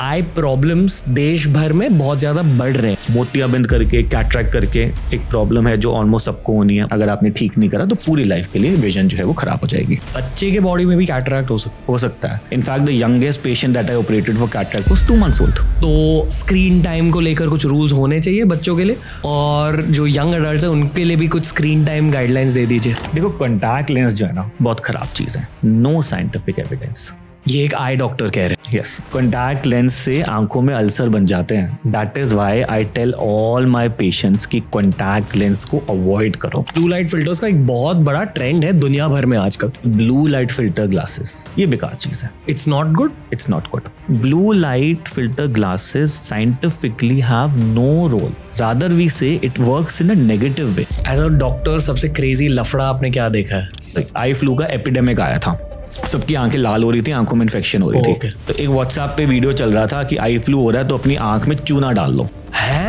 आई problems देश भर में बहुत ज्यादा बढ़ रहे हैं मोतिया बंद करके कैट्रैक करके एक प्रॉब्लम है जो ऑलमोस्ट सबको होनी है अगर आपने ठीक नहीं करा तो पूरी लाइफ के लिए विजन जो है वो खराब हो जाएगी बच्चे के बॉडी में भी कैट्रैक्ट हो, हो सकता है in fact the youngest patient that I operated for cataract was 2 months old तो स्क्रीन टाइम को लेकर कुछ रूल्स होने चाहिए बच्चों के लिए और जो यंग अडल्ट है उनके लिए भी कुछ स्क्रीन टाइम गाइडलाइंस दे दीजिए देखो कॉन्टैक्ट लेंस जो है ना बहुत खराब चीज है नो साइंटिफिक एविडेंस ये एक आई डॉक्टर कह रहे हैं यस कॉन्टैक्ट लेंस से आंखों में अल्सर बन जाते हैं that is why I tell all my patients की कॉन्टैक्ट लेंस को अवॉइड करो ब्लू लाइट फिल्टर्स का एक बहुत बड़ा ट्रेंड है दुनिया भर में आजकल ब्लू लाइट फिल्टर ग्लासेस ये बेकार चीज है it's not good it's not good blue light filter glasses scientifically have no role rather we say it work in a negative way as a doctor सबसे क्रेजी लफड़ा आपने क्या देखा है आई फ्लू का एपिडेमिक आया था सबकी आंखें लाल हो रही थी आंखों में इन्फेक्शन हो रही थी तो एक व्हाट्सएप पे वीडियो चल रहा था कि आई फ्लू हो रहा है तो अपनी आंख में चूना डाल लो है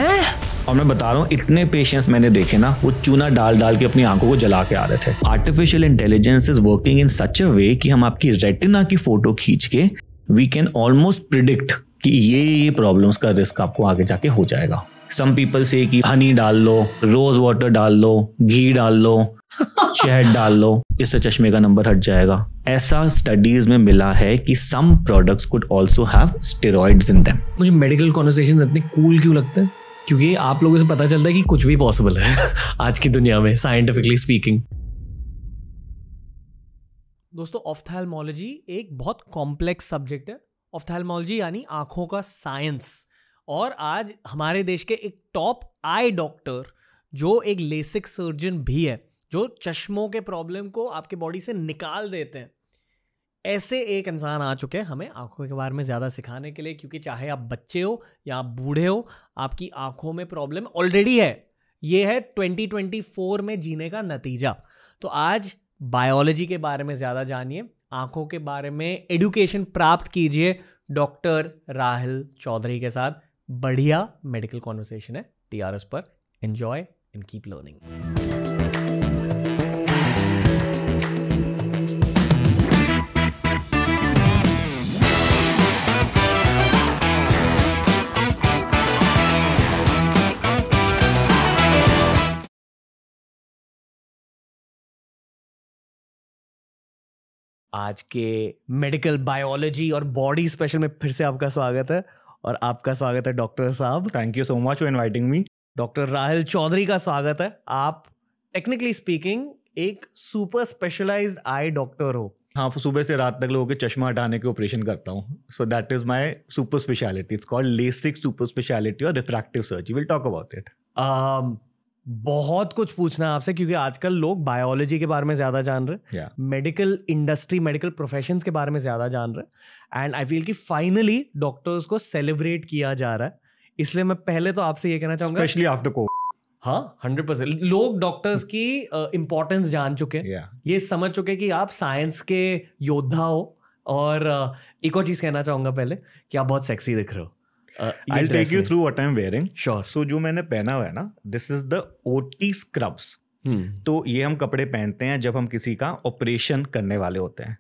और मैं बता रहा हूँ इतने पेशेंट्स मैंने देखे ना वो चूना डाल डाल के अपनी आंखों को जला के आ रहे थे artificial intelligence is working in such a way कि हम आपकी रेटिना की फोटो खींच के वी कैन ऑलमोस्ट प्रिडिक्ट कि ये ये प्रॉब्लम्स का रिस्क आपको आगे जाके हो जाएगा सम पीपल से कि हनी डाल लो रोज वाटर डाल लो घी डाल लो शहद डाल लो इससे चश्मे का नंबर हट जाएगा ऐसा स्टडीज में मिला है कि some products could also have steroids in them मुझे मेडिकल कॉन्वर्सेशन इतने कूल क्यों लगते हैं क्योंकि आप लोगों से पता चलता है कि कुछ भी पॉसिबल है आज की दुनिया में साइंटिफिकली स्पीकिंग दोस्तों ऑफ्थैल्मोलॉजी एक बहुत कॉम्प्लेक्स सब्जेक्ट है ऑफ्थैल्मोलॉजी यानी आंखों का साइंस और आज हमारे देश के एक टॉप आई डॉक्टर जो एक लेसिक सर्जन भी है जो चश्मों के प्रॉब्लम को आपके बॉडी से निकाल देते हैं ऐसे एक इंसान आ चुके हैं हमें आंखों के बारे में ज़्यादा सिखाने के लिए क्योंकि चाहे आप बच्चे हो या आप बूढ़े हो आपकी आंखों में प्रॉब्लम ऑलरेडी है ये है 2024 में जीने का नतीजा तो आज बायोलॉजी के बारे में ज़्यादा जानिए आंखों के बारे में एडुकेशन प्राप्त कीजिए डॉक्टर राहल चौधरी के साथ बढ़िया मेडिकल कॉन्वर्सेशन है टी आर एस पर एंजॉय एंड कीप लर्निंग आज के मेडिकल बायोलॉजी और बॉडी स्पेशल में फिर से आपका स्वागत है और आपका स्वागत है डॉक्टर साहब thank you so much for inviting me doctor Rahul Chaudhary का स्वागत है आप टेक्निकली स्पीकिंग एक सुपर स्पेशलाइज आई डॉक्टर हो हाँ सुबह से रात तक लोगों के चश्मा हटाने के ऑपरेशन करता हूँ so that is my super speciality it's called LASIK super speciality और refractive surgery will talk about it बहुत कुछ पूछना है आपसे क्योंकि आजकल लोग बायोलॉजी के बारे में ज़्यादा जान रहे मेडिकल इंडस्ट्री मेडिकल प्रोफेशंस के बारे में ज़्यादा जान रहे हैं एंड आई फील कि फाइनली डॉक्टर्स को सेलिब्रेट किया जा रहा है इसलिए मैं पहले तो आपसे ये कहना चाहूंगा स्पेशली आफ्टर कोविड हाँ हंड्रेड परसेंट लोग डॉक्टर्स की इंपॉर्टेंस uh, जान चुके हैं yeah. ये समझ चुके कि आप साइंस के योद्धा हो और uh, एक और चीज़ कहना चाहूंगा पहले कि आप बहुत सेक्सी दिख रहे हो I take you through what I am wearing sure so जो मैंने पहना हुआ है ना this is the OT scrubs तो ये हम कपड़े पहनते हैं जब हम किसी का ऑपरेशन करने वाले होते हैं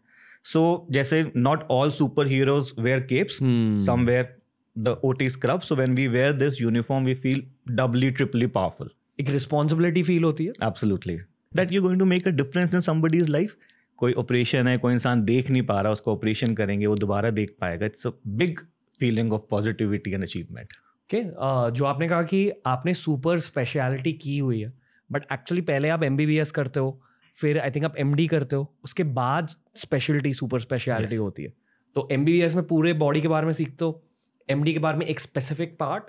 सो so, जैसे not all superheroes wear capes some wear the OT scrub so when we wear this uniform we feel doubly triply powerful एक रिस्पॉन्सिबिलिटी फील होती है absolutely that you going to make a difference in somebody is life कोई operation है कोई इंसान देख नहीं पा रहा उसको ऑपरेशन करेंगे वो दोबारा देख पाएगा it's a big feeling of positivity and achievement okay जो आपने कहा कि आपने सुपर स्पेशलिटी की हुई है बट एक्चुअली पहले आप एम करते हो फिर आई थिंक आप एम करते हो उसके बाद स्पेशलिटी सुपर स्पेशलिटी होती है तो एम में पूरे बॉडी के बारे में सीखते हो एम के बारे में एक स्पेसिफिक पार्ट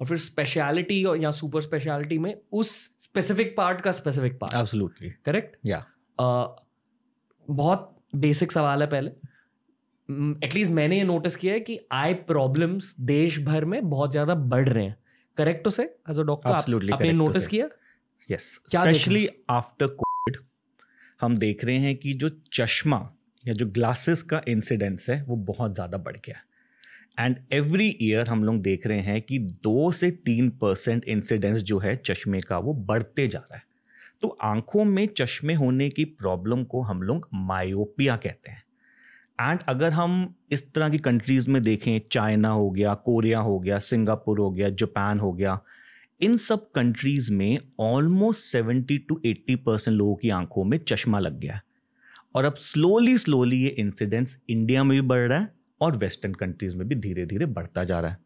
और फिर स्पेशलिटी या सुपर स्पेशलिटी में उस स्पेसिफिक पार्ट का स्पेसिफिक पार्ट एब्सोल्युटली करेक्ट या बहुत बेसिक सवाल है पहले एटलीस्ट mm, मैंने ये नोटिस किया है कि आई प्रॉब्लम्स देश भर में बहुत ज्यादा बढ़ रहे हैं करेक्ट उसे एज अ डॉक्टर आपने नोटिस तो किया यस स्पेशली आफ्टर कोविड हम देख रहे हैं कि जो चश्मा या जो ग्लासेस का इंसिडेंस है वो बहुत ज़्यादा बढ़ गया है एंड एवरी ईयर हम लोग देख रहे हैं कि दो से तीन परसेंट इंसिडेंस जो है चश्मे का वो बढ़ते जा रहा है तो आंखों में चश्मे होने की प्रॉब्लम को हम लोग मायोपिया कहते हैं एंड अगर हम इस तरह की कंट्रीज़ में देखें चाइना हो गया कोरिया हो गया सिंगापुर हो गया जापान हो गया इन सब कंट्रीज़ में almost seventy to eighty percent लोगों की आंखों में चश्मा लग गया है और अब स्लोली स्लोली ये इंसिडेंस इंडिया में भी बढ़ रहा है और वेस्टर्न कंट्रीज़ में भी धीरे धीरे बढ़ता जा रहा है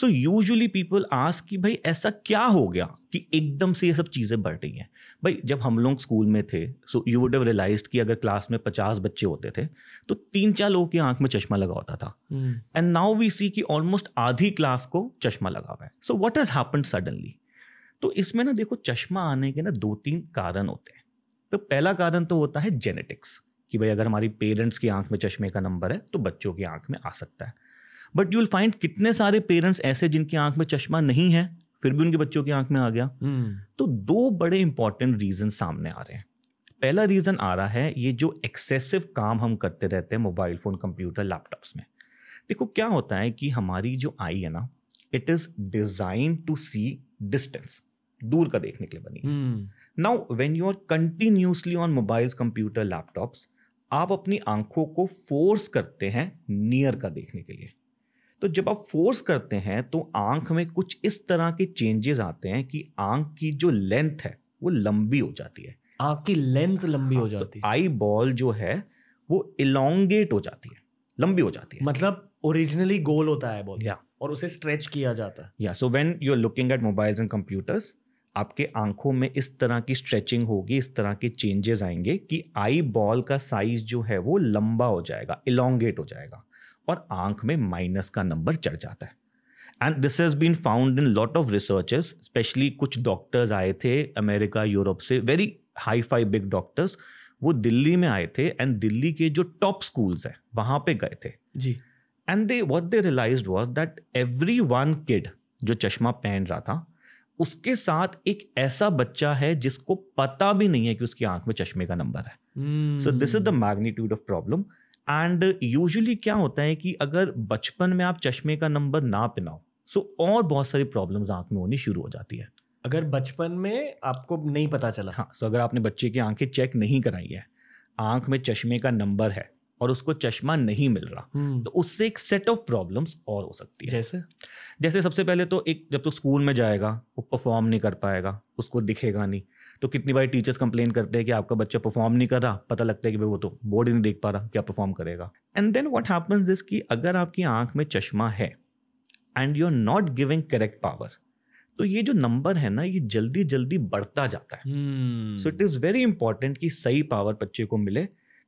सो यूजुअली पीपल आज कि भाई ऐसा क्या हो गया कि एकदम से ये सब चीज़ें बढ़ रही हैं भाई जब हम लोग स्कूल में थे so you would have realise कि अगर क्लास में पचास बच्चे होते थे तो तीन चार लोगों की आंख में चश्मा लगा होता था एंड नाउ वी सी कि ऑलमोस्ट आधी क्लास को चश्मा लगा हुआ है so what has happened suddenly तो इसमें ना देखो चश्मा आने के ना दो तीन कारण होते हैं तो पहला कारण तो होता है जेनेटिक्स कि भाई अगर हमारी पेरेंट्स की आंख में चश्मे का नंबर है तो बच्चों की आंख में आ सकता है बट यू विल फाइंड कितने सारे पेरेंट्स ऐसे जिनकी आंख में चश्मा नहीं है फिर भी उनके बच्चों की आंख में आ गया hmm. तो दो बड़े इंपॉर्टेंट रीजन सामने आ रहे हैं पहला रीजन आ रहा है ये जो एक्सेसिव काम हम करते रहते हैं मोबाइल फोन कंप्यूटर लैपटॉप्स में देखो क्या होता है कि हमारी जो आई है ना it is design to see distance दूर का देखने के लिए बनी now when you are continuously on mobile computer laptops आप अपनी आंखों को फोर्स करते हैं नियर का देखने के लिए तो जब आप फोर्स करते हैं तो आंख में कुछ इस तरह के चेंजेस आते हैं कि आंख की जो लेंथ है वो लंबी हो जाती है आंख की लेंथ लंबी हो जाती है आई बॉल जो है वो इलोंगेट हो जाती है लंबी हो जाती है मतलब ओरिजिनली गोल होता है बॉल या और उसे स्ट्रेच किया जाता है या so when you are looking at mobiles and computers आपके आंखों में इस तरह की स्ट्रेचिंग होगी इस तरह के चेंजेस आएंगे कि आई बॉल का साइज जो है वो लंबा हो जाएगा इलोंगेट हो जाएगा और आंख में माइनस का नंबर चढ़ जाता है and this has been found in lot of researches specially कुछ डॉक्टर्स आए थे अमेरिका यूरोप से very hi fi big doctors वो दिल्ली में आए थे एंड दिल्ली के जो टॉप स्कूल्स हैं वहाँ पे गए थे जी and they what they realise was that every one kid जो चश्मा पहन रहा था उसके साथ एक ऐसा बच्चा है जिसको पता भी नहीं है कि उसकी आंख में चश्मे का नंबर है so this is the magnitude of problem and usually क्या होता है कि अगर बचपन में आप चश्मे का नंबर ना पिनाओ सो so और बहुत सारी प्रॉब्लम्स आंख में होनी शुरू हो जाती है अगर बचपन में आपको नहीं पता चला हाँ सो so अगर आपने बच्चे की आंखें चेक नहीं कराई है आंख में चश्मे का नंबर है और उसको चश्मा नहीं मिल रहा हम्म। तो उससे एक सेट ऑफ प्रॉब्लम्स और हो सकती है जैसे जैसे सबसे पहले तो एक जब तो स्कूल में जाएगा वो परफॉर्म नहीं कर पाएगा उसको दिखेगा नहीं तो कितनी बार टीचर्स कंप्लेन करते हैं कि आपका बच्चा परफॉर्म नहीं कर रहा पता लगता है कि भाई वो तो बोर्ड ही नहीं देख पा रहा क्या परफॉर्म करेगा and then what happens is कि अगर आपकी आंख में चश्मा है and you are not giving correct power तो ये जो नंबर है ना ये जल्दी जल्दी बढ़ता जाता है so it is very important कि सही पावर बच्चे को मिले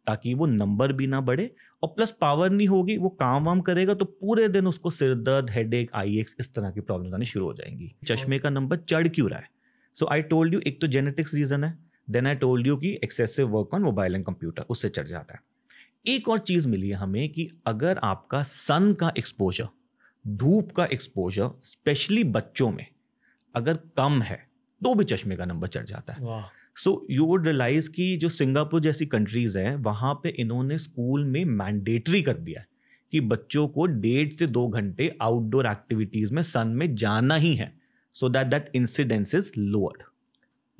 ताकि वो नंबर भी ना बढ़े और प्लस पावर नहीं होगी वो काम वाम करेगा तो पूरे दिन उसको सिर दर्द हेड एक आई इस तरह की प्रॉब्लम आनी शुरू हो जाएंगी चश्मे का नंबर चढ़ क्यों रहा है सो आई टोल्ड यू एक तो जेनेटिक्स रीजन है देन आई टोल्ड यू कि excessive work on mobile and computer उससे चढ़ जाता है एक और चीज़ मिली है हमें कि अगर आपका सन का एक्सपोजर धूप का एक्सपोजर स्पेशली बच्चों में अगर कम है तो भी चश्मे का नंबर चढ़ जाता है सो यू वुड रियलाइज कि जो सिंगापुर जैसी कंट्रीज़ हैं वहाँ पे इन्होंने स्कूल में मैंडेटरी कर दिया है कि बच्चों को डेढ़ से दो घंटे आउटडोर एक्टिविटीज़ में सन में जाना ही है so that that incidence is lowered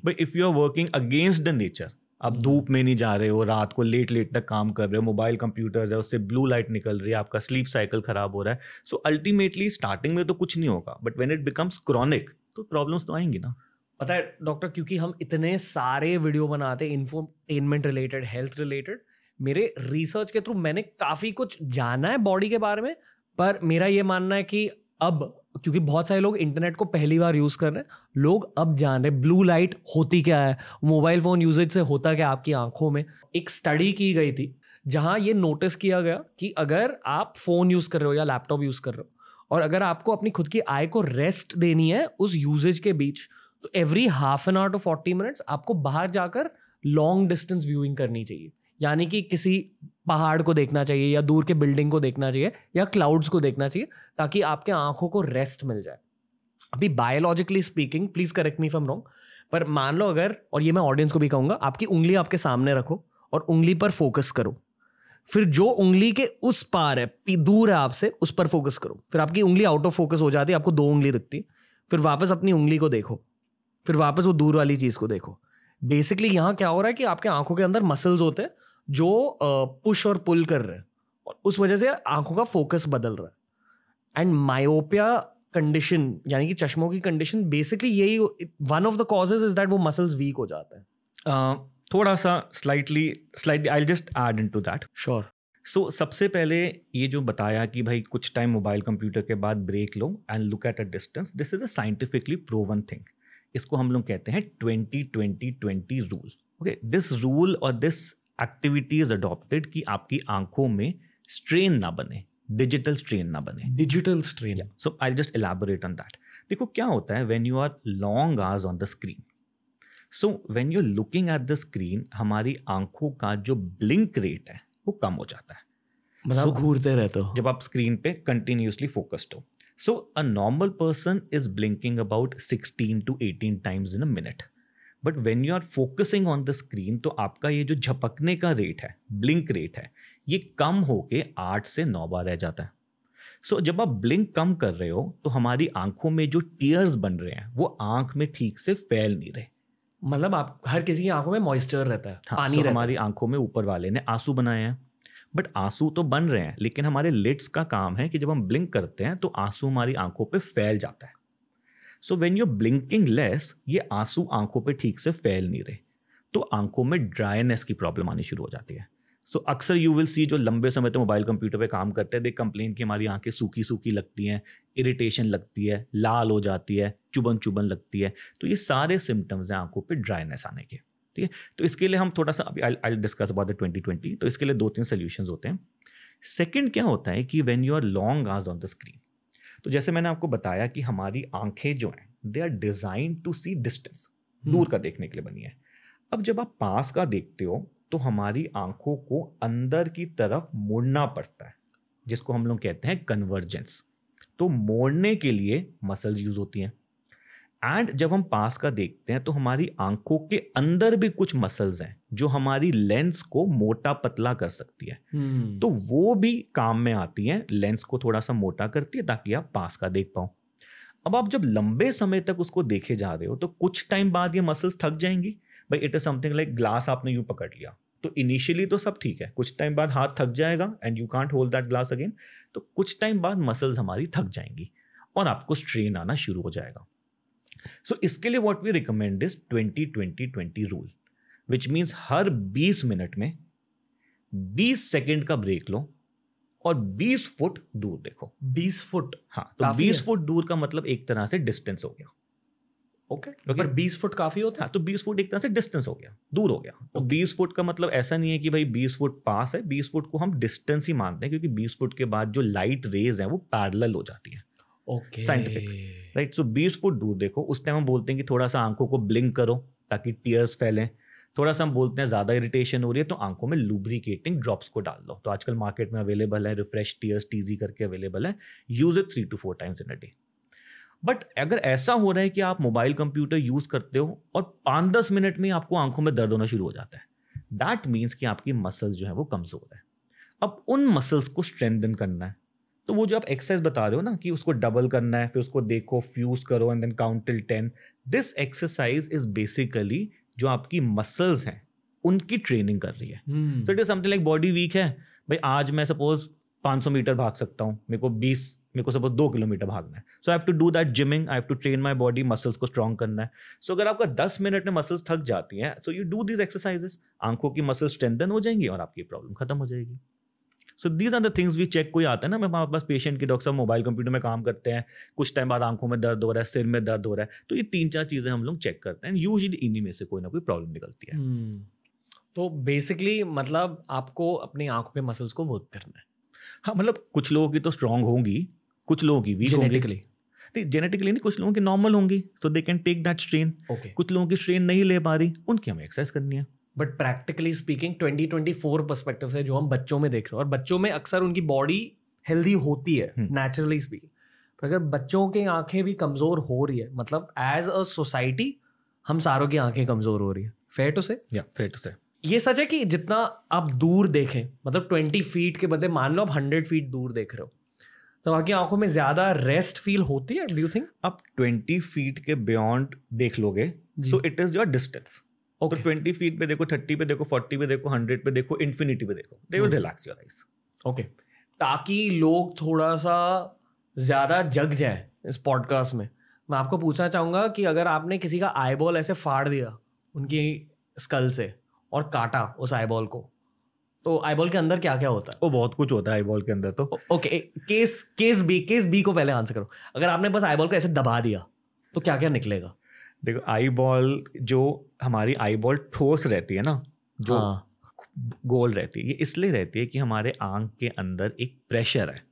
but if you are working against the nature आप hmm. धूप में नहीं जा रहे हो रात को लेट लेट तक काम कर रहे हो मोबाइल कंप्यूटर्स है उससे ब्लू लाइट निकल रही है आपका स्लीप साइकिल खराब हो रहा है सो अल्टीमेटली स्टार्टिंग में तो कुछ नहीं होगा but when it becomes chronic तो प्रॉब्लम्स तो आएंगी ना पता है डॉक्टर क्योंकि हम इतने सारे वीडियो बनाते हैं इन्फोटेनमेंट रिलेटेड हेल्थ रिलेटेड मेरे रिसर्च के थ्रू मैंने काफ़ी कुछ जाना है बॉडी के बारे में पर मेरा ये मानना है कि अब क्योंकि बहुत सारे लोग इंटरनेट को पहली बार यूज़ कर रहे हैं लोग अब जान रहे ब्लू लाइट होती क्या है मोबाइल फ़ोन यूजेज से होता क्या आपकी आंखों में एक स्टडी की गई थी जहाँ ये नोटिस किया गया कि अगर आप फ़ोन यूज़ कर रहे हो या लैपटॉप यूज़ कर रहे हो और अगर आपको अपनी खुद की आई को रेस्ट देनी है उस यूजेज के बीच तो every half an hour to forty minutes आपको बाहर जाकर लॉन्ग डिस्टेंस व्यूइंग करनी चाहिए यानी कि किसी पहाड़ को देखना चाहिए या दूर के बिल्डिंग को देखना चाहिए या क्लाउड्स को देखना चाहिए ताकि आपके आंखों को रेस्ट मिल जाए अभी biologically speaking please correct me from wrong पर मान लो अगर और ये मैं ऑडियंस को भी कहूँगा आपकी उंगली आपके सामने रखो और उंगली पर फोकस करो फिर जो उंगली के उस पार है दूर है आपसे उस पर फोकस करो फिर आपकी उंगली आउट ऑफ फोकस हो जाती है आपको दो उंगली दिखती है फिर वापस अपनी उंगली को देखो फिर वापस वो दूर वाली चीज़ को देखो बेसिकली यहाँ क्या हो रहा है कि आपके आंखों के अंदर मसल्स होते हैं जो पुश और पुल कर रहे हैं और उस वजह से आंखों का फोकस बदल रहा है एंड मायोपिया कंडीशन यानी कि चश्मों की कंडीशन बेसिकली यही one of the causes is that वो मसल्स वीक हो जाते हैं थोड़ा सा slightly slightly I just add in to that sure so सबसे पहले ये जो बताया कि भाई कुछ टाइम मोबाइल कंप्यूटर के बाद ब्रेक लो and look at a distance this is a scientifically proven thing इसको हम लोग कहते हैं twenty twenty twenty rule okay this rule और दिस एक्टिविटी इज अडॉप्टेड कि आपकी आंखों में स्ट्रेन ना बने डिजिटल स्ट्रेन ना बने digital strain so I just elaborate on that देखो क्या होता है when you are long hours on the screen so when you looking at the screen हमारी आंखों का जो ब्लिंक रेट है वो कम हो जाता है मतलब so, घूरते रहते हो जब आप स्क्रीन पे कंटिन्यूसली फोकस्ड हो so a normal person is blinking about sixteen to eighteen times in a minute but when you are focusing on the screen तो आपका ये जो झपकने का रेट है ब्लिंक रेट है ये कम होके आठ से नौ बार रह जाता है सो so, जब आप ब्लिंक कम कर रहे हो तो हमारी आंखों में जो टीयर्स बन रहे हैं वो आंख में ठीक से फैल नहीं रहे मतलब आप हर किसी की आंखों में मॉइस्चर रहता है हाँ, पानी so हमारी आंखों में ऊपर वाले ने आंसू बनाए हैं बट आंसू तो बन रहे हैं लेकिन हमारे लिट्स का काम है कि जब हम ब्लिंक करते हैं तो आंसू हमारी आंखों पर फैल जाता है so when you're blinking less ये आंसू आंखों पर ठीक से फैल नहीं रहे तो आंखों में ड्राइनेस की प्रॉब्लम आनी शुरू हो जाती है सो अक्सर यू विल सी जो लंबे समय तक मोबाइल कंप्यूटर पे काम करते हैं दे कंप्लेन कि हमारी आंखें सूखी सूखी लगती हैं इरिटेशन लगती है लाल हो जाती है चुबन चुबन लगती है तो ये सारे सिम्टम्स हैं आंखों पे ड्राइनेस आने के ठीक है तो इसके लिए हम थोड़ा सा अभी I discuss about the twenty twenty तो इसके लिए दो तीन सोल्यूशन होते हैं सेकेंड क्या होता है कि वेन यू आर लॉन्ग आज ऑन द स्क्रीन तो जैसे मैंने आपको बताया कि हमारी आंखें जो हैं they are design to see distance दूर का देखने के लिए बनी है अब जब आप पास का देखते हो तो हमारी आंखों को अंदर की तरफ मोड़ना पड़ता है जिसको हम लोग कहते हैं कन्वर्जेंस तो मोड़ने के लिए मसल्स यूज होती हैं एंड जब हम पास का देखते हैं तो हमारी आंखों के अंदर भी कुछ मसल्स हैं जो हमारी लेंस को मोटा पतला कर सकती है हम्म। तो वो भी काम में आती है लेंस को थोड़ा सा मोटा करती है ताकि आप पास का देख पाओ अब आप जब लंबे समय तक उसको देखे जा रहे हो तो कुछ टाइम बाद ये मसल्स थक जाएंगी भाई it is something like glass आपने यू पकड़ लिया तो इनिशियली तो सब ठीक है कुछ टाइम बाद हाथ थक जाएगा and you can't hold that glass again तो कुछ टाइम बाद मसल्स हमारी थक जाएंगी और आपको स्ट्रेन आना शुरू हो जाएगा सो so, इसके लिए what we recommend is twenty twenty twenty rule which means हर 20 मिनट में 20 सेकंड का ब्रेक लो और 20 फुट दूर देखो 20 फुट हाँ तो 20 फुट दूर का मतलब एक तरह से डिस्टेंस हो गया ओके okay. okay. पर 20 फुट काफी होता है हाँ, तो 20 फुट एक तरह से डिस्टेंस हो गया दूर हो गया तो okay. तो 20 फुट का मतलब ऐसा नहीं है कि भाई 20 फुट पास है 20 फुट को हम डिस्टेंस ही मानते हैं क्योंकि 20 फुट के बाद जो लाइट रेज है वो पैरल हो जाती है okay scientific right so 20 foot दूर देखो उस टाइम हम बोलते हैं कि थोड़ा सा आंखों को ब्लिंक करो ताकि टीयर्स फैलें थोड़ा सा हम बोलते हैं ज़्यादा इरिटेशन हो रही है तो आंखों में लुब्रिकेटिंग ड्रॉप्स को डाल दो तो आजकल मार्केट में अवेलेबल है रिफ्रेश टीयर्स टीजी करके अवेलेबल है use it three to four times in a day but अगर ऐसा हो रहा है कि आप मोबाइल कंप्यूटर यूज़ करते हो और पाँच दस मिनट में आपको आंखों में दर्द होना शुरू हो जाता है दैट मीन्स कि आपकी मसल्स जो है वो कमज़ोर है अब उन मसल्स को स्ट्रेंथन करना है तो वो जो आप एक्सरसाइज बता रहे हो ना कि उसको डबल करना है फिर उसको देखो फ्यूज करो and then count till ten this exercise is basically जो आपकी मसल्स हैं उनकी ट्रेनिंग कर रही है तो it is something like body weak है भाई आज मैं सपोज 500 मीटर भाग सकता हूँ मेरे को 20 मेरे को सपोज दो किलोमीटर भागना है so I have to do that gyming I have to train my body muscles को स्ट्रॉन्ग करना है सो so, अगर आपका दस मिनट में मसल्स थक जाती हैं so you do this exercises आंखों की मसल्स स्ट्रेंथन हो जाएंगी और आपकी प्रॉब्लम खत्म हो जाएगी so these are the things we check कोई आता है ना मैं हमारे पास पेशेंट के डॉक्टर साहब मोबाइल कंप्यूटर में काम करते हैं कुछ टाइम बाद आंखों में दर्द हो रहा है सिर में दर्द हो रहा है तो ये तीन चार चीज़ें हम लोग चेक करते हैं यूजली इन्हीं में से कोई ना कोई प्रॉब्लम निकलती है हम्म, तो बेसिकली मतलब आपको अपनी आंखों के मसल्स को वर्क करना है हाँ मतलब कुछ लोगों की तो स्ट्रांग होंगी कुछ लोगों की वीक होंगी नहीं जेनेटिकली नहीं कुछ लोगों की नॉर्मल होंगी so they can take that strain okay कुछ लोगों की स्ट्रेन नहीं ले पा रही उनकी हमें एक्सरसाइज करनी है but practically speaking twenty twenty four perspective से जो हम बच्चों में देख रहे हैं और बच्चों में अक्सर उनकी बॉडी हेल्दी होती है नेचुरली हम्म। स्पीकिंग पर अगर बच्चों की आंखें भी कमज़ोर हो रही है मतलब एज अ सोसाइटी हम सारों की आंखें कमज़ोर हो रही है fair to say fair to say ये सच है कि जितना आप दूर देखें मतलब ट्वेंटी फीट के बदले मान लो आप हंड्रेड फीट दूर देख रहे हो तो आपकी आंखों में ज़्यादा रेस्ट फील होती है डू यू थिंक आप ट्वेंटी फीट के बियॉन्ड देख लोगे so it is your distance तो okay. तो ट्वेंटी फीट पे देखो थर्टी पे देखो फोर्टी पे देखो हंड्रेड पे देखो इन्फिनिटी पे देखो they will relax your eyes okay ताकि लोग थोड़ा सा ज़्यादा जग जाए इस पॉडकास्ट में मैं आपको पूछना चाहूंगा कि अगर आपने किसी का आईबॉल ऐसे फाड़ दिया उनकी स्कल से और काटा उस आईबॉल को तो आईबॉल के अंदर क्या क्या होता है वो बहुत कुछ होता है आईबॉल के अंदर तो okay case case B case B को पहले आंसर करो अगर आपने बस आईबॉल को ऐसे दबा दिया तो क्या क्या निकलेगा देखो आई बॉल जो हमारी आई बॉल ठोस रहती है ना जो हाँ. गोल रहती है ये इसलिए रहती है कि हमारे आंख के अंदर एक प्रेशर है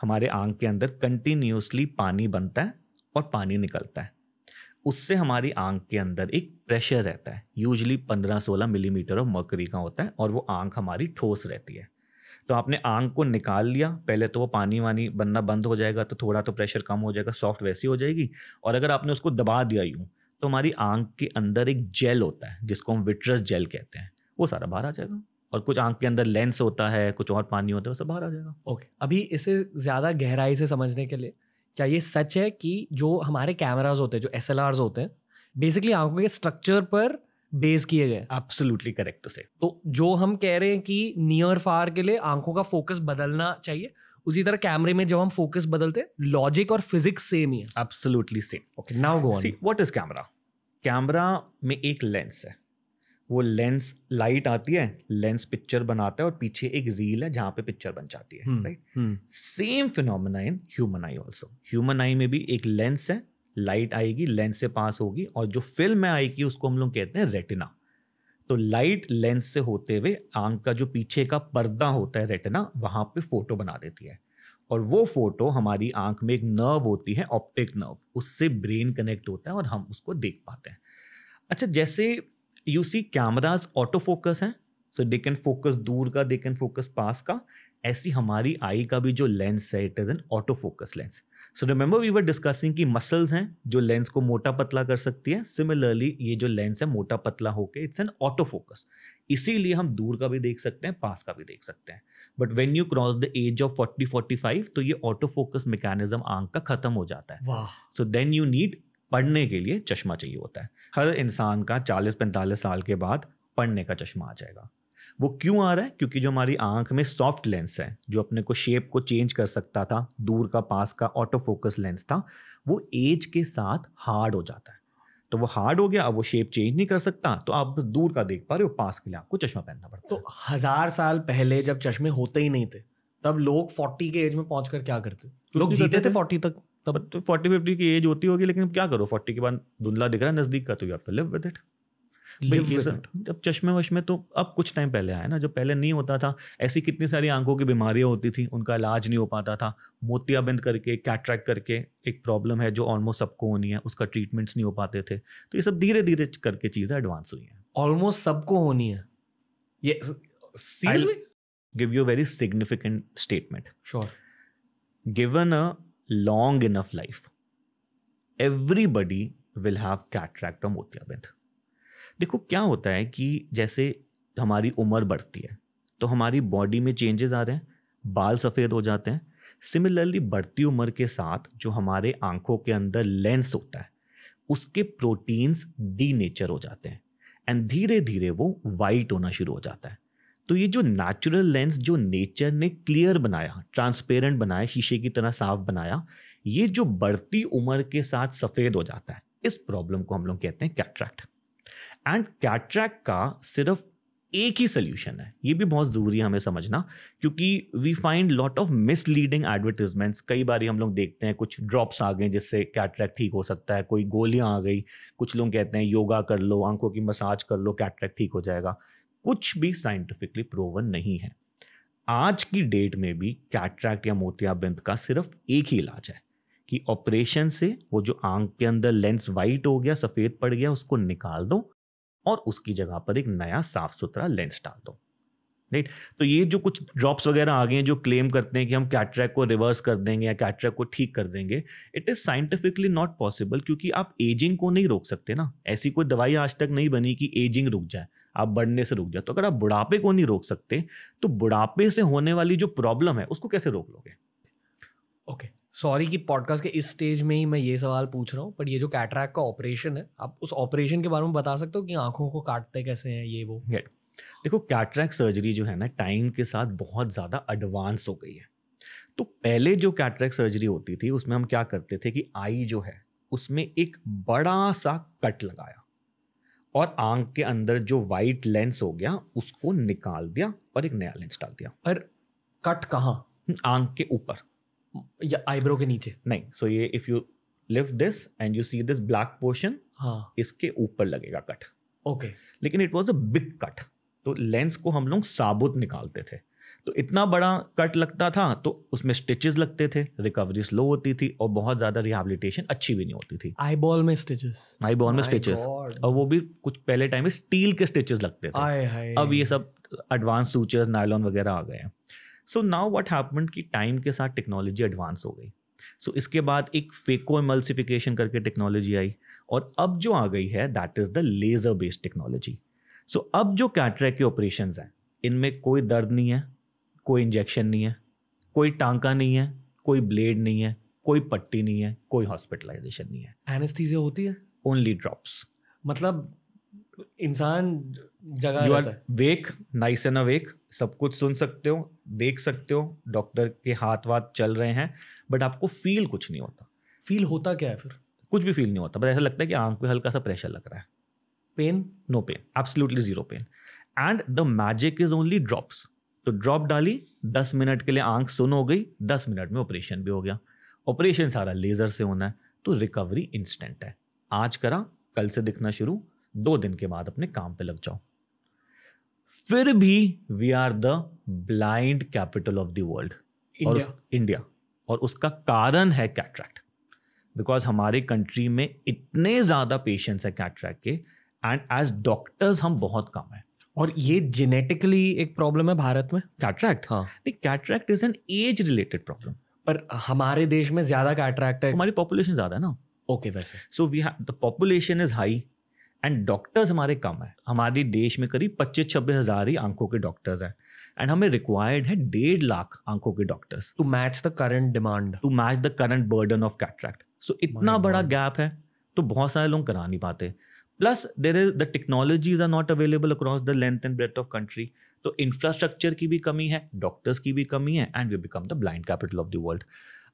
हमारे आंख के अंदर कंटिन्यूसली पानी बनता है और पानी निकलता है उससे हमारी आंख के अंदर एक प्रेशर रहता है यूजली 15-16 मिलीमीटर ऑफ मकरी का होता है और वो आंख हमारी ठोस रहती है तो आपने आंग को निकाल लिया पहले तो वो पानी वानी बनना बंद हो जाएगा तो थोड़ा तो प्रेशर कम हो जाएगा सॉफ्ट वैसी हो जाएगी और अगर आपने उसको दबा दिया यूँ तो हमारी आंख के अंदर एक जेल होता है जिसको हम विट्रस जेल कहते हैं वो सारा बाहर आ जाएगा और कुछ आंख के अंदर लेंस होता है कुछ और पानी होता है वो सब बाहर आ जाएगा ओके okay. अभी इसे ज़्यादा गहराई से समझने के लिए क्या ये सच है कि जो हमारे कैमराज होते हैं जो एस होते हैं बेसिकली आंखों के स्ट्रक्चर पर बेस किए गए एब्सोल्युटली करेक्ट से तो जो हम कह रहे हैं कि नियर फार के लिए आंखों का फोकस बदलना चाहिए उसी तरह कैमरे में जब हम फोकस बदलते लॉजिक और फिजिक्स सेम ही है absolutely same okay now go see what is camera camera में एक लेंस है वो लेंस लाइट आती है लेंस पिक्चर बनाता है और पीछे एक रील है जहां पे पिक्चर बन जाती है right same phenomena in human eye also human eye में भी एक लेंस है लाइट आएगी लेंस से पास होगी और जो फिल्म में आएगी उसको हम लोग कहते हैं रेटिना तो लाइट लेंस से होते हुए आंख का जो पीछे का पर्दा होता है रेटिना वहाँ पे फोटो बना देती है और वो फोटो हमारी आंख में एक नर्व होती है ऑप्टिक नर्व उससे ब्रेन कनेक्ट होता है और हम उसको देख पाते हैं अच्छा जैसे you see cameras auto focus हैं सो दे कैन फोकस दूर का दे कैन फोकस पास का ऐसी हमारी आई का भी जो लेंस है it is an auto focus lens so remember we were discussing कि मसल्स हैं जो लेंस को मोटा पतला कर सकती है सिमिलरली ये जो लेंस है मोटा पतला होकर इट्स एन ऑटो फोकस इसीलिए हम दूर का भी देख सकते हैं पास का भी देख सकते हैं but when you cross the age of forty forty five तो ये ऑटो फोकस मैकेनिज्म आंख का खत्म हो जाता है सो देन यू नीड पढ़ने के लिए चश्मा चाहिए होता है हर इंसान का चालीस पैंतालीस साल के बाद पढ़ने का चश्मा आ जाएगा वो क्यों आ रहा है क्योंकि जो हमारी आंख में सॉफ्ट लेंस है जो अपने को शेप को चेंज कर सकता था दूर का पास का ऑटो फोकस लेंस था वो एज के साथ हार्ड हो जाता है तो वो हार्ड हो गया अब वो शेप चेंज नहीं कर सकता तो आप दूर का देख पा रहे हो पास के लिए आपको चश्मा पहनना पड़ता तो हजार साल पहले जब चश्मे होते ही नहीं थे तब लोग फोर्टी के एज में पहुंच कर क्या करते लोग जीते थे फोर्टी तक तब फोर्टी तो फिफ्टी की एज होती होगी लेकिन क्या करो फोर्टी के बाद धुंधला दिख रहा है नजदीक का तो you have to live with it अब चश्मे वश्मे तो अब कुछ टाइम पहले आया ना जब पहले नहीं होता था ऐसी कितनी सारी आंखों की बीमारियां होती थी उनका इलाज नहीं हो पाता था मोतियाबिंद करके कैट्रैक करके एक प्रॉब्लम है जो ऑलमोस्ट सबको होनी है उसका ट्रीटमेंट्स नहीं हो पाते थे तो ये सब धीरे धीरे करके चीज़ें एडवांस हुई हैं ऑलमोस्ट सबको होनी है ये give you very significant statement sure given a long enough life everybody will have cataract और मोतियाबिंद देखो क्या होता है कि जैसे हमारी उम्र बढ़ती है तो हमारी बॉडी में चेंजेस आ रहे हैं बाल सफ़ेद हो जाते हैं सिमिलरली बढ़ती उम्र के साथ जो हमारे आंखों के अंदर लेंस होता है उसके प्रोटीन्स डी नेचर हो जाते हैं एंड धीरे धीरे वो वाइट होना शुरू हो जाता है तो ये जो नेचुरल लेंस जो नेचर ने क्लियर बनाया ट्रांसपेरेंट बनाया शीशे की तरह साफ बनाया ये जो बढ़ती उम्र के साथ सफ़ेद हो जाता है इस प्रॉब्लम को हम लोग कहते हैं कैट्रैक्ट एंड कैटरैक का सिर्फ एक ही सोल्यूशन है ये भी बहुत ज़रूरी है हमें समझना क्योंकि we find lot of misleading advertisements कई बार हम लोग देखते हैं कुछ ड्रॉप्स आ गए जिससे कैटरैक ठीक हो सकता है कोई गोलियां आ गई कुछ लोग कहते हैं योगा कर लो आंखों की मसाज कर लो कैटरैक ठीक हो जाएगा कुछ भी साइंटिफिकली प्रोवन नहीं है आज की डेट में भी कैटरैक्ट या मोतियाबिंद का सिर्फ एक ही इलाज है कि ऑपरेशन से वो जो आंख के अंदर लेंस वाइट हो गया सफ़ेद पड़ गया उसको निकाल दो और उसकी जगह पर एक नया साफ सुथरा लेंस डाल दो राइट तो ये जो कुछ ड्रॉप्स वगैरह आ गए हैं जो क्लेम करते हैं कि हम कैट्रैक को रिवर्स कर देंगे या कैट्रैक को ठीक कर देंगे it is scientifically not possible क्योंकि आप एजिंग को नहीं रोक सकते ना ऐसी कोई दवाई आज तक नहीं बनी कि एजिंग रुक जाए आप बढ़ने से रुक जाए तो अगर आप बुढ़ापे को नहीं रोक सकते तो बुढ़ापे से होने वाली जो प्रॉब्लम है उसको कैसे रोक लोगे ओके okay. सॉरी कि पॉडकास्ट के इस स्टेज में ही मैं ये सवाल पूछ रहा हूँ बट ये जो कैटरैक का ऑपरेशन है आप उस ऑपरेशन के बारे में बता सकते हो कि आंखों को काटते कैसे हैं ये वो गेट देखो कैटरैक सर्जरी जो है ना टाइम के साथ बहुत ज़्यादा एडवांस हो गई है तो पहले जो कैटरैक सर्जरी होती थी उसमें हम क्या करते थे कि आई जो है उसमें एक बड़ा सा कट लगाया और आंख के अंदर जो वाइट लेंस हो गया उसको निकाल दिया और एक नया लेंस डाल दिया पर कट कहाँ आंख के ऊपर या आईब्रो के नीचे नहीं सो ये if you lift this and you see this black portion हाँ इसके ऊपर लगेगा कट ओके लेकिन it was a big cut तो लेंस को हम लोग साबुत निकालते थे तो इतना बड़ा कट लगता था तो उसमें स्टिचेस लगते थे रिकवरी स्लो होती थी और बहुत ज़्यादा रिहेबिलिटेशन अच्छी भी नहीं होती थी आई बॉल में स्टिचेस आई बॉल में स्टिचेस और वो भी कुछ पहले टाइम में स्टील के स्टिचेस लगते थे आए, आए, अब ये सब एडवांस सूचर्स नायलॉन वगैरह आ गए हैं सो नाउ वट हैपन कि टाइम के साथ टेक्नोलॉजी एडवांस हो गई सो so, इसके बाद एक फेको एमल्सिफिकेशन करके टेक्नोलॉजी आई और अब जो आ गई है that is the laser based technology so अब जो कैटरेक के ऑपरेशन हैं इनमें कोई दर्द नहीं है कोई इंजेक्शन नहीं है कोई टांका नहीं है कोई ब्लेड नहीं है कोई पट्टी नहीं है कोई हॉस्पिटलाइजेशन नहीं है एनेस्थीजिया होती है ओनली ड्रॉप्स मतलब इंसान जगह you are wake nice and awake सब कुछ सुन सकते हो देख सकते हो डॉक्टर के हाथ वाथ चल रहे हैं बट आपको फील कुछ नहीं होता फील होता क्या है फिर कुछ भी फील नहीं होता बट ऐसा लगता है कि आंख पे हल्का सा प्रेशर लग रहा है pain no pain absolutely zero pain and the magic is only drops तो ड्रॉप डाली दस मिनट के लिए आंख सुन हो गई दस मिनट में ऑपरेशन भी हो गया ऑपरेशन सारा लेज़र से होना है तो रिकवरी इंस्टेंट है आज करा कल से दिखना शुरू दो दिन के बाद अपने काम पे लग जाओ फिर भी we are the blind capital of the world और उस, इंडिया और उसका कारण है कैट्रैक्ट बिकॉज हमारे कंट्री में इतने ज़्यादा पेशेंट्स है कैट्रैक्ट के एंड एज डॉक्टर्स हम बहुत कम हैं और ये जेनेटिकली एक प्रॉब्लम है भारत में कैट्रैक्ट हाँ नहीं cataract is an age related problem पर हमारे देश में ज़्यादा कैट्रैक्ट है हमारी पॉपुलेशन ज़्यादा है ना ओके okay, वैसे so we have the population is high and doctors हमारे कम है हमारे देश में करीब पच्चीस छब्बीस हज़ार ही आंखों के डॉक्टर्स हैं एंड हमें रिक्वायर्ड है डेढ़ लाख आंखों के doctors to match the current demand to match the current burden of cataract so इतना बड़ा गैप है तो बहुत सारे लोग करा नहीं पाते plus there is the technologies are not available across the length and breath of country तो इंफ्रास्ट्रक्चर की भी कमी है डॉक्टर्स की भी कमी है and we become the blind capital of the world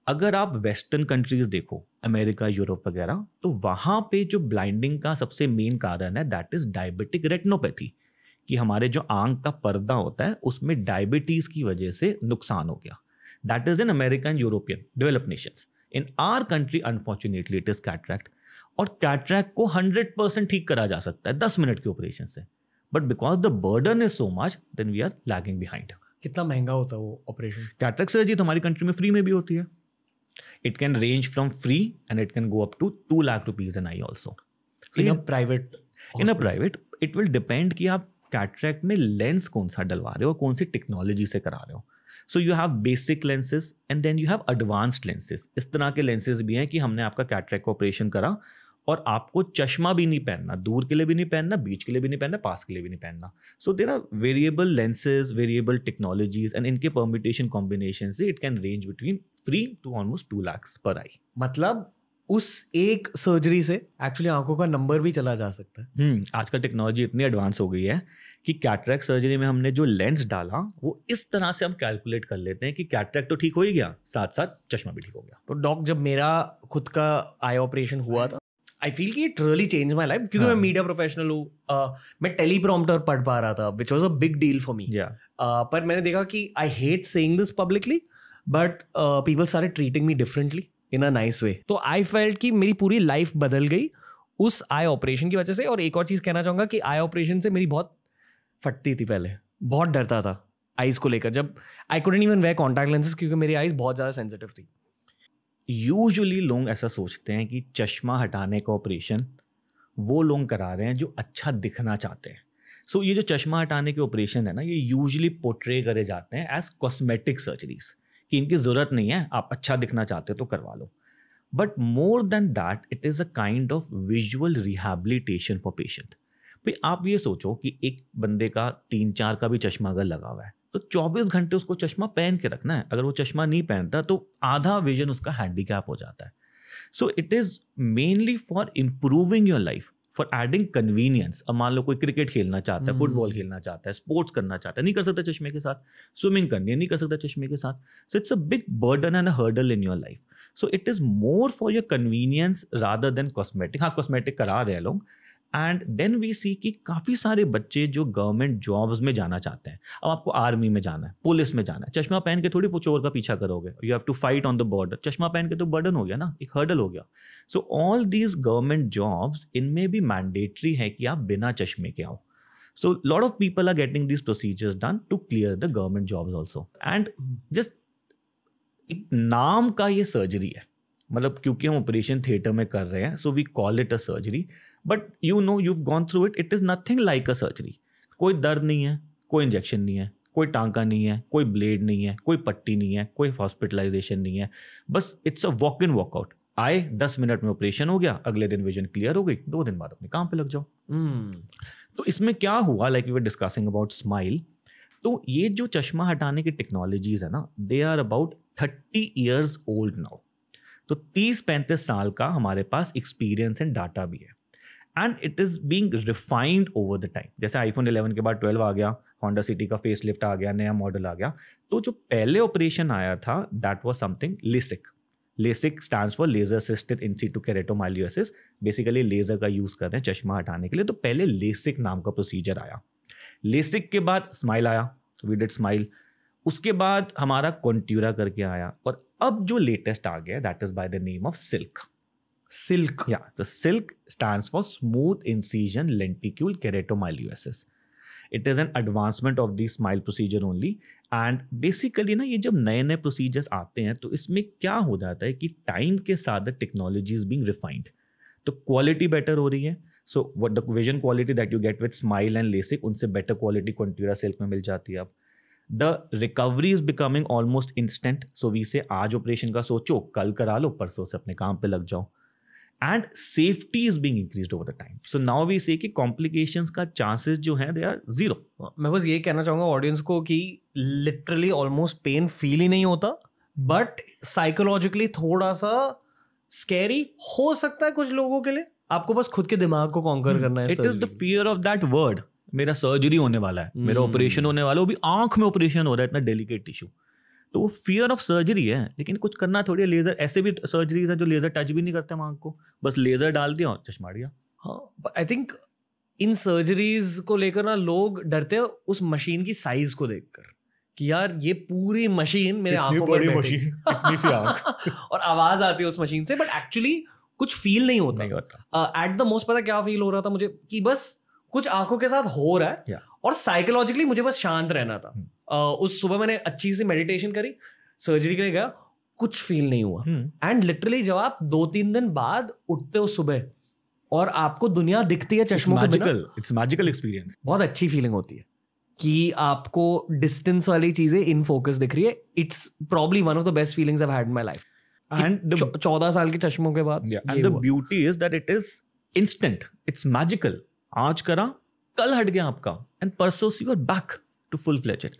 अगर आप वेस्टर्न कंट्रीज देखो अमेरिका यूरोप वगैरह तो वहां पे जो ब्लाइंडिंग का सबसे मेन कारण है दैट इज डायबिटिक रेटनोपैथी कि हमारे जो आंख का पर्दा होता है उसमें डायबिटीज़ की वजह से नुकसान हो गया that is in American European develop nations in our country unfortunately it is cataract और कैट्रैक्ट को हंड्रेड परसेंट ठीक करा जा सकता है दस मिनट के ऑपरेशन से but because the burden is so much then we are lagging behind कितना महंगा होता है वो ऑपरेशन कैट्रैक्ट सर्जरी तो हमारी कंट्री में फ्री में भी होती है it can range from free and it can go up to two lakh rupees an I also in in a private. In a private, it कि आप कैटरेक्ट में लेंस कौन सा डलवा रहे हो कौन सी टेक्नोलॉजी से करा रहे हो so you have basic lenses and then you have advanced lenses इस तरह के लेंसेज भी हैं कि हमने आपका कैटरेक्ट ऑपरेशन करा और आपको चश्मा भी नहीं पहनना दूर के लिए भी नहीं पहनना बीच के लिए भी नहीं पहनना पास के लिए भी नहीं पहनना so there are variable lenses variable technologies and इनके परमिटेशन कॉम्बिनेशन से it can range between free to almost two lakhs पर आई मतलब उस एक सर्जरी से एक्चुअली आंखों का नंबर भी चला जा सकता है हम्म, आजकल टेक्नोलॉजी इतनी एडवांस हो गई है कि कैटरैक सर्जरी में हमने जो लेंस डाला वो इस तरह से हम कैलकुलेट कर लेते हैं कि कैटरैक तो ठीक हो ही गया साथ साथ चश्मा भी ठीक हो गया तो डॉक जब मेरा खुद का आई ऑपरेशन हुआ था आई फील कि it really change my life क्योंकि मैं मीडिया हाँ। प्रोफेशनल हूँ मैं टेलीप्रॉम्प्टर पढ़ पा रहा था which was a big deal for me पर मैंने देखा कि I hate saying this publicly but peoples are treating me differently in a nice way तो आई फेल्ट कि मेरी पूरी लाइफ बदल गई उस आई ऑपरेशन की वजह से और एक और चीज़ कहना चाहूँगा कि आई ऑपरेशन से मेरी बहुत फटती थी पहले बहुत डरता था आईज को लेकर जब I couldn't even wear contact lenses क्योंकि मेरी आईज बहुत ज़्यादा सेंसिटिव थी यूजुअली लोग ऐसा सोचते हैं कि चश्मा हटाने का ऑपरेशन वो लोग करा रहे हैं जो अच्छा दिखना चाहते हैं सो so, ये जो चश्मा हटाने के ऑपरेशन है ना ये यूजली पोर्ट्रे करे जाते हैं एज कॉस्मेटिक सर्जरीज कि इनकी ज़रूरत नहीं है आप अच्छा दिखना चाहते हो तो करवा लो but more than that it is a kind of visual rehabilitation for patient भाई आप ये सोचो कि एक बंदे का तीन चार का भी चश्मा अगर लगा हुआ है तो 24 घंटे उसको चश्मा पहन के रखना है अगर वो चश्मा नहीं पहनता तो आधा विजन उसका हैंडीकैप हो जाता है so it is mainly for improving your life for adding convenience अब मान लो कोई क्रिकेट खेलना चाहता है फुटबॉल हम्म। खेलना चाहता है स्पोर्ट्स करना चाहता है नहीं कर सकता चश्मे के साथ स्विमिंग करनी है नहीं कर सकता चश्मे के साथ so it's a big burden and hurdle in your life so it is more for your convenience rather than cosmetic हाँ कॉस्मेटिक करा रहे हैं लोग एंड देन वी सी कि काफ़ी सारे बच्चे जो गवर्नमेंट जॉब्स में जाना चाहते हैं अब आपको आर्मी में जाना है पुलिस में जाना है चश्मा पहन के थोड़ी चोर का पीछा करोगे you have to fight on the border चश्मा पहन के तो बर्डन हो गया ना एक हर्डल हो गया so all these government jobs इनमें भी मैंडेटरी है कि आप बिना चश्मे के आओ so lot of people are getting this procedures done to clear the government jobs also and just एक नाम का ये सर्जरी है मतलब क्योंकि हम ऑपरेशन थिएटर में कर रहे हैं so we call it a surgery but you know you gone through it it is nothing like a surgery कोई दर्द नहीं है कोई इंजेक्शन नहीं है कोई टांका नहीं है कोई ब्लेड नहीं है कोई पट्टी नहीं है कोई हॉस्पिटलाइजेशन नहीं है बस it's a walk in walkout आए दस मिनट में ऑपरेशन हो गया अगले दिन विजन क्लियर हो गई दो दिन बाद अपने काम पे लग जाओ hmm. तो इसमें क्या हुआ like we discussing about smile तो ये जो चश्मा हटाने की टेक्नोलॉजीज है ना they are about thirty years old now तो तीस पैंतीस साल का हमारे पास एक्सपीरियंस एंड डाटा भी है and it is being refined over the time जैसे आईफोन 11 के बाद 12 आ गया होंडा सिटी का फेस लिफ्ट आ गया नया मॉडल आ गया तो जो पहले ऑपरेशन आया था that was something LASIK LASIK stand for laser assisted in situ keratomileusis basically laser का यूज़ कर रहे हैं चश्मा हटाने के लिए तो पहले लेसिक नाम का प्रोसीजर आया लेसिक के बाद स्माइल आया वी डिड स्माइल उसके बाद हमारा कॉन्ट्यूरा करके आया और अब जो लेटेस्ट आ गया that is by the name of silk Silk. Yeah, the silk stands for smooth incision lenticule keratomyeliosis. It is an advancement of this smile procedure only and basically ना ये जब नए नए प्रोसीजर्स आते हैं तो इसमें क्या हो जाता है कि टाइम के साथ the technology is being refined तो क्वालिटी बेटर हो रही है so what the vision quality that you get with smile and LASIK उनसे बेटर क्वालिटी क्वंट्यूरा सिल्क में मिल जाती है अब the recovery is becoming almost instant so we say आज ऑपरेशन का सोचो कल करा लो परसों से अपने काम पर लग जाओ and safety is being increase over the time so now we say कि का चांसेस जो है दे आर जीरो मैं बस ये कहना चाहूँगा ऑडियंस को कि लिटरली ऑलमोस्ट पेन फील ही नहीं होता बट साइकोलॉजिकली थोड़ा सा स्कैरी हो सकता है कुछ लोगों के लिए आपको बस खुद के दिमाग को कॉन्कर hmm. करना है it is the fear of that word मेरा सर्जरी होने वाला है मेरा ऑपरेशन hmm. होने वाला है वो भी आंख में ऑपरेशन हो रहा है इतना डेलिकेट टिश्यू तो वो फियर ऑफ सर्जरी है लेकिन कुछ करना थोड़ी है लेज़र ऐसे भी सर्जरीज है जो लेज़र टच भी नहीं करते हम को बस लेज़र डाल दिया और चश्मा दिया हाँ आई थिंक इन सर्जरीज को लेकर ना लोग डरते हैं उस मशीन की साइज को देखकर कि यार ये पूरी मशीन मेरे आंखों पर मशीन सी आंख और आवाज आती है उस मशीन से बट एक्चुअली कुछ फील नहीं होता एट द मोस्ट पता क्या फील हो रहा था मुझे कि बस कुछ आंखों के साथ हो रहा है yeah. और साइकोलॉजिकली मुझे बस शांत रहना था hmm. उस सुबह मैंने अच्छी सी मेडिटेशन करी सर्जरी के लिए गया कुछ फील नहीं हुआ एंड लिटरली जब आप दो तीन दिन बाद उठते हो सुबह और आपको दुनिया दिखती है चश्मों के बिना इट्स मैजिकल एक्सपीरियंस बहुत अच्छी फीलिंग होती है कि आपको डिस्टेंस वाली चीजें इन फोकस दिख रही है it's probably one of the best feelings I had my life and चौदह साल के चश्मों के बाद and the beauty is that it is instant it's magical आज करा कल हट गया आपका एंड परसों you are back to full फ्लेचर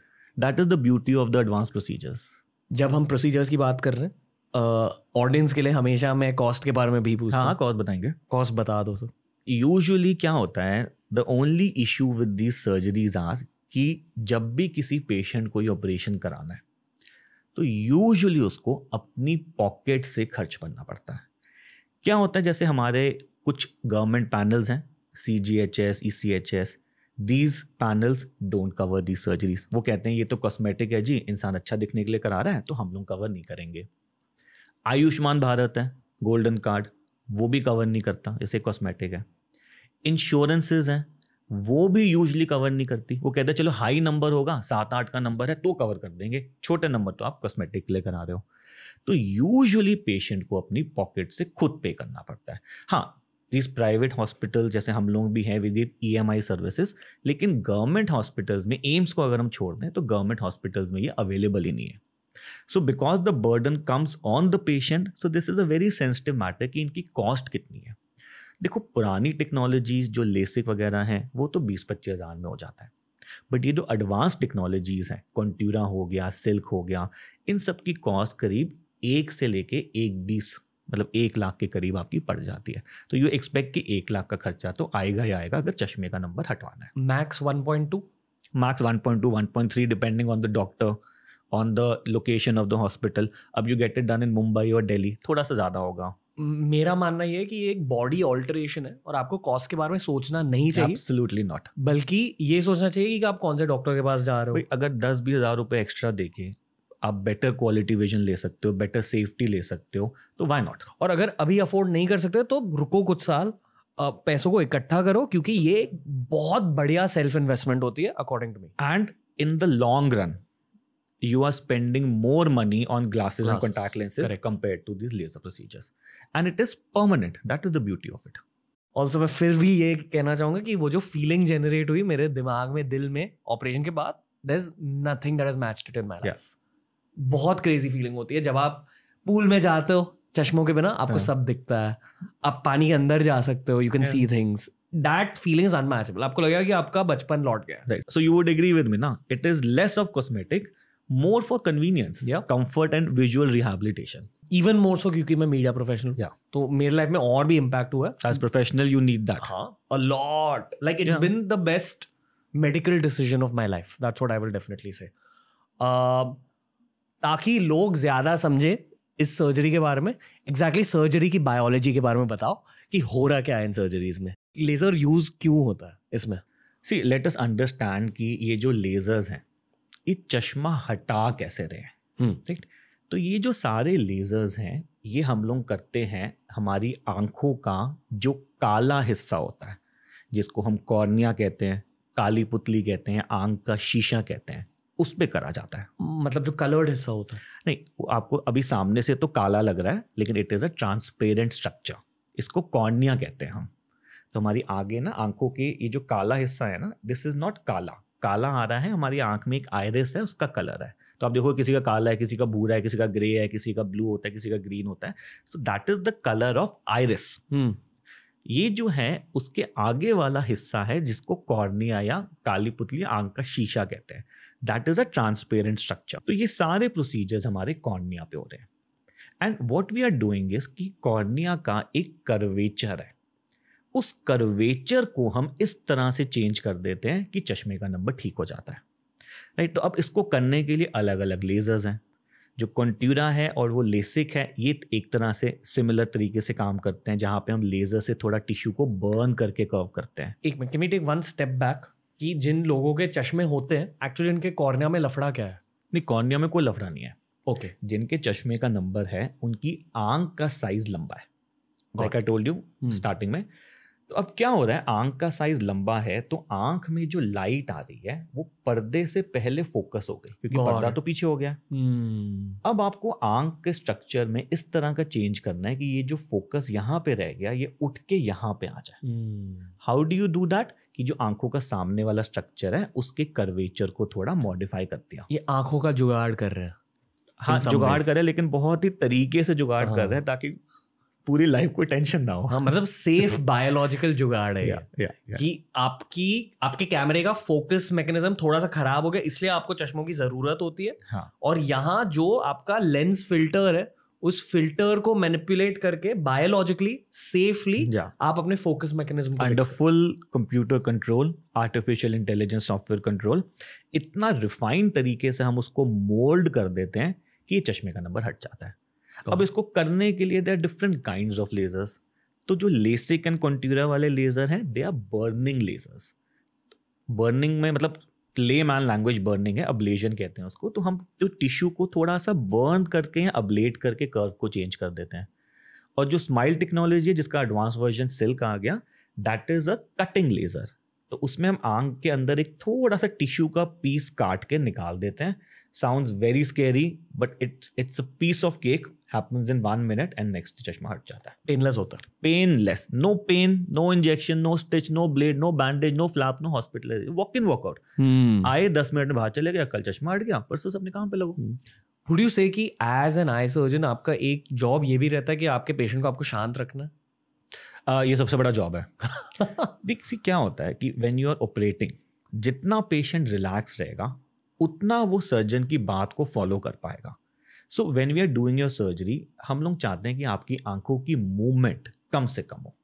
that is the beauty of the advance procedures जब हम प्रोसीजर्स की बात कर रहे हैं ऑडियंस के लिए हमेशा मैं कॉस्ट के बारे में भी पूछ हाँ कॉस्ट बताएंगे कॉस्ट बता दो सर यूजली क्या होता है the only issue with the surgeries are कि जब भी किसी पेशेंट को ये ऑपरेशन कराना है तो यूजली उसको अपनी पॉकेट से खर्च करना पड़ता है क्या होता है जैसे हमारे कुछ गवर्नमेंट पैनल्स हैं C G H S E C H S these panels don't cover these surgeries वो कहते हैं ये तो कॉस्मेटिक है जी इंसान अच्छा दिखने के लिए करा रहा है तो हम लोग कवर नहीं करेंगे आयुष्मान भारत है गोल्डन कार्ड वो भी कवर नहीं करता जैसे कॉस्मेटिक है इंश्योरेंसेज हैं वो भी यूजली कवर नहीं करती वो कहते हैं चलो हाई नंबर होगा सात आठ का नंबर है तो कवर कर देंगे छोटे नंबर तो आप कॉस्मेटिक के लिए करा रहे हो तो यूजुअली पेशेंट को अपनी पॉकेट से खुद पे करना पड़ता है हाँ दिस प्राइवेट हॉस्पिटल जैसे हम लोग भी हैं with E M I services लेकिन गवर्नमेंट हॉस्पिटल्स में एम्स को अगर हम छोड़ दें तो गवर्नमेंट हॉस्पिटल्स में ये अवेलेबल ही नहीं है so because the burden comes on the patient so this is a very sensitive matter कि इनकी कॉस्ट कितनी है देखो पुरानी टेक्नोलॉजीज जो लेसिक वगैरह हैं वो तो बीस पच्चीस हज़ार में हो जाता है बट ये जो एडवांस टेक्नोलॉजीज़ हैं कॉन्ट्यूरा हो गया सिल्क हो गया इन सब की कॉस्ट करीब एक से लेके एक बीस मतलब एक लाख के करीब आपकी पड़ जाती है तो यू एक्सपेक्ट कि एक लाख का खर्चा तो आएगा ही आएगा अगर चश्मे का नंबर हटवाना है max one point two marks point three depending on the doctor on the location of the hospital अब you get it done in Mumbai और डेली थोड़ा सा ज़्यादा होगा मेरा मानना यह है कि ये एक बॉडी ऑल्टरेशन है और आपको कॉस्ट के बारे में सोचना नहीं चाहिए एब्सोल्युटली नॉट बल्कि ये सोचना चाहिए कि आप कौन से डॉक्टर के पास जा रहे हो अगर दस बीस हज़ार रुपए एक्स्ट्रा देके आप बेटर क्वालिटी विजन ले सकते हो बेटर सेफ्टी ले सकते हो तो वाई नॉट और अगर अभी अफोर्ड नहीं कर सकते तो रुको कुछ साल पैसों को इकट्ठा करो क्योंकि ये बहुत बढ़िया सेल्फ इन्वेस्टमेंट होती है according to me and in the long run you are spending more money on glasses glasses. Contact lenses lenses to this laser procedures and it is permanent that is the beauty of it also मैं फिर भी ये कहना चाहूंगा कि वो जो feeling generate हुई मेरे दिमाग में दिल में ऑपरेशन के बाद there is nothing that is match to till my life बहुत क्रेजी फीलिंग होती है जब आप पूल में जाते हो चश्मों के बिना आपको हाँ। सब दिखता है आप पानी के अंदर जा सकते हो you can see things that feeling unmatchable आपको लगेगा कि आपका बचपन लौट गया so you would agree with me ना it is less of cosmetic more for convenience comfort and visual rehabilitation even more so क्योंकि मैं मीडिया प्रोफेशनल yeah. तो मेरे लाइफ में और भी इम्पैक्ट हुआ professional you need that a lot like it's been the best medical decision of my life that's what I will definitely say ताकि लोग ज़्यादा समझे इस सर्जरी के बारे में एग्जैक्टली exactly सर्जरी की बायोलॉजी के बारे में बताओ कि हो रहा क्या है इन सर्जरीज में लेज़र यूज़ क्यों होता है इसमें सी लेट अस अंडरस्टैंड कि ये जो लेज़र्स हैं ये चश्मा हटा कैसे रहे हैं राइट हम्म। तो ये जो सारे लेज़र्स हैं ये हम लोग करते हैं हमारी आँखों का जो काला हिस्सा होता है जिसको हम कॉर्निया कहते हैं काली पुतली कहते हैं आंख का शीशा कहते हैं उस पर करा जाता है मतलब जो कलर्ड हिस्सा होता है नहीं वो आपको अभी सामने से तो काला लग रहा है लेकिन it is a transparent structure इसको कॉर्निया कहते हैं हम तो हमारी आगे ना आंखों के ये जो काला हिस्सा है ना दिस इज़ नॉट काला काला आ रहा है हमारी आंख में एक आयरिस है उसका कलर है तो आप देखो किसी का काला है किसी का भूरा है किसी का ग्रे है किसी का ब्लू होता है किसी का ग्रीन होता है so that is the colour of iris ये जो है उसके आगे वाला हिस्सा है जिसको कॉर्निया या काली पुतली आंख का शीशा कहते हैं that is a transparent structure तो ये सारे प्रोसीजर्स हमारे कॉर्निया पे हो रहे हैं and what we are doing is कि कॉर्निया का एक कर्वेचर है उस कर्वेचर को हम इस तरह से चेंज कर देते हैं कि चश्मे का नंबर ठीक हो जाता है राइट तो अब इसको करने के लिए अलग अलग लेजर्स हैं जो कंट्यूरा है और वो लेसिक है ये एक तरह से सिमिलर तरीके से काम करते हैं जहाँ पे हम लेजर से थोड़ा टिश्यू को बर्न करके कर्व करते हैं एक minute take one step back कि जिन लोगों के चश्मे होते हैं एक्चुअली इनके कॉर्निया में लफड़ा क्या है नहीं कॉर्निया में कोई लफड़ा नहीं है ओके okay. जिनके चश्मे का नंबर है उनकी आंख का साइज लंबा है like I told you starting में तो अब क्या हो रहा है आंख का साइज लंबा है तो आंख में जो लाइट आ रही है वो पर्दे से पहले फोकस हो गई क्योंकि पर्दा तो पीछे हो गया hmm. अब आपको आंख के स्ट्रक्चर में इस तरह का चेंज करना है कि ये जो फोकस यहाँ पे रह गया ये उठ के यहाँ पे आ जाए how do you do that कि जो आंखों का सामने वाला स्ट्रक्चर है उसके कर्वेचर को थोड़ा मॉडिफाई कर दिया ये आंखों का जुगाड़ कर रहे हैं हाँ जुगाड़ कर रहे हैं लेकिन बहुत ही तरीके से जुगाड़ हाँ। कर रहे हैं हाँ। ताकि पूरी लाइफ को टेंशन ना हो हाँ मतलब सेफ बायोलॉजिकल जुगाड़ है या, या, या. कि आपकी आपके कैमरे का फोकस मैकेनिज्म थोड़ा सा खराब हो गया इसलिए आपको चश्मों की जरूरत होती है हाँ. और यहाँ जो आपका लेंस फिल्टर है उस फिल्टर को मैनिपुलेट करके बायोलॉजिकली सेफली आप अपने focus mechanism under full computer control artificial intelligence software control इतना रिफाइन तरीके से हम उसको मोल्ड कर देते हैं कि ये चश्मे का नंबर हट जाता है अब इसको करने के लिए they are different kind of lasers तो जो लेसिक एंड कॉन्टीरा वाले लेजर हैं they are burning lasers burning में मतलब ले मैन लैंग्वेज बर्निंग है अब्लेजन कहते हैं उसको तो हम जो टिश्यू को थोड़ा सा बर्न करके या अब्लेट करके कर्व को चेंज कर देते हैं और जो स्माइल टेक्नोलॉजी है जिसका एडवांस वर्जन सिल्क आ गया that is a cutting laser तो उसमें हम आंग के अंदर एक थोड़ा सा टिश्यू का पीस काट के निकाल देते हैं sound very scary but it's it's a piece of cake happens in one minute and next चश्मा हट जाता है पेनलेस होता है painless no pain no injection no stitch no blade no bandage no flap no hospital walk in walkout आए दस minute में बाहर चले गए कल चश्मा हट गया परसों से अपने काम पे लगो वुड यू से कि एज एन आई सर्जन आपका एक जॉब ये भी रहता है कि आपके पेशेंट को आपको शांत रखना आ, ये सबसे बड़ा जॉब है देखिए क्या होता है कि वेन यू आर ऑपरेटिंग जितना पेशेंट रिलैक्स रहेगा उतना वो सर्जन की बात को फॉलो कर पाएगा so when we are doing your surgery हम लोग चाहते हैं कि आपकी आंखों की मूवमेंट कम से कम हो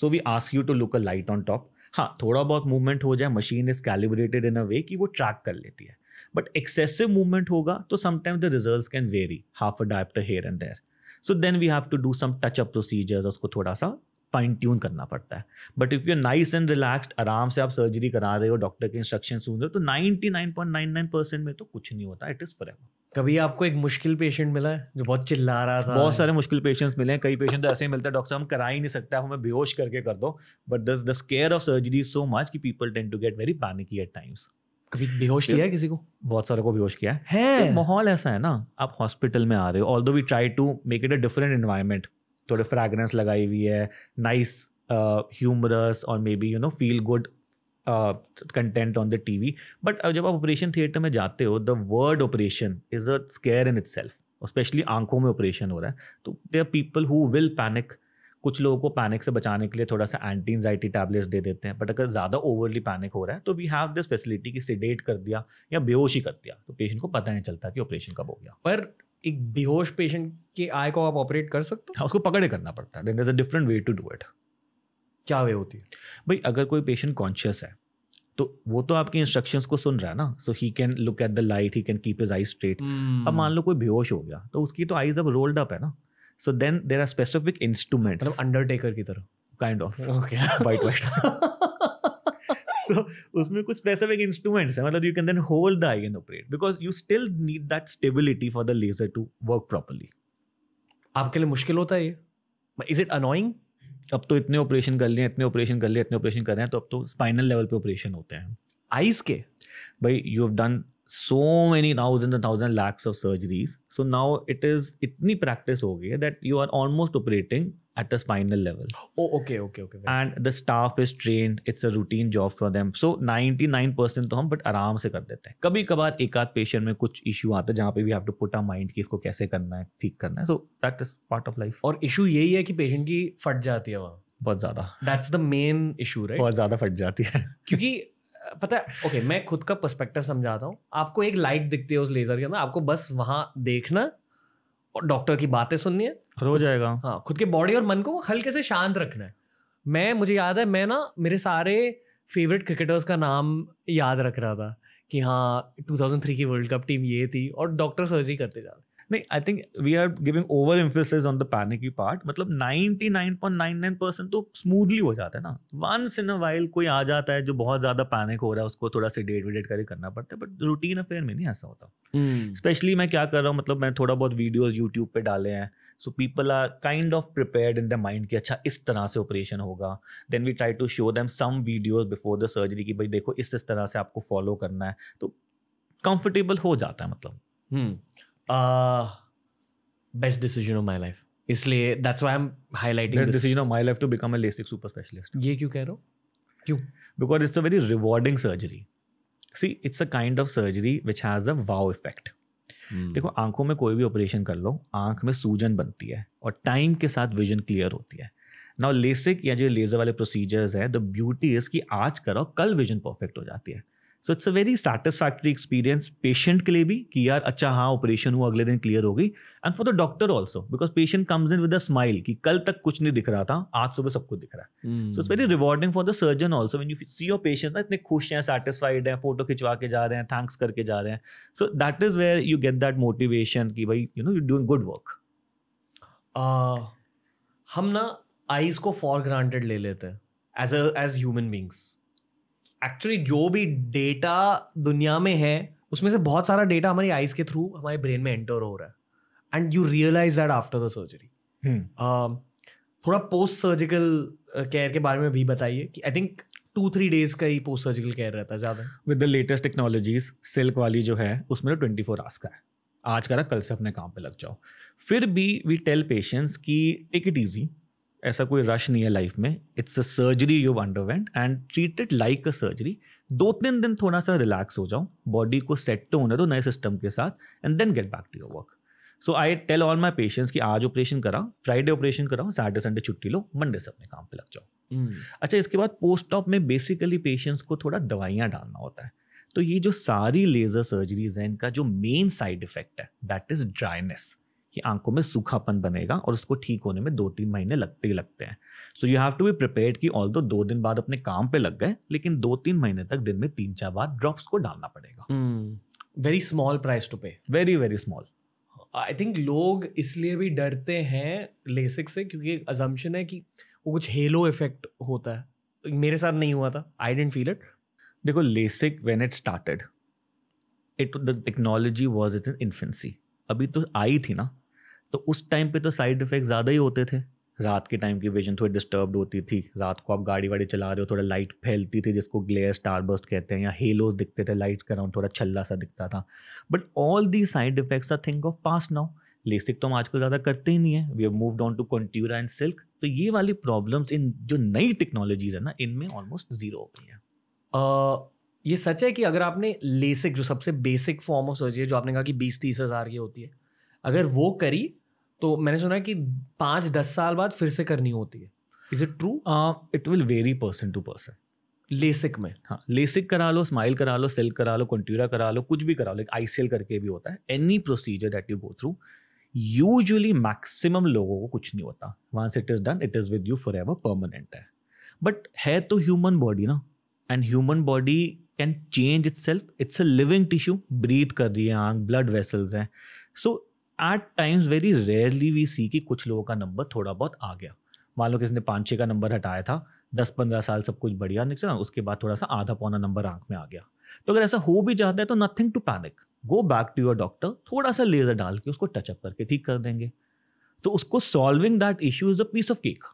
so we ask you to look a light on top हाँ थोड़ा बहुत मूवमेंट हो जाए machine is calibrated in a way कि वो ट्रैक कर लेती है बट एक्सेसिव मूवमेंट होगा तो sometimes the result can vary half a diopter here and there so then we have to do some touch up procedures उसको थोड़ा सा फाइन ट्यून करना पड़ता है but if you nice and relaxed आराम से आप सर्जरी करा रहे हो डॉक्टर के इंस्ट्रक्शन सुन रहे हो तो ninety nine point nine nine percent में तो कुछ नहीं होता इट इज़ फॉर एवर कभी आपको एक मुश्किल पेशेंट मिला है जो बहुत चिल्ला रहा था बहुत सारे मुश्किल पेशेंट्स मिले हैं कई पेशेंट तो ऐसे ही मिलते हैं डॉक्टर हम करा ही नहीं सकते हमें बेहोश करके कर दो but this the scare of surgery so much कि people tend to get very panicky at times कभी बेहोश किया है किसी को बहुत सारे को बेहोश किया है, है। तो माहौल ऐसा है ना आप हॉस्पिटल में आ रहे हो although we try to make it a different environment थोड़े फ्रेगरेंस लगाई हुई है नाइस ह्यूमरस uh, और may be you know feel good content on the TV but जब आप ऑपरेशन थिएटर में जाते हो the word operation is a scare in itself specially आंखों में ऑपरेशन हो रहा है तो they are people who will panic कुछ लोगों को पैनिक से बचाने के लिए थोड़ा सा एंटी एनजाइटी टैबलेट्स दे देते हैं बट अगर ज़्यादा ओवरली पैनिक हो रहा है तो वी हैव दिस फैसिलिटी कि सिडेट कर दिया या बेहोशी कर दिया तो पेशेंट को पता नहीं चलता कि ऑपरेशन कब हो गया पर एक बेहोश पेशेंट के आई को आप ऑपरेट कर सकते हो हाँ, उसको पकड़े करना पड़ता है then different way to do it क्या वे होती है भाई अगर कोई पेशेंट कॉन्शियस है तो वो तो आपकी इंस्ट्रक्शंस को सुन रहा है ना so he can look at the light he can keep his eye straight अब hmm. मान लो कोई बेहोश हो गया तो उसकी तो आईज अब रोल्ड अप है ना so then there are specific instrument undertaker की तरह kind of okay white white so उसमें कुछ स्पेसिफिक इंस्ट्रूमेंट्स हैं मतलब you can then hold the आइगन operate because you still need that stability for the laser to work properly आपके लिए मुश्किल होता है ये इज इट अनोइंग अब तो इतने ऑपरेशन कर लिए इतने ऑपरेशन कर लिए इतने ऑपरेशन कर रहे हैं तो अब तो स्पाइनल लेवल पे ऑपरेशन होते हैं आइज के भाई you have done so many thousands and thousands lakhs of surgeries so now it is itni practice ho gayi that you are almost operating at the spinal level oh okay okay okay and the staff is trained it's a routine job for them so 99% तो हम but आराम से कर देते हैं कभी कभार एक आध पेशेंट में कुछ इशू आता है जहाँ पे we have to put our mind कि इसको कैसे करना है ठीक करना है so that is part of life और इशू यही है कि पेशेंट की फट जाती है वहाँ बहुत ज्यादा that's the main issue right बहुत ज्यादा फट जाती है क्योंकि पता है ओके okay, मैं खुद का पर्सपेक्टिव समझाता हूँ आपको एक लाइट दिखती है उस लेजर के अंदर आपको बस वहाँ देखना और डॉक्टर की बातें सुननी है हो जाएगा हाँ खुद के बॉडी और मन को हल्के से शांत रखना है मैं मुझे याद है मैं ना मेरे सारे फेवरेट क्रिकेटर्स का नाम याद रख रहा था कि हाँ 2003 की वर्ल्ड कप टीम ये थी और डॉक्टर सर्जरी करते जा रहे नहीं I think we are giving over emphasis on the panic part मतलब 99.99 परसेंट तो स्मूथली हो जाता है ना वंस इन अ वाइल कोई आ जाता है जो बहुत ज़्यादा पैनिक हो रहा है उसको थोड़ा सा डेट वेडेट करके करना पड़ता है बट रूटीन अफेयर में नहीं ऐसा होता स्पेशली hmm. मैं क्या कर रहा हूँ मतलब मैं थोड़ा बहुत वीडियोज यूट्यूब पर डाले हैं so people are kind of prepare in the mind कि अच्छा इस तरह से ऑपरेशन होगा then we try to show them some videos before the surgery की भाई देखो इस इस तरह से आपको फॉलो करना है तो कंफर्टेबल हो जाता है मतलब hmm. Best decision of my life इसलिए that's I am highlighting decision of my life to become LASIK super specialist ये क्यों कह रहे हो क्यों because it's a very rewarding surgery see it's a kind of surgery which has a wow effect देखो आंखों में कोई भी ऑपरेशन कर लो आंख में सूजन बनती है और टाइम के साथ विजन क्लियर होती है नाउ लेसिक या जो लेज़र वाले प्रोसीजर्स है द ब्यूटी इज कि आज करो कल विजन परफेक्ट हो जाती है so it's a very satisfactory experience patient के लिए भी कि यार अच्छा हाँ ऑपरेशन हुआ अगले दिन क्लियर हो गई and for the doctor also because patient comes in with a smile कि कल तक कुछ नहीं दिख रहा था आज सुबह सब कुछ दिख रहा है so it's very rewarding for the surgeon also when you see your patient ना इतने खुश हैं सेटिस्फाइड हैं फोटो खिंचवा के जा रहे हैं थैंक्स करके जा रहे हैं so that is where you get that motivation कि भाई you know you doing good work हम ना आईज को फॉर ग्रांटेड ले लेते हैं as as human beings actually जो भी डेटा दुनिया में है उसमें से बहुत सारा डेटा हमारी आइज के थ्रू हमारे ब्रेन में एंटर हो रहा है and you realise that after the surgery थोड़ा पोस्ट सर्जिकल केयर के बारे में भी बताइए कि I think two three days का ही पोस्ट सर्जिकल केयर रहता है ज़्यादा with the latest technologies silk वाली जो है उसमें तो ट्वेंटी फोर आवर्स का है आज रहा कल से अपने काम पे लग जाओ फिर भी वी टेल पेशेंट्स कि टेक इट इजी ऐसा कोई रश नहीं है लाइफ में it's a surgery you underwent and treat it like a surgery दो तीन दिन थोड़ा सा रिलैक्स हो जाओ बॉडी को सेट तो होने दो नए सिस्टम के साथ and then get back to your work so I tell all my patients कि आज ऑपरेशन करा फ्राइडे ऑपरेशन कराओ सैटरडे संडे छुट्टी लो मंडे से अपने काम पे लग जाओ hmm. अच्छा इसके बाद पोस्ट ऑप में बेसिकली पेशेंट्स को थोड़ा दवाइयाँ डालना होता है तो ये जो सारी लेज़र सर्जरीज हैं इनका जो मेन साइड इफेक्ट है दैट इज़ ड्राइनेस कि आंखों में सूखापन बनेगा और उसको ठीक होने में दो तीन महीने लगते ही लगते हैं so you have to be prepare कि ऑल दो दिन बाद अपने काम पे लग गए लेकिन दो तीन महीने तक दिन में तीन चार बार ड्रॉप्स को डालना पड़ेगा very small price to pay very very small I think लोग इसलिए भी डरते हैं लेसिक से क्योंकि अजम्पन है कि वो कुछ हेलो इफेक्ट होता है मेरे साथ नहीं हुआ था आई डेंट फील इट देखो LASIK when it started it the technology was it in infancy अभी तो आई थी ना तो उस टाइम पे तो साइड इफ़ेक्ट ज़्यादा ही होते थे रात के टाइम की विजन थोड़ी डिस्टर्ब होती थी रात को आप गाड़ी वाड़ी चला रहे हो थोड़ा लाइट फैलती थी जिसको ग्लेयर स्टारबर्स्ट कहते हैं या हेलोज दिखते थे लाइट का राउंड थोड़ा छल्ला सा दिखता था but all the side effects are thing of past now LASIK तो हम आजकल ज़्यादा करते ही नहीं है we have move on to Contoura and silk तो ये वाली प्रॉब्लम्स इन जो नई टेक्नोलॉजीज है ना इनमें ऑलमोस्ट ज़ीरो हो गई है uh, ये सच है कि अगर आपने लेसिक जो सबसे बेसिक फॉर्म ऑफ सर्जरी जो आपने कहा कि बीस तीस हज़ार की होती है अगर वो करी तो मैंने सुना कि पाँच दस साल बाद फिर से करनी होती है is it true it will vary person to person LASIK में हाँ लेसिक करा लो स्माइल करा लो सिल्क करा लो कंट्यूरा करा लो कुछ भी करा लो एक आईसीएल करके भी होता है any procedure that you go through usually maximum लोगों को कुछ नहीं होता once it is done it is with you forever permanent है बट है तो ह्यूमन बॉडी ना and human body can change itself it's a living tissue breathe कर रही है आंख ब्लड वेसल्स हैं so at times very rarely we see कि कुछ लोगों का नंबर थोड़ा बहुत आ गया मान लो किसने पाँच छः का नंबर हटाया था दस पंद्रह साल सब कुछ बढ़िया निकला उसके बाद थोड़ा सा आधा पौना नंबर आँख में आ गया तो अगर ऐसा हो भी जाता है तो nothing to panic go back to your doctor थोड़ा सा लेजर डाल के उसको टचअप करके ठीक कर देंगे तो उसको solving that issue is a piece of cake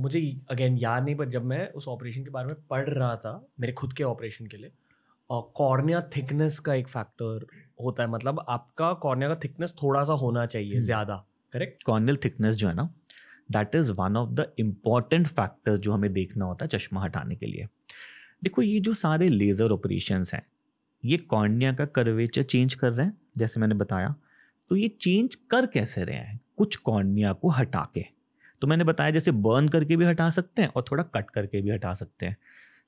मुझे अगेन याद नहीं पर जब मैं उस ऑपरेशन के बारे में पढ़ रहा था मेरे खुद के ऑपरेशन के लिए कॉर्निया थिकनेस का एक फैक्टर होता है मतलब आपका कॉर्निया का थिकनेस थोड़ा सा होना चाहिए ज़्यादा करेक्ट कॉर्नियल थिकनेस जो है ना that is one of the important factors जो हमें देखना होता है चश्मा हटाने के लिए देखो ये जो सारे लेज़र ऑपरेशन हैं ये कॉर्निया का करवेचर चेंज कर रहे हैं जैसे मैंने बताया तो ये चेंज कर कैसे रहे हैं कुछ कॉर्निया को हटा के तो मैंने बताया जैसे बर्न करके भी हटा सकते हैं और थोड़ा कट करके भी हटा सकते हैं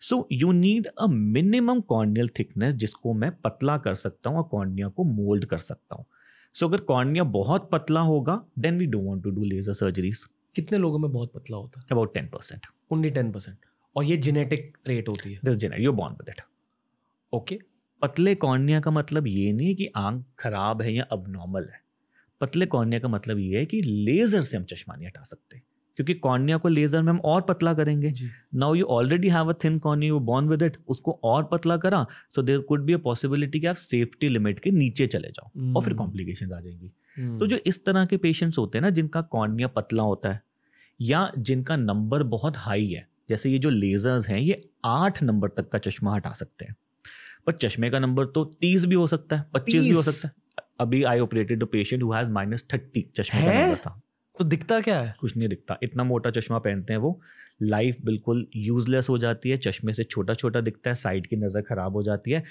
so you need a minimum corneal thickness जिसको मैं पतला कर सकता हूँ और कॉर्निया को मोल्ड कर सकता हूँ सो so, अगर कॉर्निया बहुत पतला होगा then we don't want to do laser surgeries कितने लोगों में बहुत पतला होता है about ten percent only ten percent और ये जेनेटिक ट्रेट होती है this genetic you born with it okay पतले कॉर्निया का मतलब ये नहीं है कि आंख खराब है या अब नॉर्मल है पतले कॉर्निया का मतलब ये है कि लेज़र से हम चश्मा नहीं हटा सकते हैं क्योंकि कॉर्निया को लेजर में हम और पतला करेंगे now you already have a thin cornea you born with it उसको और पतला करा so there could be a possibility कि आप सेफ्टी लिमिट के नीचे चले जाओ hmm. और फिर कॉम्प्लिकेशन hmm। आ जाएंगी hmm. तो जो इस तरह के पेशेंट्स होते हैं ना जिनका कॉर्निया पतला होता है या जिनका नंबर बहुत हाई है जैसे ये जो लेजर्स हैं ये आठ नंबर तक का चश्मा हटा सकते हैं पर चश्मे का नंबर तो तीस भी हो सकता है पच्चीस भी हो सकता है अभी I operated patient who has minus thirty चश्मे का नंबर था तो दिखता क्या है कुछ नहीं दिखता इतना मोटा चश्मा पहनते हैं वो लाइफ बिल्कुल यूजलेस हो जाती है चश्मे से छोटा छोटा दिखता है साइड की नज़र ख़राब हो जाती है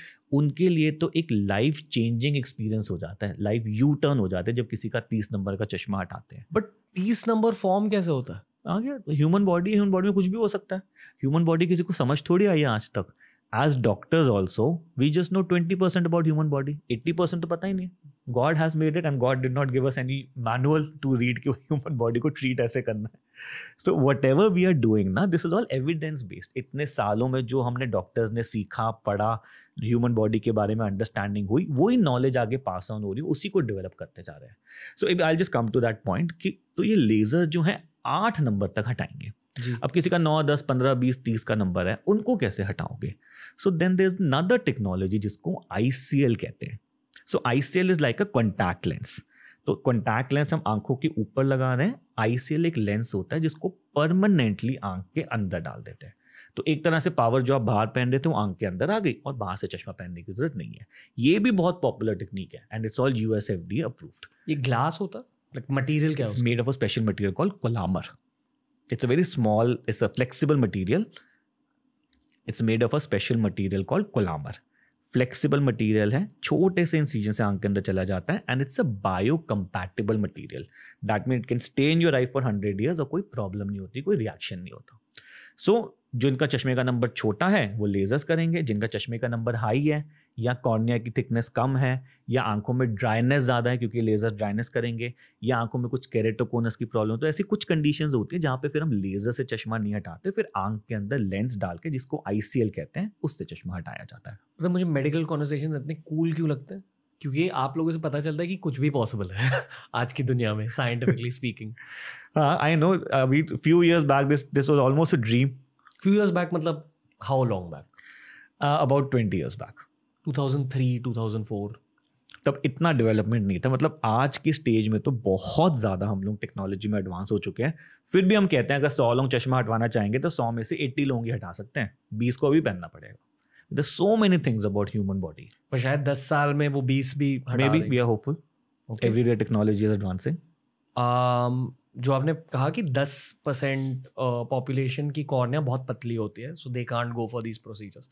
उनके लिए तो एक लाइफ चेंजिंग एक्सपीरियंस हो जाता है लाइफ यू टर्न हो जाता है जब किसी का तीस नंबर का चश्मा हटाते हैं बट तीस नंबर फॉर्म कैसे होता है आ गया ह्यूमन बॉडी ह्यूमन बॉडी में कुछ भी हो सकता है ह्यूमन बॉडी किसी को समझ थोड़ी आई है आज तक as doctors also we just know twenty percent about human body eighty percent तो पता ही नहीं God has made it and God did not give us any manual to read कि ह्यूमन बॉडी को ट्रीट ऐसे करना है so whatever we are doing ना this is all evidence based इतने सालों में जो हमने डॉक्टर्स ने सीखा पढ़ा ह्यूमन बॉडी के बारे में अंडरस्टैंडिंग हुई वही नॉलेज आगे पास ऑन हो रही है उसी को डेवलप करते जा रहे हैं so if I just come to that point कि तो ये लेजर्स जो हैं आठ नंबर तक हटाएंगे अब किसी का नौ दस पंद्रह बीस तीस का नंबर है उनको कैसे हटाओगे so then there is another technology जिसको आई कहते हैं so ICL is like a contact lens तो कॉन्टैक्ट लेंस हम आंखों के ऊपर लगा रहे हैं आईसीएल एक लेंस होता है जिसको परमानेंटली आंख के अंदर डाल देते हैं तो एक तरह से पावर जो आप बाहर पहन रहे थे वो आंख के अंदर आ गई और बाहर से चश्मा पहनने की जरूरत नहीं है ये भी बहुत पॉपुलर टेक्निक है and it's all U S F D approved ये ग्लास होता लाइक मटीरियल क्या made of a special material call Collamer it's a very small it's a flexible material it's made of a special material call Collamer flexible material है छोटे से incision से आंख के अंदर चला जाता है and it's a biocompatible material that mean it can stay in your eye for hundred years और कोई प्रॉब्लम नहीं होती कोई रिएक्शन नहीं होता सो so, जिनका चश्मे का नंबर छोटा है वो लेजर्स करेंगे जिनका चश्मे का नंबर हाई है या कॉर्निया की थिकनेस कम है या आंखों में ड्राइनेस ज़्यादा है क्योंकि लेज़र ड्राइनेस करेंगे या आंखों में कुछ कैरेटोकोनस की प्रॉब्लम तो ऐसी कुछ कंडीशन होती है जहाँ पे फिर हम लेज़र से चश्मा नहीं हटाते फिर आंख के अंदर लेंस डाल के जिसको आई कहते हैं उससे चश्मा हटाया जाता है मतलब तो मुझे मेडिकल कॉन्वर्सेशन इतने कूल क्यों लगते हैं क्योंकि आप लोगों से पता चलता है कि कुछ भी पॉसिबल है आज की दुनिया में साइंटिफिकली स्पीकिंग आई नो अभी few years back this this was almost a dream few years back मतलब how long back about twenty years back 2003 2004 तब इतना डेवलपमेंट नहीं था मतलब आज की स्टेज में तो बहुत ज़्यादा हम लोग टेक्नोलॉजी में एडवांस हो चुके हैं फिर भी हम कहते हैं अगर सौ लोग चश्मा हटवाना चाहेंगे तो सौ में से एट्टी लोग ही हटा सकते हैं बीस को अभी पहनना पड़ेगा the so many things about human body पर शायद दस साल में वो बीस भी maybe we are hopeful every day technology is advancing जो आपने कहा कि दस परसेंट पॉपुलेशन uh, की कॉर्निया बहुत पतली होती है so they can't go for these procedures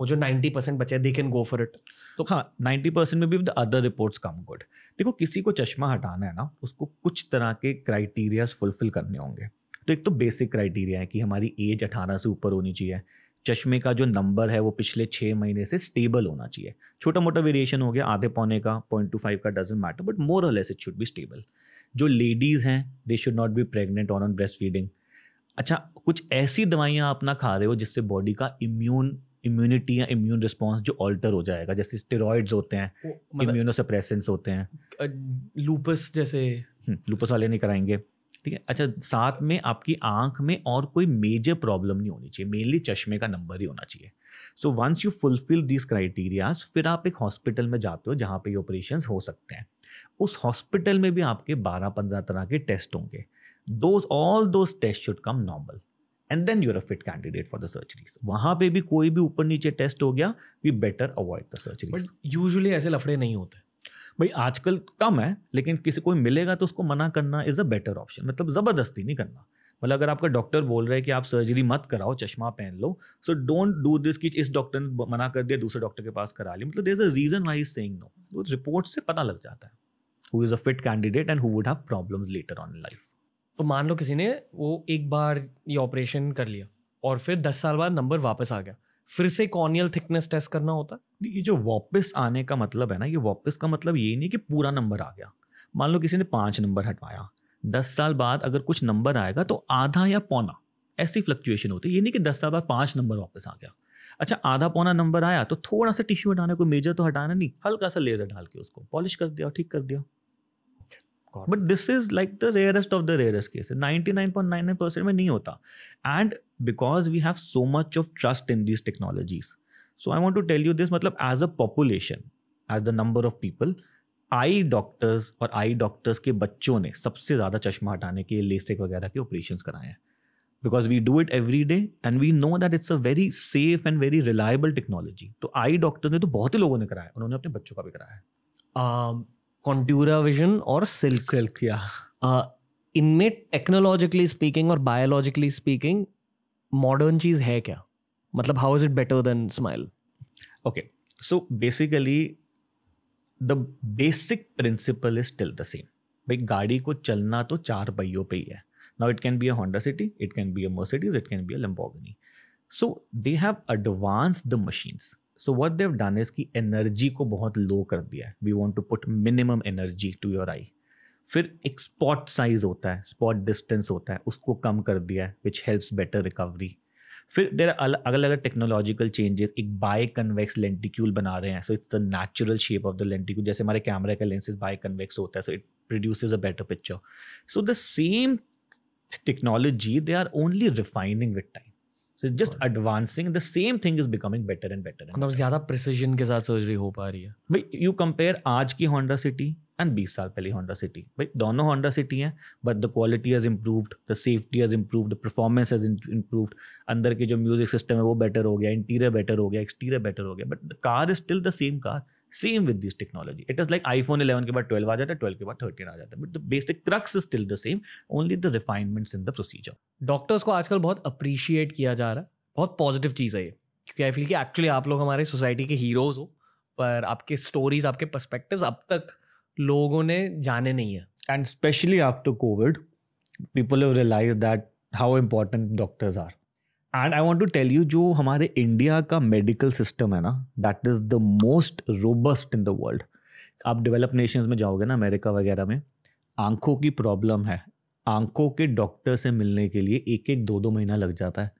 वो जो नाइन्टी परसेंट बचे they can go for it तो हाँ नाइन्टी परसेंट में भी the other reports come good देखो किसी को चश्मा हटाना है ना उसको कुछ तरह के क्राइटेरियाज फुलफिल करने होंगे तो एक तो बेसिक क्राइटेरिया है कि हमारी एज अठारह से ऊपर होनी चाहिए चश्मे का जो नंबर है वो पिछले छः महीने से स्टेबल होना चाहिए छोटा मोटा वेरिएशन हो गया आधे पौने का पॉइंट टू फाइव का डजेंट मैटर बट मोर और less it should be stable जो लेडीज़ हैं they should not be pregnant on on breast feeding अच्छा कुछ ऐसी दवाइयाँ अपना खा रहे हो जिससे बॉडी का इम्यून इम्यूनिटी या इम्यून रिस्पॉन्स जो ऑल्टर हो जाएगा जैसे स्टेरॉइड्स होते हैं मतलब होते हैं लूपस जैसे लूपस हम्म, वाले नहीं कराएंगे ठीक है अच्छा साथ में आपकी आंख में और कोई मेजर प्रॉब्लम नहीं होनी चाहिए मेनली चश्मे का नंबर ही होना चाहिए so once you fulfil these criterias फिर आप एक हॉस्पिटल में जाते हो जहाँ पे ऑपरेशन हो सकते हैं उस हॉस्पिटल में भी आपके बारह पंद्रह तरह के टेस्ट होंगे those all those test should come normal and then you're a fit candidate for the surgeries वहां पे भी कोई भी ऊपर नीचे टेस्ट हो गया we better avoid the surgeries usually ऐसे लफड़े नहीं होते भाई आजकल कम है लेकिन किसी कोई मिलेगा तो उसको मना करना इज़ अ बेटर ऑप्शन मतलब ज़बरदस्ती नहीं करना मतलब अगर आपका डॉक्टर बोल रहा है कि आप सर्जरी मत कराओ चश्मा पहन लो सो डोंट डू दिस कि इस डॉक्टर ने मना कर दिया दूसरे डॉक्टर के पास करा ली मतलब there a reason is saying no report से पता लग जाता है who is a fit candidate and who would have problems later on life तो मान लो किसी ने वो एक बार ये ऑपरेशन कर लिया और फिर दस साल बाद नंबर वापस आ गया फिर से कॉर्नियल थिकनेस टेस्ट करना होता ये जो वापस आने का मतलब है ना ये वापस का मतलब ये नहीं कि पूरा नंबर आ गया मान लो किसी ने पाँच नंबर हटवाया दस साल बाद अगर कुछ नंबर आएगा तो आधा या पौना ऐसी फ्लक्चुएशन होती है ये नहीं कि दस साल बाद पाँच नंबर वापस आ गया अच्छा आधा पौना नंबर आया तो थोड़ा सा टिश्यू हटाना कोई मेजर तो हटाना नहीं हल्का सा लेजर डाल के उसको पॉलिश कर दिया ठीक कर दिया but this is like the rarest of the rarest case ninety nine point nine nine percent में नहीं होता and because we have so much of trust in these technologies so I want to tell you this मतलब as a population as the number of people eye doctors और eye doctors के बच्चों ने सबसे ज़्यादा चश्मा हटाने के लेस्टिक वगैरह के ऑपरेशन कराए हैं because we do it every day and we know that it's a very safe and very reliable technology तो आई डॉक्टर ने तो बहुत ही लोगों ने कराया उन्होंने अपने बच्चों का भी कराया है um, कॉन्ट्यूरा विजन और सिल्क सिल्क या इनमें टेक्नोलॉजिकली स्पीकिंग और बायोलॉजिकली स्पीकिंग मॉडर्न चीज़ है क्या मतलब how is it better than SMILE okay so basically the basic principle is still the same भाई गाड़ी को चलना तो चार पहियों पे ही है now it can be a Honda City it can be a Mercedes it can be a Lamborghini so they have advance the machines so what they've done is की एनर्जी को बहुत लो कर दिया है वी वॉन्ट टू पुट minimum energy to your eye फिर एक स्पॉट साइज होता है स्पॉट डिस्टेंस होता है उसको कम कर दिया है विच हेल्प्स बेटर रिकवरी फिर देर अलग अलग टेक्नोलॉजिकल चेंजेस एक बाय कन्वेक्स लेंटिक्यूल बना रहे हैं so it's the natural shape of the lenticule जैसे हमारे कैमरे का लेंसेज बाय कन्वेक्स होता है so it produce a better picture so the same technology they are only refining with time So it's just advancing. The same thing is becoming better and better. मतलब ज्यादा precision के साथ surgery हो पा रही है. भाई यू कंपेयर आज की Honda सिटी एंड बीस साल पहले होंडा सिटी भाई दोनों होंडा सिटी हैं but the quality has improved the safety has improved the performance has improved अंदर के जो म्यूजिक सिस्टम है वो बेटर हो गया इंटीरियर बेटर हो गया एक्सटीरियर बेटर हो गया but the car is still the same car same with this technology it is like iPhone 11 के बाद 12 आ जाता है 12 के बाद 13 आ जाता है but the basic crux is still the same only the refinements in the procedure doctors को आजकल बहुत अप्रिशिएट किया जा रहा है बहुत पॉजिटिव चीज़ है ये क्योंकि आई फील कि एक्चुअली आप लोग हमारे सोसाइटी के हीरोज हो पर आपके स्टोरीज आपके पर्सपेक्टिव्स अब तक लोगों ने जाने नहीं है and specially after Covid people have realise that how important doctors are and I want to tell you जो हमारे इंडिया का मेडिकल सिस्टम है ना that is the most robust in the world आप डेवलप नेशंस में जाओगे ना America वगैरह में आंखों की प्रॉब्लम है आंखों के डॉक्टर से मिलने के लिए एक एक दो दो महीना लग जाता है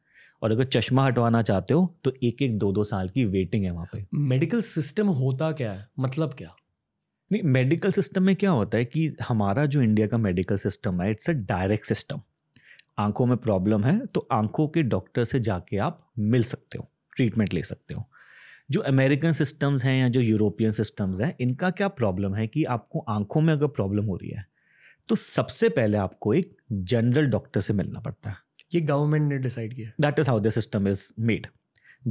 और अगर चश्मा हटवाना चाहते हो तो एक एक दो दो साल की वेटिंग है वहाँ पे मेडिकल सिस्टम होता क्या है मतलब क्या नहीं मेडिकल सिस्टम में क्या होता है कि हमारा जो इंडिया का मेडिकल सिस्टम है इट्स अ डायरेक्ट सिस्टम आंखों में प्रॉब्लम है तो आंखों के डॉक्टर से जाके आप मिल सकते हो ट्रीटमेंट ले सकते हो जो अमेरिकन सिस्टम्स हैं या जो यूरोपियन सिस्टम्स हैं इनका क्या प्रॉब्लम है कि आपको आंखों में अगर प्रॉब्लम हो रही है तो सबसे पहले आपको एक जनरल डॉक्टर से मिलना पड़ता है ये गवर्नमेंट ने डिसाइड किया that is how the system is made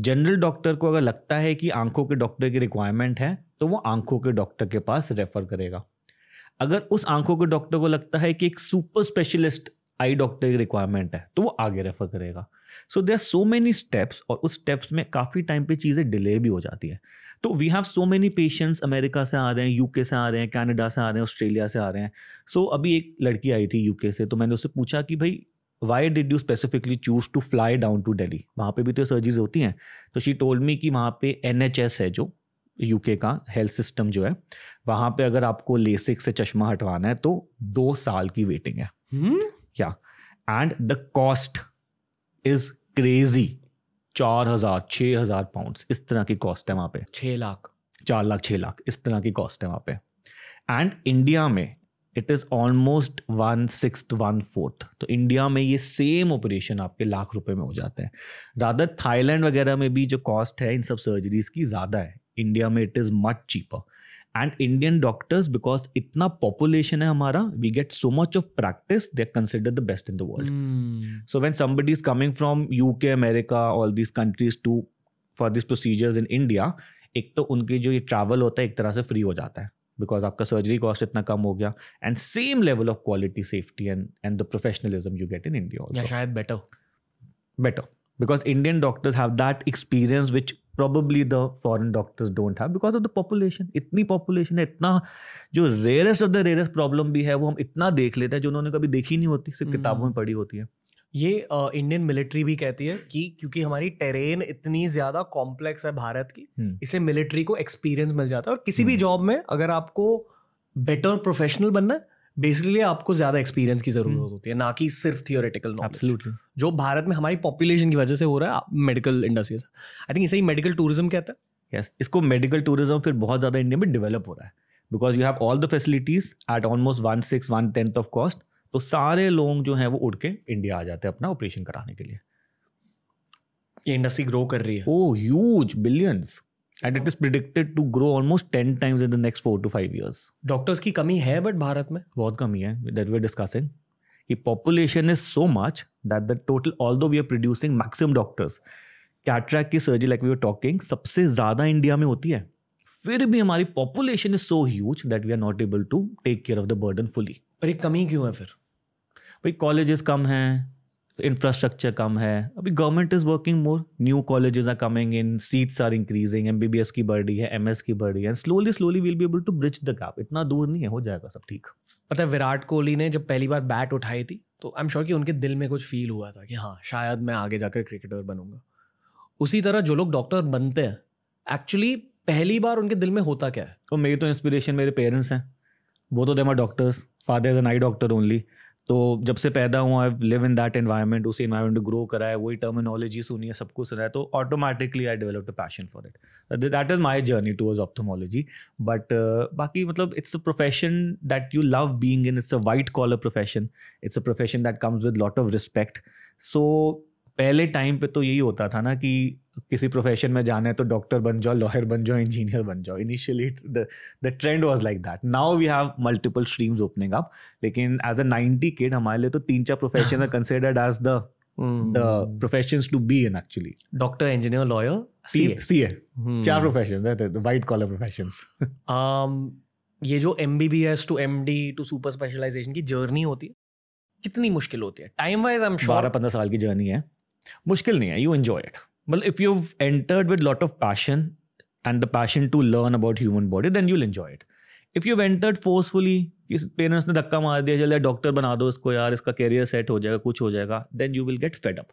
general doctor को अगर लगता है कि आंखों के डॉक्टर की रिक्वायरमेंट है तो वो आंखों के डॉक्टर के पास रेफर करेगा अगर उस आंखों के डॉक्टर को लगता है कि एक सुपर स्पेशलिस्ट आई डॉक्टर की रिक्वायरमेंट है तो वो आगे रेफर करेगा सो देर सो मेनी स्टेप्स और उस स्टेप्स में काफ़ी टाइम पे चीज़ें डिले भी हो जाती है तो we have so many patients America से आ रहे हैं यूके से आ रहे हैं कनाडा से आ रहे हैं ऑस्ट्रेलिया से आ रहे हैं सो so, अभी एक लड़की आई थी यूके से तो मैंने उससे पूछा कि भाई why did you specifically choose to fly down to Delhi वहाँ पे भी तो सर्जरीज होती हैं तो शी टोल्ड मी कि वहाँ पे एन है जो यूके का हेल्थ सिस्टम जो है वहाँ पर अगर आपको लेसिक से चश्मा हटवाना है तो दो साल की वेटिंग है hmm? या and the cost is crazy चार हजार छ हजार पाउंड इस तरह की कॉस्ट है वहां पे छह लाख चार लाख छह लाख इस तरह की कॉस्ट है वहां पे एंड इंडिया में it is almost one six one fourth तो इंडिया में ये सेम ऑपरेशन आपके लाख रुपए में हो जाता है राधर थाईलैंड वगैरह में भी जो कॉस्ट है इन सब सर्जरीज की ज़्यादा है इंडिया में it is much cheaper and Indian doctors because इतना पॉपुलेशन है हमारा we get so much of practice they are consider the best in the world so when somebody is coming from U K America all these countries to for this procedures in India एक तो उनके जो ये travel होता है एक तरह से फ्री हो जाता है बिकॉज आपका सर्जरी कॉस्ट इतना कम हो गया and same level of quality safety and and the professionalism you get in India शायद better better because Indian doctors have that experience which probably the foreign doctors don't have because of the population इतनी population है इतना जो rarest of the rarest problem भी है वो हम इतना देख लेते हैं जो उन्होंने कभी देखी नहीं होती सिर्फ हम्म। किताबों में पढ़ी होती है ये इंडियन मिलिट्री भी कहती है कि क्योंकि हमारी टेरेन इतनी ज्यादा कॉम्प्लेक्स है भारत की हम्म। इसे मिलिट्री को एक्सपीरियंस मिल जाता है और किसी भी जॉब हम्म। में अगर आपको बेटर प्रोफेशनल बनना है बेसिकली आपको ज्यादा एक्सपीरियंस की जरूरत हम्म। होती है ना कि सिर्फ थियोरेटिकल नॉलेज जो भारत में हमारी पॉपुलेशन की वजह से हो रहा है मेडिकल इंडस्ट्री से आई थिंक इसे ही मेडिकल टूरिज्म कहता है यस इसको मेडिकल टूरिज्म फिर बहुत ज़्यादा इंडिया में डेवलप हो रहा है because you have all the facilities at almost one six one tenth of cost तो सारे लोग जो हैं वो उड़ के इंडिया आ जाते हैं अपना ऑपरेशन कराने के लिए ये इंडस्ट्री ग्रो कर रही है oh huge billions and it is predicted to grow almost ten times in the next four to five years doctors की कमी है बट भारत में बहुत कमी है दैट वी डिस्कसिंग कि population is so much that the total although we are producing maximum doctors cataract की surgery like we are talking सबसे ज़्यादा इंडिया में होती है फिर भी हमारी population is so huge that we are not able to take care of the burden fully पर ये कमी क्यों है फिर भाई कॉलेजेस कम हैं So कम है अभी government is working more new colleges are coming in seats are increasing M B B S की बढ़ रही है एम एस की बढ़ रही है slowly slowly will be able to bridge the gap इतना दूर नहीं है हो जाएगा सब ठीक पता है विराट कोहली ने जब पहली बार बैट उठाई थी तो आई एम श्योर कि उनके दिल में कुछ फील हुआ था कि हाँ शायद मैं आगे जाकर क्रिकेटर बनूंगा उसी तरह जो लोग डॉक्टर बनते हैं एक्चुअली पहली बार उनके दिल में होता क्या है तो मेरी तो इंस्पिरेशन मेरे पेरेंट्स हैं वो तो them are doctors father is an eye doctor only तो जब से पैदा हुआ I live in that environment उसी एनवायरनमेंट ग्रो करा है वही टर्मिनोलॉजी सुनी है सब कुछ सुना है तो automatically I develop a passion for it that is my journey towards ophthalmology but बाकी मतलब it's a profession that you love being in it's a white collar profession it's a profession that comes with lot of respect so पहले time पे तो यही होता था ना कि किसी प्रोफेशन में जाना है तो डॉक्टर बन जाओ लॉयर बन जाओ इंजीनियर बन जाओ initially the trend was like that now we have multiple streams opening up लेकिन एज अ नाइनटी किड हमारे लिए तो तीन चार profession are considered as the the professions to be in actually doctor engineer lawyer C A चार professions है white collar professions ये जो M B B S to M D to super specialisation की जर्नी होती है कितनी मुश्किल होती है time wise I am sure बारह पंद्रह साल की जर्नी है मुश्किल नहीं है यू एन्जॉय इट मतलब if you entered with lot of passion and the passion to learn about human body then you'll enjoy it if you entered forcefully कि पेरेंट्स ने धक्का मार दिया चले डॉक्टर बना दो इसको यार इसका कैरियर सेट हो जाएगा कुछ हो जाएगा then you will get fed up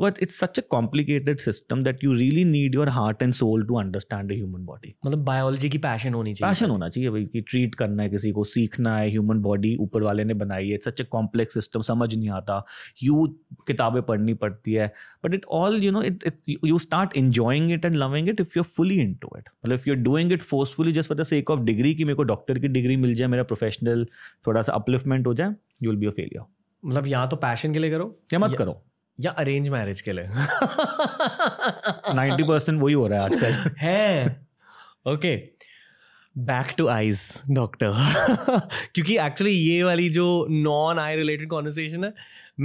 but it's such a complicated system that you really need your heart and soul to understand human body मतलब बायोलॉजी की पैशन होनी चाहिए पैशन होना चाहिए भाई कि ट्रीट करना है किसी को सीखना है ह्यूमन बॉडी ऊपर वाले ने बनाई है सच ए कॉम्प्लेक्स सिस्टम समझ नहीं आता यू किताबें पढ़नी पड़ती है but it all you know it it you start enjoying it and loving it if you are fully into it मतलब if you are doing it forcefully just for the sake of degree की मेरे को doctor की degree मिल जाए मेरा professional थोड़ा सा upliftment हो जाए you will be a failure मतलब यहाँ तो पैशन के लिए करो या मत या, करो या अरेंज मैरिज के लिए नाइन्टी परसेंट वही हो रहा है आजकल है okay back to eyes doctor क्योंकि एक्चुअली ये वाली जो नॉन आई रिलेटेड कॉन्वर्सेशन है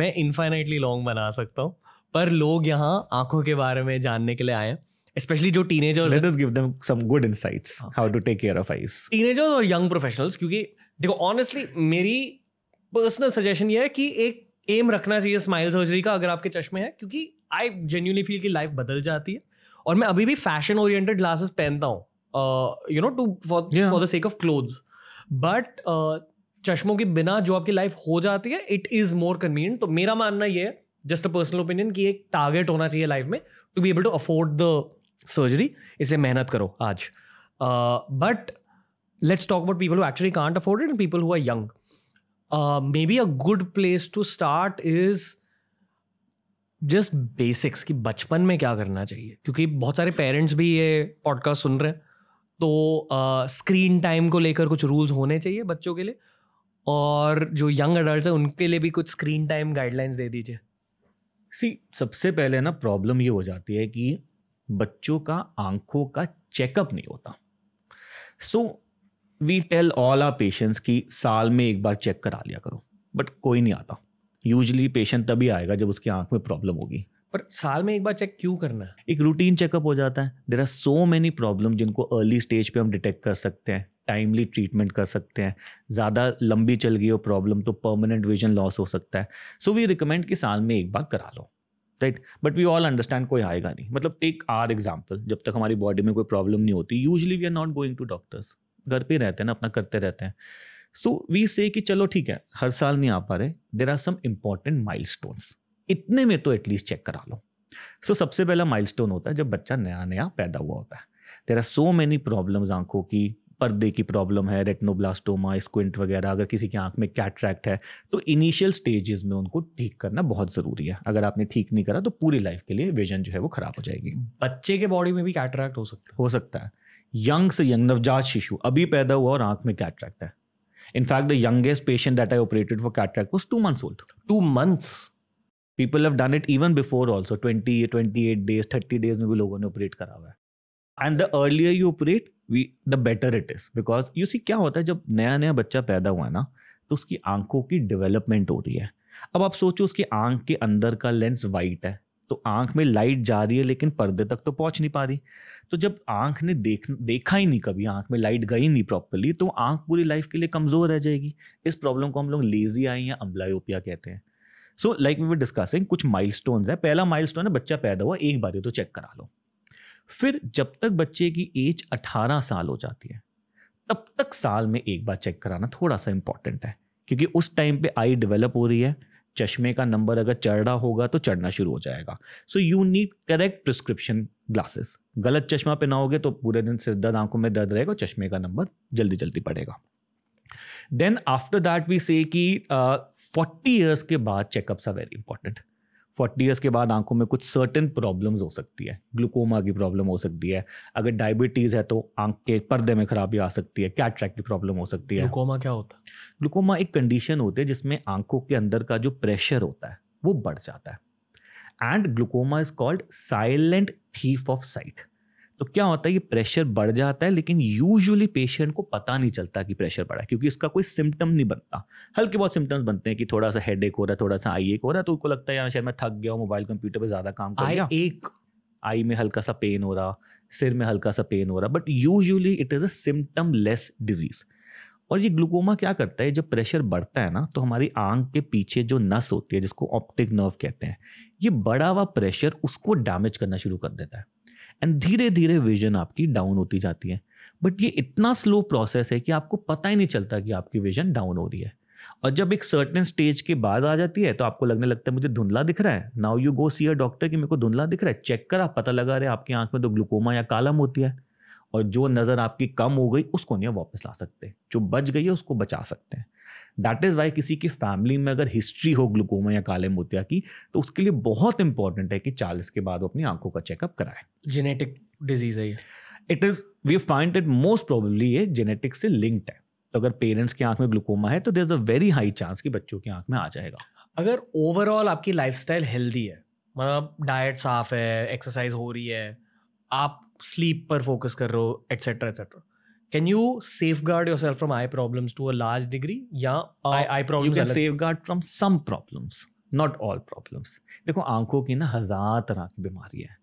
मैं इन्फाइनाइटली लॉन्ग बना सकता हूँ पर लोग यहाँ आंखों के बारे में जानने के लिए आए हैं स्पेशली जो teenagers let give them some good insights how to take care of eyes teenagers और यंग प्रोफेशनल्स क्योंकि देखो ऑनेस्टली मेरी पर्सनल सजेशन ये है कि एक एम रखना चाहिए स्माइल सर्जरी का अगर आपके चश्मे हैं क्योंकि आई जेन्यूनली फील की लाइफ बदल जाती है और मैं अभी भी फैशन ओरिएंटेड ग्लासेस पहनता हूँ you know to for for the sake of clothes but चश्मों के बिना जो आपकी लाइफ हो जाती है इट इज़ मोर कन्वीनियंट तो मेरा मानना ये है जस्ट अ पर्सनल ओपिनियन कि एक टारगेट होना चाहिए लाइफ में to be able to afford the surgery इसलिए मेहनत करो आज but let's talk about people who actually can't afford it and people who are young maybe a good place to start is just basics कि बचपन में क्या करना चाहिए क्योंकि बहुत सारे पेरेंट्स भी ये पॉडकास्ट सुन रहे हैं तो स्क्रीन uh, टाइम को लेकर कुछ रूल्स होने चाहिए बच्चों के लिए और जो यंग अडल्ट हैं उनके लिए भी कुछ स्क्रीन टाइम गाइडलाइंस दे दीजिए सी सबसे पहले ना प्रॉब्लम ये हो जाती है कि बच्चों का आंखों का चेकअप नहीं होता so so, we tell all our patients कि साल में एक बार चेक करा लिया करो बट कोई नहीं आता यूजली पेशेंट तभी आएगा जब उसकी आंख में प्रॉब्लम होगी पर साल में एक बार चेक क्यों करना है एक रूटीन चेकअप हो जाता है there are so many problem जिनको अर्ली स्टेज पे हम डिटेक्ट कर सकते हैं टाइमली ट्रीटमेंट कर सकते हैं ज़्यादा लंबी चल गई हो प्रॉब्लम तो परमानेंट विजन लॉस हो सकता है सो वी रिकमेंड कि साल में एक बार करा लो right but we all understand कोई आएगा नहीं मतलब टेक आर एग्जाम्पल जब तक हमारी बॉडी में कोई प्रॉब्लम नहीं होती usually we are not going to doctors घर पे रहते हैं ना अपना करते रहते हैं सो वी से कि चलो ठीक है हर साल नहीं आ पा रहे there are some important mile इतने में तो एटलीस्ट चेक करा लो सो so, सबसे पहला माइल होता है जब बच्चा नया नया पैदा हुआ होता है there are so many problems आंखों की पर्दे की प्रॉब्लम है रेटनोब्लास्टोमा स्क्विंट वगैरह अगर किसी की आंख में कैट्रैक्ट है तो इनिशियल स्टेजेस में उनको ठीक करना बहुत ज़रूरी है अगर आपने ठीक नहीं करा तो पूरी लाइफ के लिए विजन जो है वो खराब हो जाएगी बच्चे के बॉडी में भी कैट्रैक्ट हो सकता है हो सकता है यंग से यंग नवजात शिशु अभी पैदा हुआ और आंख में कैटरैक्ट है in fact the youngest patient that I operated for cataract was two months old two months people have done it even before also twenty twenty eight days thirty days में भी लोगों ने ऑपरेट करा हुआ है and the earlier you operate we the better it is because you see क्या होता है जब नया नया बच्चा पैदा हुआ है ना तो उसकी आंखों की डेवलपमेंट हो रही है अब आप सोचो उसकी आंख के अंदर का लेंस वाइट है तो आंख में लाइट जा रही है लेकिन पर्दे तक तो पहुंच नहीं पा रही तो जब आंख ने देख देखा ही नहीं कभी आंख में लाइट गई नहीं प्रॉपरली तो आंख पूरी लाइफ के लिए कमज़ोर रह जाएगी इस प्रॉब्लम को हम लोग लेजी आई या अम्बलायोपिया कहते हैं so like we were discussing कुछ माइल है पहला माइल है बच्चा पैदा हुआ एक बार तो चेक करा लो फिर जब तक बच्चे की एज 18 साल हो जाती है तब तक साल में एक बार चेक कराना थोड़ा सा इंपॉर्टेंट है क्योंकि उस टाइम पे आई डेवलप हो रही है चश्मे का नंबर अगर चढ़ रहा होगा तो चढ़ना शुरू हो जाएगा so you need correct prescription glasses गलत चश्मा पहनाओगे तो पूरे दिन सिर दर्द आंखों में दर्द रहेगा चश्मे का नंबर जल्दी जल्दी पड़ेगा then after that we say कि फोर्टी uh, ईयर्स के बाद checkups are very important forty years के बाद आंखों में कुछ सर्टन प्रॉब्लम्स हो सकती है ग्लूकोमा की प्रॉब्लम हो सकती है अगर डायबिटीज़ है तो आंख के पर्दे में खराबी आ सकती है कैट्रैक की प्रॉब्लम हो सकती है ग्लूकोमा क्या होता है ग्लूकोमा एक कंडीशन होती है जिसमें आंखों के अंदर का जो प्रेशर होता है वो बढ़ जाता है and glaucoma is called silent thief of sight तो क्या होता है ये प्रेशर बढ़ जाता है लेकिन यूजुअली पेशेंट को पता नहीं चलता कि प्रेशर बढ़ा है क्योंकि इसका कोई सिम्टम नहीं बनता हल्के बहुत सिम्टम्स बनते हैं कि थोड़ा सा हेड हो रहा है थोड़ा सा आई एक हो रहा है तो उनको लगता है यार शायद मैं थक गया हूँ मोबाइल कंप्यूटर पर ज़्यादा काम कर गया एक आई में हल्का सा पेन हो रहा सिर में हल्का सा पेन हो रहा but usually it is a symptomless disease और ये ग्लूकोमा क्या करता है जब प्रेशर बढ़ता है ना तो हमारी आंख के पीछे जो नस होती है जिसको ऑप्टिक नर्व कहते हैं ये बड़ा हुआ प्रेशर उसको डैमेज करना शुरू कर देता है एंड धीरे धीरे विजन आपकी डाउन होती जाती है बट ये इतना स्लो प्रोसेस है कि आपको पता ही नहीं चलता कि आपकी विजन डाउन हो रही है और जब एक सर्टेन स्टेज के बाद आ जाती है तो आपको लगने लगता है मुझे धुंधला दिख रहा है now you go see a doctor कि मेरे को धुंधला दिख रहा है चेक कर आप पता लगा रहे आपकी आंख में तो ग्लूकोमा या कालम होती है और जो नज़र आपकी कम हो गई उसको नहीं वापस ला सकते जो बच गई है उसको बचा सकते हैं दैट इज़ वाई किसी की फैमिली में अगर हिस्ट्री हो ग्लूकोमा या काले मोतिया की तो उसके लिए बहुत इंपॉर्टेंट है कि चालीस के बाद वो अपनी आंखों का चेकअप कराए जेनेटिक डिजीज़ है ये it is we find it most probably ये जेनेटिक्स से लिंक्ड है तो अगर पेरेंट्स की आंख में ग्लूकोमा है तो there is a very high chance कि बच्चों की आंख में आ जाएगा अगर ओवरऑल आपकी लाइफ हेल्दी है मतलब डाइट साफ है एक्सरसाइज हो रही है आप स्लीप पर फोकस कर रहे हो etcetera etcetera can you safeguard yourself from eye problems to a large degree या eye eye problems you can safeguard from some problems not all problems देखो आंखों की ना हजार तरह की बीमारियां हैं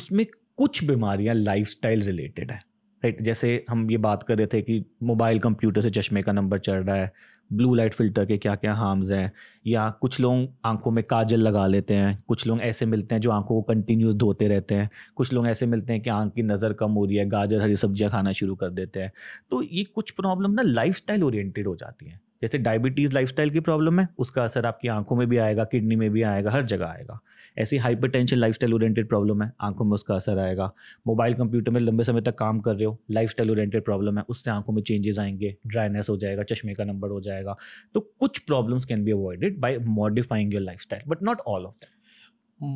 उसमें कुछ बीमारियां लाइफस्टाइल रिलेटेड है राइट जैसे हम ये बात कर रहे थे कि मोबाइल कंप्यूटर से चश्मे का नंबर चढ़ रहा है ब्लू लाइट फिल्टर के क्या क्या हार्म्स हैं या कुछ लोग आंखों में काजल लगा लेते हैं कुछ लोग ऐसे मिलते हैं जो आंखों को कंटिन्यूस धोते रहते हैं कुछ लोग ऐसे मिलते हैं कि आंख की नज़र कम हो रही है गाजर हरी सब्जियां खाना शुरू कर देते हैं तो ये कुछ प्रॉब्लम ना लाइफ स्टाइल ओरिएंटेड हो जाती हैं जैसे डायबिटीज़ लाइफस्टाइल की प्रॉब्लम है उसका असर आपकी आंखों में भी आएगा किडनी में भी आएगा हर जगह आएगा ऐसी हाइपरटेंशन लाइफस्टाइल ओरिएंटेड प्रॉब्लम है आंखों में उसका असर आएगा मोबाइल कंप्यूटर में लंबे समय तक काम कर रहे हो लाइफ ओरिएंटेड प्रॉब्लम है उससे आंखों में चेंजेस आएंगे ड्राइनेस हो जाएगा चश्मे का नंबर हो जाएगा तो कुछ problems can be avoided by modifying your life but not all of that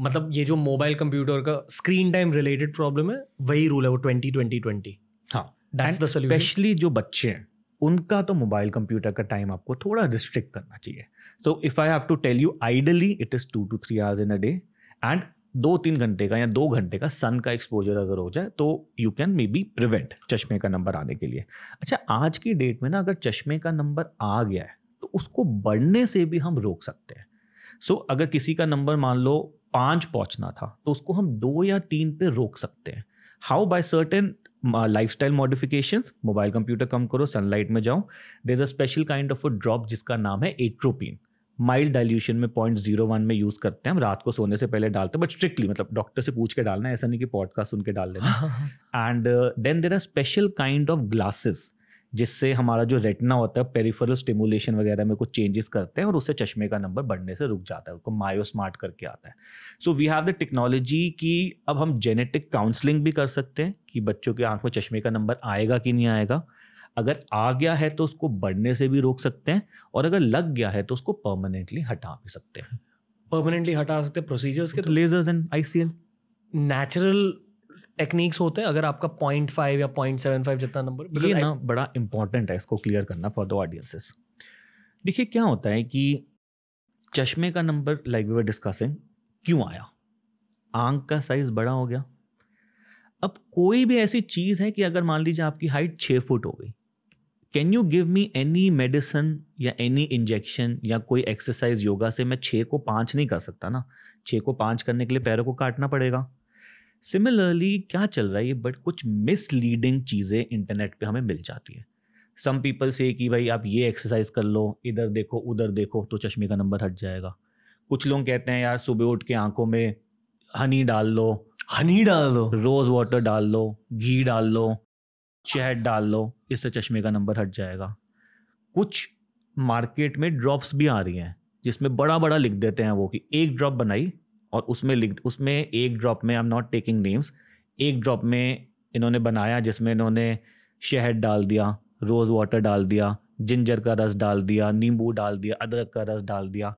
मतलब ये जो मोबाइल कंप्यूटर का स्क्रीन टाइम रिलेटेड प्रॉब्लम है वही रूल है वो ट्वेंटी ट्वेंटी ट्वेंटी हाँ स्पेशली जो बच्चे हैं उनका तो मोबाइल कंप्यूटर का टाइम आपको थोड़ा रिस्ट्रिक्ट करना चाहिए so if I have to tell you ideally it is two two three hours in a day and दो तीन घंटे का या दो घंटे का सन का एक्सपोजर अगर हो जाए तो you can maybe prevent चश्मे का नंबर आने के लिए अच्छा आज की डेट में ना अगर चश्मे का नंबर आ गया है तो उसको बढ़ने से भी हम रोक सकते हैं सो so, अगर किसी का नंबर मान लो पाँच पहुँचना था तो उसको हम दो या तीन पे रोक सकते हैं how by certain lifestyle modification mobile computer कम करो सनलाइट में जाओ there is a special kind of a drop जिसका नाम है एट्रोपिन माइल्ड डाइल्यूशन में पॉइंट जीरो वन में यूज़ करते हैं हम रात को सोने से पहले डालते हैं बट स्ट्रिक्टली मतलब डॉक्टर से पूछ के डालना है ऐसा नहीं कि पॉडकास्ट सुन के डाल देना and then there are special kind of glasses जिससे हमारा जो रेटना होता है पेरिफेरल स्टिमुलेशन वगैरह में कुछ चेंजेस करते हैं और उससे चश्मे का नंबर बढ़ने से रुक जाता है उसको माओ स्मार्ट करके आता है so we have the technology कि अब हम जेनेटिक काउंसलिंग भी कर सकते हैं कि बच्चों के आँख में चश्मे का नंबर आएगा कि नहीं आएगा अगर आ गया है तो उसको बढ़ने से भी रोक सकते हैं और अगर लग गया है तो उसको परमानेंटली हटा भी सकते हैं परमानेंटली हटा सकते हैं प्रोसीजर्स के तो lasers and ICL natural techniques होते हैं अगर आपका पॉइंट फाइव या पॉइंट सेवन फाइव जितना नंबर ये ना I... बड़ा इंपॉर्टेंट है इसको क्लियर करना फॉर द ऑडियंसेस देखिए क्या होता है कि चश्मे का number like we were discussing क्यों आया आंख का साइज बड़ा हो गया अब कोई भी ऐसी चीज़ है कि अगर मान लीजिए आपकी हाइट छः फुट हो गई can you give me any medicine या एनी इंजेक्शन या कोई एक्सरसाइज योगा से मैं छः को पाँच नहीं कर सकता ना छः को पाँच करने के लिए पैरों को काटना पड़ेगा सिमिलरली क्या चल रहा है ये बट कुछ मिसलीडिंग चीज़ें इंटरनेट पे हमें मिल जाती है सम पीपल से कि भाई आप ये एक्सरसाइज कर लो इधर देखो उधर देखो तो चश्मे का नंबर हट जाएगा कुछ लोग कहते हैं यार सुबह उठ के आंखों में हनी डाल लो हनी डाल दो रोज़ वाटर डाल लो घी डाल लो चहट डाल लो इससे चश्मे का नंबर हट जाएगा कुछ मार्केट में ड्रॉप्स भी आ रही हैं जिसमें बड़ा बड़ा लिख देते हैं वो कि एक ड्रॉप बनाई और उसमें लिख उसमें एक ड्रॉप में I am not taking names एक ड्रॉप में इन्होंने बनाया जिसमें इन्होंने शहद डाल दिया रोज़ वाटर डाल दिया जिंजर का रस डाल दिया नींबू डाल दिया अदरक का रस डाल दिया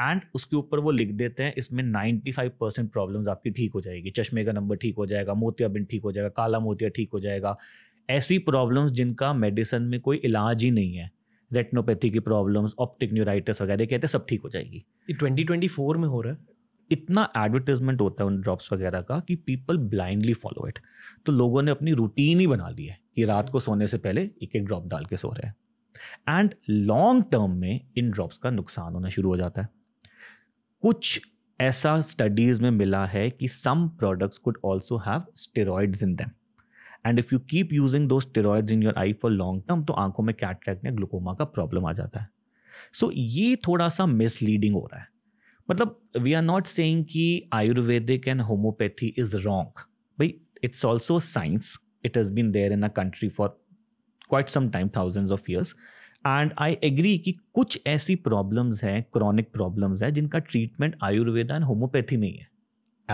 एंड उसके ऊपर वो लिख देते हैं इसमें 95 परसेंट प्रॉब्लम आपकी ठीक हो जाएगी चश्मे का नंबर ठीक हो जाएगा बिन ठीक हो जाएगा काला मोतिया ठीक हो जाएगा ऐसी प्रॉब्लम्स जिनका मेडिसिन में कोई इलाज ही नहीं है रेटनोपैथी की प्रॉब्लम्स ऑप्टिक न्यूराइटिस वगैरह कहते सब ठीक हो जाएगी ये 2024 में हो रहा है इतना एडवर्टीजमेंट होता है उन ड्रॉप्स वगैरह का कि पीपल ब्लाइंडली फॉलो इट तो लोगों ने अपनी रूटीन ही बना दी है कि हम्म। रात को सोने से पहले एक एक ड्रॉप डाल के सो रहे हैं एंड लॉन्ग टर्म में इन ड्रॉप्स का नुकसान होना शुरू हो जाता है कुछ ऐसा स्टडीज में मिला है कि some products could also have steroids in them and if you keep using those steroids in your eye for long term तो आंखों में कैटरेक्ट या ग्लूकोमा का प्रॉब्लम आ जाता है सो so, ये थोड़ा सा मिसलीडिंग हो रहा है मतलब वी आर नॉट सेइंग कि Ayurvedic and homeopathy is wrong भाई it's also science it has been there in a country for quite some time thousands of years and I agree कि कुछ ऐसी प्रॉब्लम्स हैं क्रॉनिक प्रॉब्लम्स हैं जिनका treatment Ayurveda and homeopathy में ही है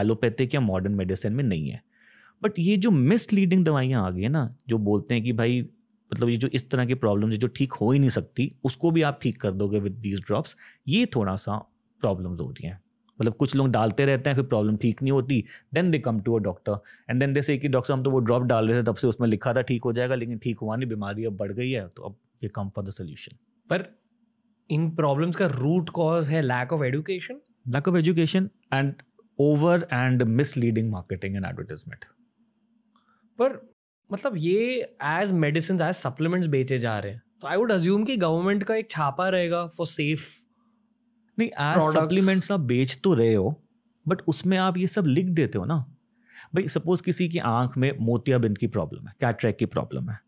एलोपैथिक या मॉडर्न मेडिसिन में नहीं है बट ये जो मिसलीडिंग दवाइयाँ आ गई है ना जो बोलते हैं कि भाई मतलब ये जो इस तरह की प्रॉब्लम जो ठीक हो ही नहीं सकती उसको भी आप ठीक कर दोगे विद दीज ड्रॉप्स ये थोड़ा सा प्रॉब्लम्स होती हैं मतलब कुछ लोग डालते रहते हैं फिर प्रॉब्लम ठीक नहीं होती then they come to a doctor and then they say कि डॉक्टर हम तो वो ड्रॉप डाल रहे थे तब से उसमें लिखा था ठीक हो जाएगा लेकिन ठीक हुआ नहीं बीमारी अब बढ़ गई है तो अब ये कम फॉर द सोल्यूशन पर इन प्रॉब्लम्स का रूट कॉज है lack of education lack of education and over and misleading marketing and advertisement पर मतलब ये एज मेडिसिन एज सप्लीमेंट्स बेचे जा रहे हैं तो आई वुड अज्यूम कि गवर्नमेंट का एक छापा रहेगा फॉर सेफ़ नहीं आज सप्लीमेंट्स आप बेच तो रहे हो बट उसमें आप ये सब लिख देते हो ना भाई सपोज किसी की आंख में मोतियाबिंद की प्रॉब्लम है कैट्रैक की प्रॉब्लम है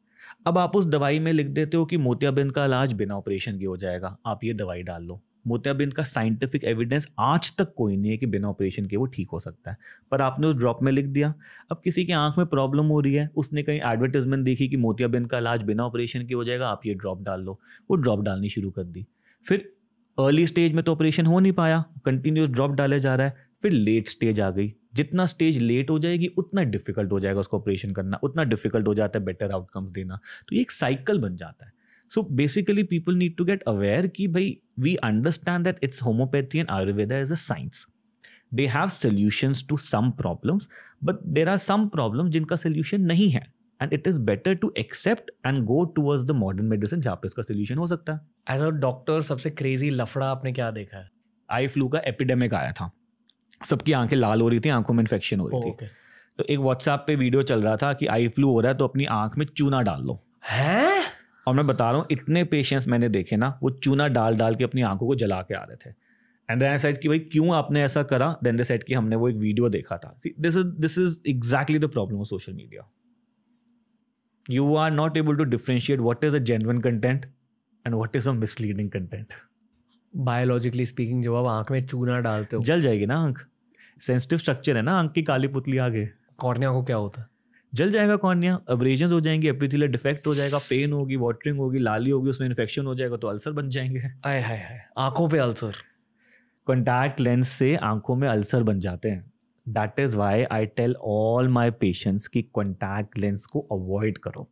अब आप उस दवाई में लिख देते हो कि मोतियाबिंद का इलाज बिना ऑपरेशन के हो जाएगा आप ये दवाई डाल लो मोतियाबिंद का साइंटिफिक एविडेंस आज तक कोई नहीं है कि बिना ऑपरेशन के वो ठीक हो सकता है पर आपने उस ड्रॉप में लिख दिया अब किसी की आंख में प्रॉब्लम हो रही है उसने कहीं एडवर्टीजमेंट देखी कि मोतियाबिंद का इलाज बिना ऑपरेशन के हो जाएगा आप ये ड्रॉप डाल लो वो ड्रॉप डालनी शुरू कर दी फिर अर्ली स्टेज में तो ऑपरेशन हो नहीं पाया कंटिन्यूस ड्रॉप डाले जा रहा है फिर लेट स्टेज आ गई जितना स्टेज लेट हो जाएगी उतना डिफिकल्ट हो जाएगा उसको ऑपरेशन करना उतना डिफिकल्ट हो जाता है बेटर आउटकम्स देना तो ये एक साइकिल बन जाता है so basically people need to get aware कि भाई we understand that it's homeopathy and Ayurveda is a science they have solutions to some problems but there are some problem जिनका सोल्यूशन नहीं है and it is better to accept and go towards the modern medicine जहाँ पे इसका solution हो सकता है as a doctor सबसे क्रेजी लफड़ा आपने क्या देखा है आई फ्लू का एपिडेमिक आया था सबकी आंखें लाल हो रही थी आंखों में इन्फेक्शन हो रही थी तो एक व्हाट्सएप पे वीडियो चल रहा था कि आई फ्लू हो रहा है तो अपनी आंख में चूना डाल लो है और मैं बता रहा हूँ इतने पेशेंट्स मैंने देखे ना वो चूना डाल डाल के अपनी आंखों को जला के आ रहे थे एंड देन सेट कि भाई क्यों आपने ऐसा करा देन दे सेट कि हमने वो एक वीडियो देखा था this is this is exactly the problem of social media you are not able to differentiate what is a genuine content and what is a misleading content biologically speaking जब आप आंख में चूना डालते हो जल जाएगी ना आंख सेंसिटिव स्ट्रक्चर है ना आंख की काली पुतली आगे कॉर्निया को क्या होता है जल जाएगा कॉर्निया अब्रेजन हो जाएंगे एपिथिलियल डिफेक्ट हो जाएगा पेन होगी वाटरिंग होगी लाली होगी उसमें इन्फेक्शन हो जाएगा तो अल्सर बन जाएंगे आय हाय हाय आंखों पे अल्सर कॉन्टैक्ट लेंस से आंखों में अल्सर बन जाते हैं that is why I tell all my patients की कॉन्टैक्ट लेंस को अवॉइड करो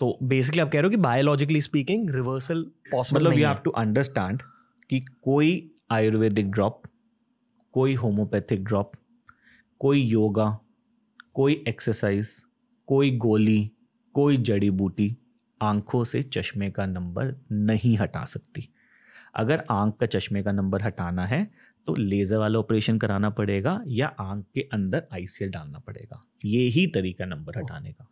तो बेसिकली आप कह रहे हो कि बायोलॉजिकली स्पीकिंग रिवर्सल पॉसिबल मतलब यू हैव टू अंडरस्टैंड कि कोई आयुर्वेदिक ड्रॉप कोई होम्योपैथिक ड्रॉप कोई योगा कोई एक्सरसाइज कोई गोली कोई जड़ी बूटी आंखों से चश्मे का नंबर नहीं हटा सकती अगर आंख का चश्मे का नंबर हटाना है तो लेज़र वाला ऑपरेशन कराना पड़ेगा या आंख के अंदर आईसीएल डालना पड़ेगा ये ही तरीका नंबर हटाने का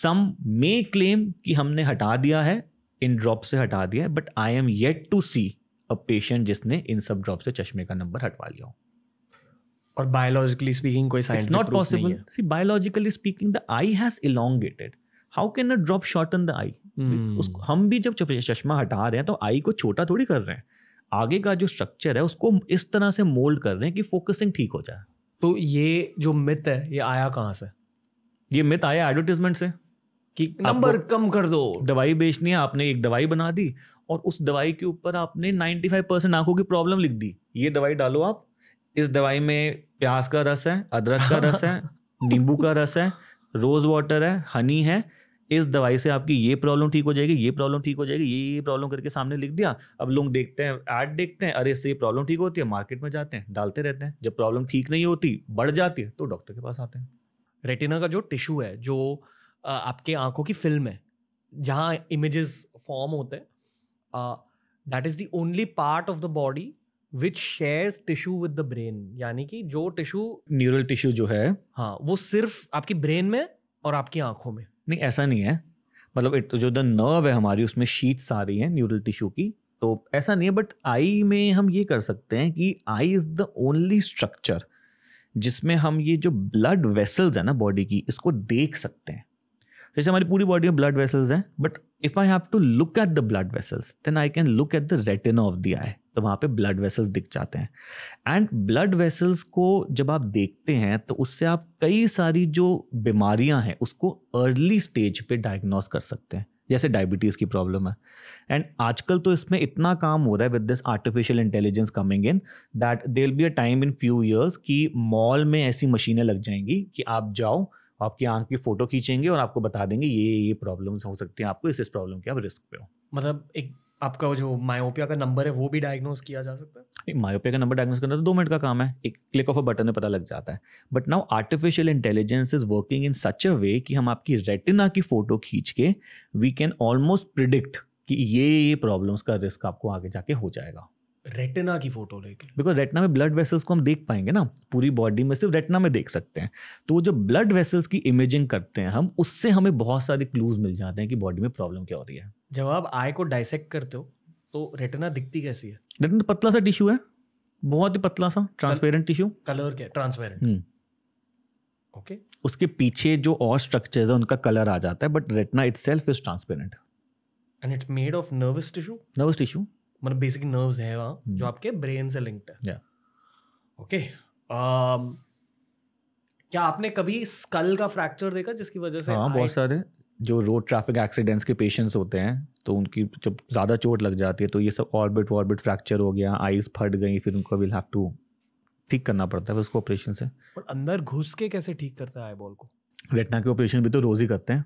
सम मे क्लेम कि हमने हटा दिया है इन ड्रॉप से हटा दिया है but I am yet to see a patient जिसने इन सब ड्रॉप से चश्मे का नंबर हटवा लिया हो और बायोलॉजिकली स्पीकिंग कोई science not possible see biologically speaking the eye has elongated how can a drop short in the eye हम भी जब चश्मा हटा रहे हैं तो आई को छोटा थोड़ी कर रहे हैं आगे का जो स्ट्रक्चर है उसको इस तरह से मोल्ड कर रहे हैं कि फोकसिंग ठीक हो जाए तो ये जो मित है ये आया कहाँ से ये मित आया एडवर्टीजमेंट से कि नंबर कम कर दो दवाई बेचनी है आपने एक दवाई बना दी और उस दवाई के ऊपर आपने 95 परसेंट आंखों की प्रॉब्लम लिख दी ये दवाई डालो आप इस दवाई में प्याज का रस है अदरक का रस है नींबू का रस है रोज वाटर है हनी है इस दवाई से आपकी ये प्रॉब्लम ठीक हो जाएगी ये प्रॉब्लम ठीक हो जाएगी ये ये प्रॉब्लम करके सामने लिख दिया अब लोग देखते हैं ऐड देखते हैं अरे इससे ये प्रॉब्लम ठीक होती है मार्केट में जाते हैं डालते रहते हैं जब प्रॉब्लम ठीक नहीं होती बढ़ जाती है तो डॉक्टर के पास आते हैं रेटिना का जो टिश्यू है जो आपके आंखों की फिल्म है जहाँ इमेजेस फॉर्म होते हैं that is the only part of the body which shares tissue with the brain यानी कि जो टिश्यू न्यूरल टिश्यू जो है हाँ वो सिर्फ आपकी ब्रेन में और आपकी आंखों में नहीं ऐसा नहीं है मतलब इट जो द नर्व है हमारी उसमें शीट्स आ रही हैं न्यूरल टिश्यू की तो ऐसा नहीं है बट आई में हम ये कर सकते हैं कि eye is the only structure जिसमें हम ये जो ब्लड वेसल्स है ना बॉडी की इसको देख सकते हैं जैसे हमारी पूरी बॉडी में ब्लड वेसल्स हैं but if I have to look at the blood vessels then I can look at the retina of the eye तो वहाँ पे ब्लड वेसल्स दिख जाते हैं एंड ब्लड वेसल्स को जब आप देखते हैं तो उससे आप कई सारी जो बीमारियां हैं उसको अर्ली स्टेज पे डायग्नोस कर सकते हैं जैसे डायबिटीज़ की प्रॉब्लम है एंड आजकल तो इसमें इतना काम हो रहा है with this artificial intelligence coming in that there be a time in few years कि मॉल में ऐसी मशीनें लग जाएंगी कि आप जाओ आपकी आंख की फोटो खींचेंगे और आपको बता देंगे ये ये प्रॉब्लम्स हो सकती हैं आपको इस इस प्रॉब्लम के आप रिस्क पे हो मतलब एक आपका जो मायोपिया का नंबर है वो भी डायग्नोज किया जा सकता है मायोपिया का नंबर डायग्नोज करना तो दो मिनट का काम है एक क्लिक ऑफ अ बटन में पता लग जाता है but now artificial intelligence is working in such a way कि हम आपकी रेटिना की फोटो खींच के वी कैन ऑलमोस्ट प्रिडिक्ट कि ये ये प्रॉब्लम्स का रिस्क आपको आगे जाके हो जाएगा रेटिना की फोटो लेके बिकॉज रेटना में ब्लड वेसल्स को हम देख पाएंगे ना पूरी बॉडी में सिर्फ रेटना में देख सकते हैं तो वो जो ब्लड वेसल्स की इमेजिंग करते हैं हम उससे हमें बहुत सारे क्लूज मिल जाते हैं कि बॉडी में प्रॉब्लम क्या हो रही है जब आप आई को डाइसेक्ट करते हो तो रेटना दिखती कैसी है रेटना पतला सा टिश्यू है बहुत ही पतला सा ट्रांसपेरेंट टिश्यू कलर क्या ट्रांसपेरेंट हम्म। ओके उसके पीछे जो और स्ट्रक्चर्स है उनका कलर आ जाता है but retina itself is transparent and it's made of nervous tissue nervous tissue मतलब बेसिक नर्व्स है वहाँ जो हम्म। आपके ब्रेन से लिंक्ड है ओके um, क्या आपने कभी स्कल का फ्रैक्चर देखा जिसकी वजह से हाँ बहुत सारे जो रोड ट्रैफिक एक्सीडेंट्स के पेशेंट्स होते हैं तो उनकी जब ज़्यादा चोट लग जाती है तो ये सब ऑर्बिट वॉर्बिट फ्रैक्चर हो गया आइज फट गई फिर उनको विल हैव टू ठीक करना पड़ता है फिर उसको ऑपरेशन से और अंदर घुस के कैसे ठीक करता है आईबॉल को रेटना के ऑपरेशन भी तो रोज़ ही करते हैं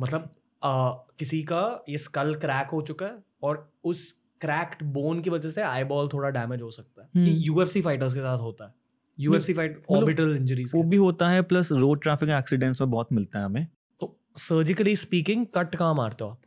मतलब आ, uh, किसी का ये स्कल क्रैक हो चुका है और उस क्रैक्ड बोन की वजह से आई बॉल थोड़ा डैमेज हो सकता है हम्म। यूएफसी फाइटर्स के साथ होता है यूएफसी फाइट ऑर्बिटल इंजरीज वो भी होता है प्लस रोड ट्रैफिक एक्सीडेंट्स में बहुत मिलता है हमें तो सर्जिकली स्पीकिंग कट कहाँ मारते हो आप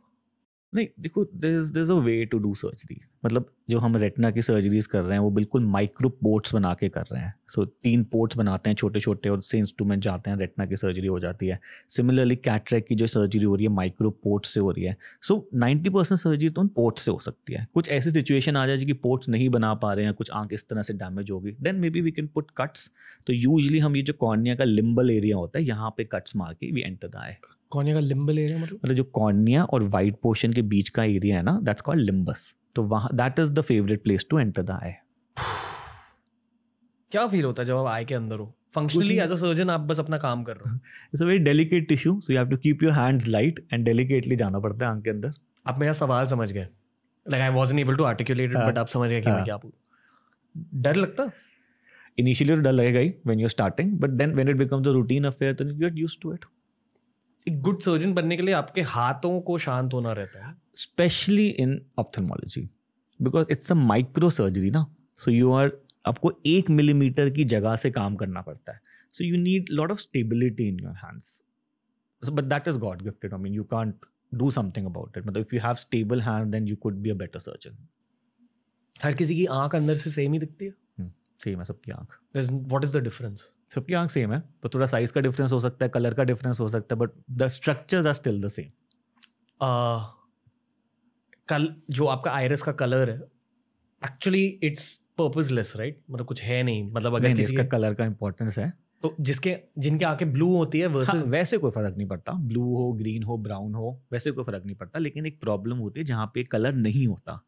नहीं देखो there is a way to do surgery मतलब जो हम रेटना की सर्जरीज कर रहे हैं वो बिल्कुल माइक्रो पोर्ट्स बना के कर रहे हैं सो so, तीन पोर्ट्स बनाते हैं छोटे छोटे और उससे इंस्ट्रूमेंट जाते हैं रेटना की सर्जरी हो जाती है सिमिलरली कैटरेक की जो सर्जरी हो रही है माइक्रो पोर्ट्स से हो रही है सो नाइन्टी परसेंट सर्जरी तो उन पोर्ट से हो सकती है कुछ ऐसी सिचुएशन आ जाए कि पोर्ट्स नहीं बना पा रहे हैं कुछ आंख इस तरह से डैमेज होगी then maybe we can put cuts तो यूजली हम ये जो कॉर्निया का लिम्बल एरिया होता है यहाँ पे कट्स मार के वी एंटर द कॉर्निया का लिम्बल एरिया मतलब मतलब जो कॉर्निया और वाइट पोर्शन के बीच का एरिया है ना दैट्स कॉल्ड लिम्बस तो वहां that is the favourite place to enter the eye क्या फील होता है जब आप आई के अंदर हो फंक्शनली एज अ सर्जन आप बस अपना काम कर रहे हो it's a very delicate tissue so you have to keep your hands light and delicately जाना पड़ता है आंख के अंदर आप मेरा सवाल समझ गए like I wasn't able to articulate it but आप समझ गए कि मैं हाँ। क्या बोल डर लगता इनिशियली तो डर लगेगा ही when you are starting but then when it becomes a routine affair then you get used to it एक गुड सर्जन बनने के लिए आपके हाथों को शांत होना रहता है specially in ophthalmology because it's a micro surgery ना सो यू आर आपको एक मिलीमीटर की जगह से काम करना पड़ता है so you need lot of stability in your hands but that is God gifted I mean you can't do something about it मतलब if you have stable hand then you could be a better surgeon हर किसी की आंख अंदर से same ही दिखती है same hmm, है सबकी आंख वॉट इज द डिफरेंस सबकी आंख सेम है तो थोड़ा साइज का डिफरेंस हो सकता है कलर का डिफरेंस हो सकता है but the structure are still the same कल जो आपका आयरस का कलर है एक्चुअली इट्स पर्पजलेस राइट मतलब कुछ है नहीं मतलब अगर नहीं, किसी कलर का इंपॉर्टेंस है तो जिसके जिनके आंखें ब्लू होती है वर्सेस हाँ, वैसे कोई फर्क नहीं पड़ता ब्लू हो ग्रीन हो ब्राउन हो वैसे कोई फर्क नहीं पड़ता लेकिन एक प्रॉब्लम होती है जहाँ पे कलर नहीं होता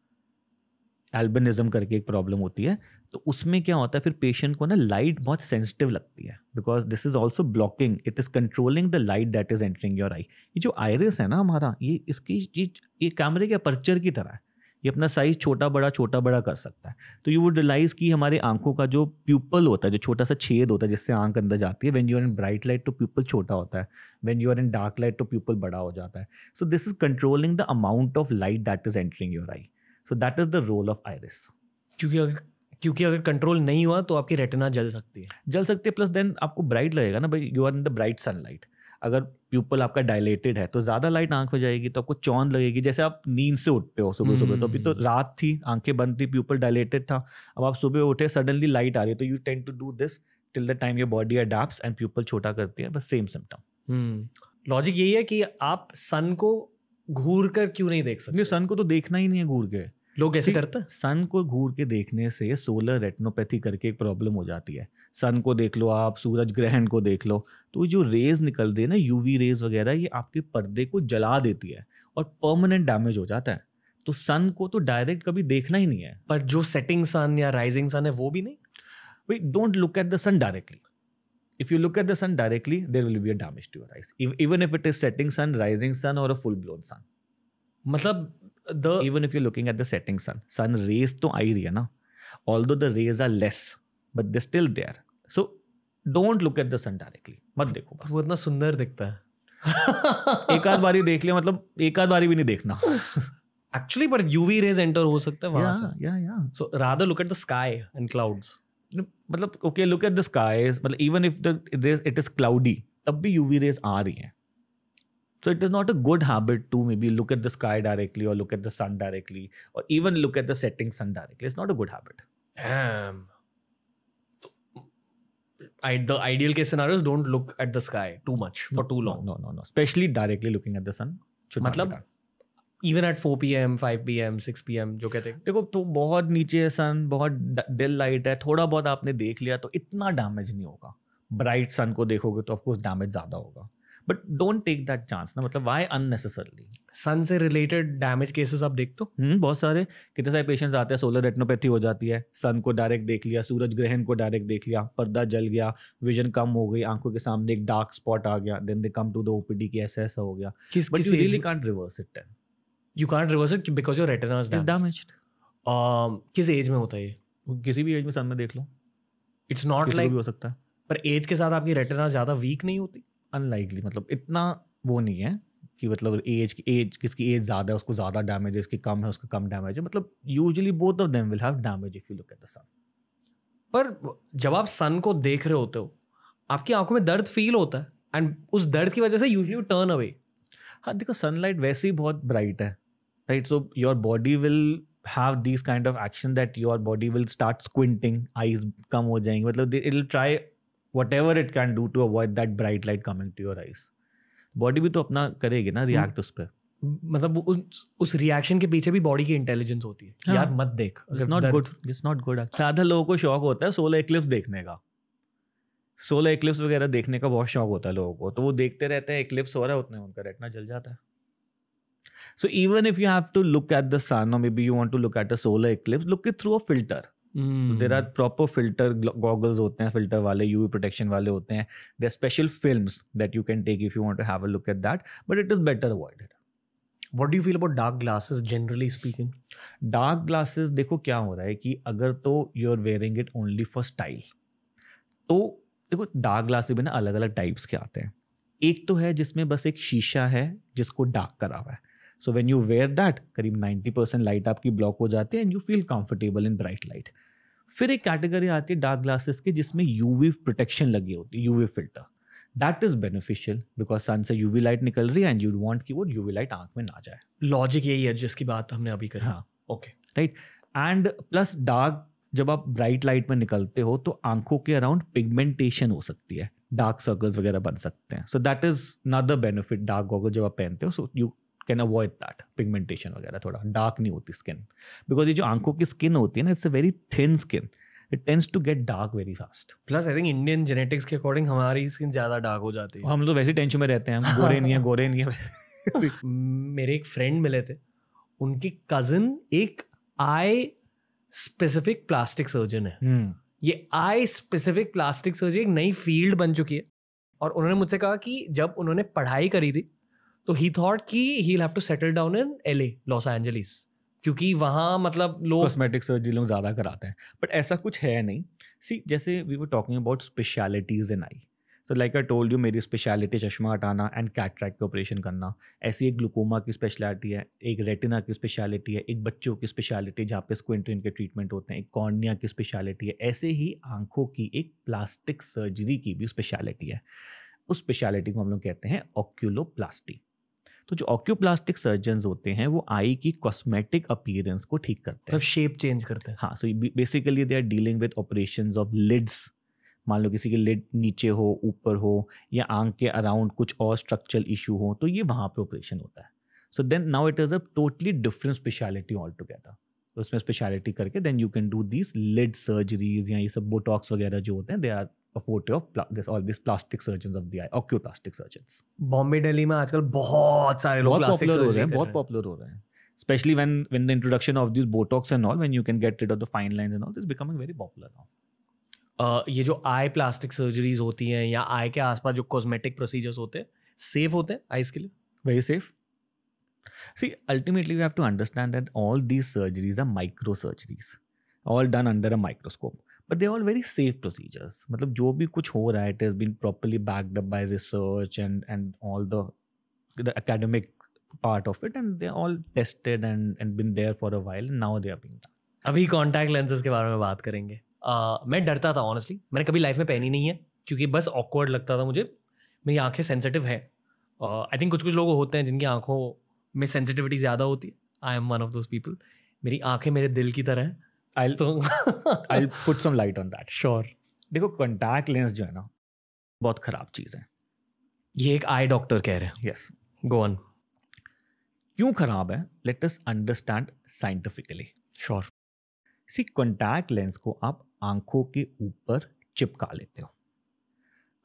एल्बनिज्म करके एक प्रॉब्लम होती है तो उसमें क्या होता है फिर पेशेंट को ना लाइट बहुत सेंसिटिव लगती है because this is also blocking it is controlling the light that is entering your eye ये जो आयरिस है ना हमारा ये इसकी ये, ये कैमरे के अपर्चर की तरह है ये अपना साइज़ छोटा बड़ा छोटा बड़ा कर सकता है तो यू वुड रियलाइज़ कि हमारे आंखों का जो प्यूपल होता है जो छोटा सा छेद होता है जिससे आंख अंदर जाती है when you are in bright light तो प्यूपल छोटा होता है when you are in dark light तो प्यूपल बड़ा हो जाता है so this is controlling the amount of light that is entering your eye so that is the role of iris क्योंकि अगर क्योंकि अगर कंट्रोल नहीं हुआ तो आपकी रेटिना जल सकती है जल सकती है प्लस देन आपको ब्राइट लगेगा ना भाई you are in the bright sunlight अगर प्यूपल आपका डायलेटेड है तो ज़्यादा लाइट आंख में जाएगी तो आपको चौंध लगेगी जैसे आप नींद से उठते हो सुबह सुबह तो अभी तो हम्म। रात थी आंखें बंद थी प्यूपल डायलेटेड था अब आप सुबह उठे सडनली लाइट आ रही है तो you tend to do this till the time your body adapt and pupil छोटा करती है बस सेम सिम्टम लॉजिक यही है कि आप सन को घूर कर क्यों नहीं देख सकते सन को तो देखना ही नहीं है घूर के लोग ऐसे करते हैं सन को घूर के देखने से सोलर रेटनोपैथी करके एक प्रॉब्लम हो जाती है सन को देख लो आप सूरज ग्रहण को देख लो तो जो रेज निकल रही है ना यूवी रेज वगैरह ये आपके पर्दे को जला देती है और परमानेंट डैमेज हो जाता है तो सन को तो डायरेक्ट कभी देखना ही नहीं है पर जो सेटिंग सन या राइजिंग सन है वो भी नहीं भाई don't look at the sun directly if you look at the sun directly, there will be a damage to your eyes. even if it is setting sun, rising sun, or a full blown sun. मतलब the even if you're looking at the setting sun, sun rays तो आ रही है ना. Although the rays are less, but they're still there. So don't look at the sun directly. मत देखो बस. वो इतना सुंदर दिखता है. एक आध बारी देख लिया मतलब एक आध बारी भी नहीं देखना. Actually, but UV rays enter हो सकता है वहाँ से. Yeah, yeah, yeah. So rather look at the sky and clouds. मतलब okay look at the skies मतलब even if it is cloudy, is cloudy तब भी UV So it is not a good habit to maybe look at the sky directly or look at the sun directly or even look at the setting sun directly. It's not a good habit. the ideal case scenarios don't look at the sky too much for too long. No, no, no. Especially directly looking at the sun. Even at four P M five P M six P M जो कहते हैं देखो तो बहुत नीचे है सन बहुत dill light है थोड़ा बहुत आपने देख लिया तो इतना डैमेज नहीं होगा ब्राइट सन को देखोगे तो ऑफकोर्स डैमेज ज़्यादा होगा but don't take that chance ना मतलब वाई अननेसेसरली सन से रिलेटेड डैमेज केसेस आप देख दो हुँ, हम्म, बहुत सारे कितने सारे पेशेंट्स आते हैं सोलर रेटनोपैथी हो जाती है सन को डायरेक्ट देख लिया सूरज ग्रहण को डायरेक्ट देख लिया पर्दा जल गया विजन कम हो गई आंखों के सामने एक डार्क स्पॉट आ गया then they come to the OPD की ऐसा ऐसा हो गया किस but you really can't reverse it you can't reverse it because your retina किस एज में होता है किसी भी एज में सन में देख लो इट्स नॉट लाइक हो सकता है पर एज के साथ आपकी रेटिना ज़्यादा वीक नहीं होती अनलाइकली मतलब इतना वो नहीं है कि मतलब एज की एज किसकी एज ज़्यादा है उसको ज़्यादा डैमेज है इसकी कम है उसका कम डैमेज है मतलब usually both of them will have damage if you look at the sun पर जब आप सन को देख रहे होते हो आपकी आंखों में दर्द फील होता है एंड उस दर्द की वजह से यूजली टर्न अवे हाँ देखो सनलाइट वैसे ही बहुत ब्राइट है right so your body will have these kind of action that your body will start squinting eyes come ho jayenge matlab it'll try whatever it can do to avoid that bright light coming to your eyes body भी तो अपना करेगी ना react उस पर मतलब उस उस रिएक्शन के पीछे भी बॉडी की इंटेलिजेंस होती है हाँ. यार मत देख it's not good it's not good आधा लोगों को शौक होता है सोलह एक्लिप्स देखने का सोलह एक्लिप्स वगैरह देखने का बहुत शौक होता है लोगों को तो वो देखते रहते हैं एक्लिप्स हो रहा है उतने उनका रेटना जल जाता है So even if you have to look at the sun or maybe you want to look at a solar eclipse, look it through a filter. There are proper filter goggles होते हैं फिल्टर वाले UV protection वाले होते हैं there special film that you can take if you want to have a look at that but it is better avoided what do feel about dark glasses generally speaking dark glasses देखो क्या हो रहा है कि अगर तो you are wearing it only for style तो देखो डार्क ग्लासेज भी ना अलग अलग टाइप्स के आते हैं एक तो है जिसमें बस एक शीशा है जिसको डार्क करा हुआ है so when you wear that करीब नाइन्टी परसेंट लाइट आपकी ब्लॉक हो जाती है and you feel comfortable in bright light फिर एक कैटेगरी आती है डार्क ग्लासेस की जिसमें यू वी प्रोटेक्शन लगी होती है U V filter that is beneficial because sun से यू वी लाइट निकल रही है एंड यू वॉन्ट की वो यू वी लाइट आंख में ना जाए लॉजिक यही है जिसकी बात हमने अभी करी हाँ okay right and plus dark जब आप ब्राइट लाइट में निकलते हो तो आंखों के अराउंड पिगमेंटेशन हो सकती है डार्क सर्कल्स वगैरह बन सकते हैं so that is not the benefit dark goggle जब आप पहनते हो so you can avoid that pigmentation वगैरह थोड़ा डार्क नहीं होती स्किन बिकॉज ये जो आंखों की स्किन होती है ना it's a very thin skin it tends to get dark very fast plus I think Indian genetics के अकॉर्डिंग हमारी स्किन ज़्यादा डार्क हो जाती है हम लोग वैसे टेंशन में रहते हैं गोरे नहीं है गोरे नहीं है मेरे एक फ्रेंड मिले थे उनकी कज़न एक आई स्पेसिफिक प्लास्टिक सर्जन है हम्म। ये आई स्पेसिफिक प्लास्टिक सर्जरी एक नई फील्ड बन चुकी है और उन्होंने मुझसे कहा कि जब उन्होंने पढ़ाई करी थी तो ही थॉट कि he have to settle down in L A Los Angeles क्योंकि वहाँ मतलब लोग कॉस्मेटिक सर्जरी लोग ज़्यादा कराते हैं बट ऐसा कुछ है नहीं सी जैसे we were talking about specialities in eye तो लाइक आई टोल्ड यू मेरी स्पेशलिटी चश्मा हटाना एंड कैटरैक्ट का ऑपरेशन करना ऐसी एक ग्लूकोमा की स्पेशलिटी है एक रेटिना की स्पेशलिटी है एक बच्चों की स्पेशलिटी जहाँ पे स्क्विंटिन के ट्रीटमेंट होते हैं एक कॉर्निया की स्पेशलिटी है ऐसे ही आंखों की एक प्लास्टिक सर्जरी की भी स्पेशलिटी है उस स्पेशलिटी को हम लोग कहते हैं ऑक्यूलोप्लास्टी तो जो ऑक्यूप्लास्टिक सर्जन होते हैं वो आई की कॉस्मेटिक अपीयरेंस को ठीक करते मतलब हैं शेप चेंज करते हैं हाँ so basically they are dealing with operation of lids मान लो किसी के लिड नीचे हो ऊपर हो या आंख के अराउंड कुछ और स्ट्रक्चरल इशू हो तो ये वहाँ पर ऑपरेशन होता है so then now it is a totally different speciality all together उसमें स्पेशलिटी करके then you can do this lid surgeries या ये सब बोटॉक्स वगैरह जो होते हैं they are a photo of this all these plastic surgeons of the eye ocular plastic surgeons Bombay, Delhi, में आजकल बहुत सारे लोग plastic पॉपुलर हो रहे हैं बहुत popular हो रहे हैं especially when when the introduction of these botox and all when you can get rid of the fine lines and all this becoming very popular now ये जो आई प्लास्टिक सर्जरीज होती हैं या आई के आसपास जो कॉस्मेटिक प्रोसीजर्स होते हैं सेफ होते हैं आईज के लिए very safe see ultimately we have to understand that all these surgeries are micro surgeries all done under a microscope but they all very safe procedures मतलब जो भी कुछ हो रहा है it is been properly backed up by research and and all the academic part of it and they're all tested and and been there for a while and now they are अभी contact lenses के बारे में बात करेंगे मैं डरता था honestly मैंने कभी लाइफ में पहनी नहीं है क्योंकि बस ऑकवर्ड लगता था मुझे मेरी आंखें सेंसिटिव हैं आई थिंक कुछ कुछ लोग होते हैं जिनकी आंखों में सेंसिटिविटी ज़्यादा होती है I am one of those people मेरी आंखें मेरे दिल की तरह हैं I I put some light on that sure देखो कॉन्टैक्ट लेंस जो है ना बहुत खराब चीज़ है ये एक आई डॉक्टर कह रहे हैं यस गो ऑन क्यों खराब है let us understand scientifically sure see contact lens को आप आंखों के ऊपर चिपका लेते हो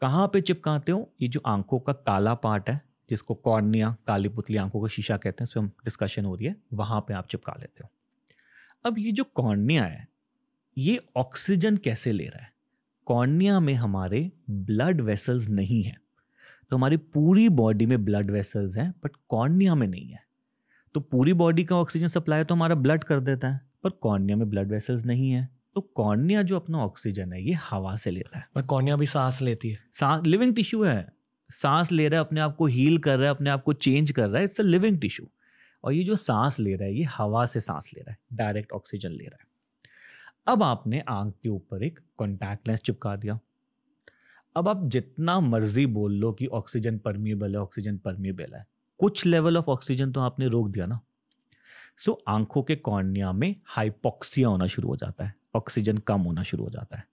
कहाँ पे चिपकाते हो ये जो आंखों का काला पार्ट है जिसको कॉर्निया काली पुतली आंखों का शीशा कहते हैं उसमें हम डिस्कशन हो रही है वहाँ पे आप चिपका लेते हो अब ये जो कॉर्निया है ये ऑक्सीजन कैसे ले रहा है कॉर्निया में हमारे ब्लड वेसल्स नहीं है तो हमारी पूरी बॉडी में ब्लड वेसल्स हैं बट कॉर्निया में नहीं है तो पूरी बॉडी का ऑक्सीजन सप्लाई तो हमारा ब्लड कर देता है पर कॉर्निया में ब्लड वेसल्स नहीं है तो कॉर्निया जो अपना ऑक्सीजन है ये हवा से लेता है पर कॉर्निया भी सांस लेती है सांस लिविंग टिश्यू है सांस ले रहा है अपने आप को हील कर रहा है अपने आप को चेंज कर रहा है इट्स अ लिविंग टिश्यू और ये जो सांस ले रहा है ये हवा से सांस ले रहा है डायरेक्ट ऑक्सीजन ले रहा है अब आपने आंख के ऊपर एक कॉन्टैक्ट लेंस चिपका दिया अब आप जितना मर्जी बोल लो कि ऑक्सीजन परमिएबल है ऑक्सीजन परमिएबल है कुछ लेवल ऑफ ऑक्सीजन तो आपने रोक दिया ना सो आंखों के कॉर्निया में हाइपोक्सिया होना शुरू हो जाता है ऑक्सीजन कम होना शुरू हो जाता है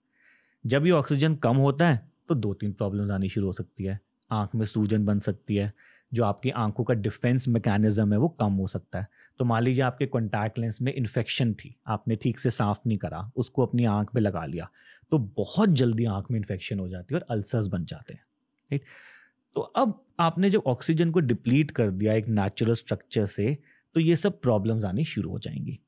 जब ये ऑक्सीजन कम होता है तो दो तीन प्रॉब्लम्स आनी शुरू हो सकती है आंख में सूजन बन सकती है जो आपकी आंखों का डिफेंस मैकेनिज्म है वो कम हो सकता है तो मान लीजिए आपके कॉन्टैक्ट लेंस में इन्फेक्शन थी आपने ठीक से साफ नहीं करा उसको अपनी आंख पे लगा लिया तो बहुत जल्दी आंख में इन्फेक्शन हो जाती है और अल्सर्स बन जाते हैं राइट तो अब आपने जब ऑक्सीजन को डिप्लीट कर दिया एक नेचुरल स्ट्रक्चर से तो ये सब प्रॉब्लम्स आनी शुरू हो जाएंगी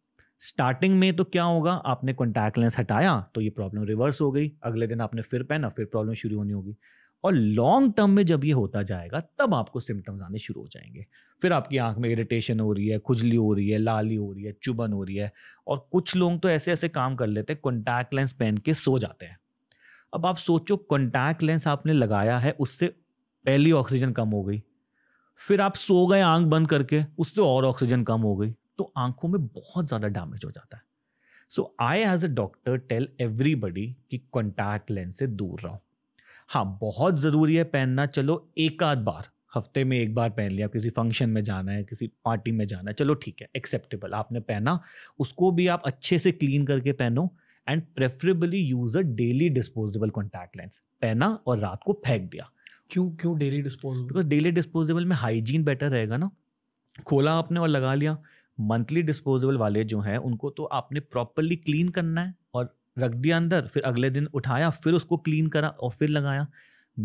स्टार्टिंग में तो क्या होगा आपने कॉन्टैक्ट लेंस हटाया तो ये प्रॉब्लम रिवर्स हो गई अगले दिन आपने फिर पहना फिर प्रॉब्लम शुरू होनी होगी और लॉन्ग टर्म में जब ये होता जाएगा तब आपको सिम्टम्स आने शुरू हो जाएंगे फिर आपकी आंख में इरिटेशन हो रही है खुजली हो रही है लाली हो रही है चुबन हो रही है और कुछ लोग तो ऐसे ऐसे काम कर लेते हैं कॉन्टैक्ट लेंस पहन के सो जाते हैं अब आप सोचो कॉन्टैक्ट लेंस आपने लगाया है उससे पहली ऑक्सीजन कम हो गई फिर आप सो गए आंख बंद करके उससे और ऑक्सीजन कम हो गई तो आंखों में बहुत ज़्यादा डैमेज हो जाता है so I as a doctor tell everybody कि कॉन्टैक्ट लेंस से दूर रहो हाँ बहुत ज़रूरी है पहनना चलो एक आध बार हफ्ते में एक बार पहन लिया किसी फंक्शन में जाना है किसी पार्टी में जाना है चलो ठीक है एक्सेप्टेबल आपने पहना उसको भी आप अच्छे से क्लीन करके पहनो and preferably use a daily disposable contact lens पहना और रात को फेंक दिया क्यों क्यों daily disposable because daily disposable में हाइजीन बेटर रहेगा ना खोला आपने और लगा लिया मंथली डिस्पोजेबल वाले जो हैं उनको तो आपने प्रॉपरली क्लीन करना है और रख दिया अंदर फिर अगले दिन उठाया फिर उसको क्लीन करा और फिर लगाया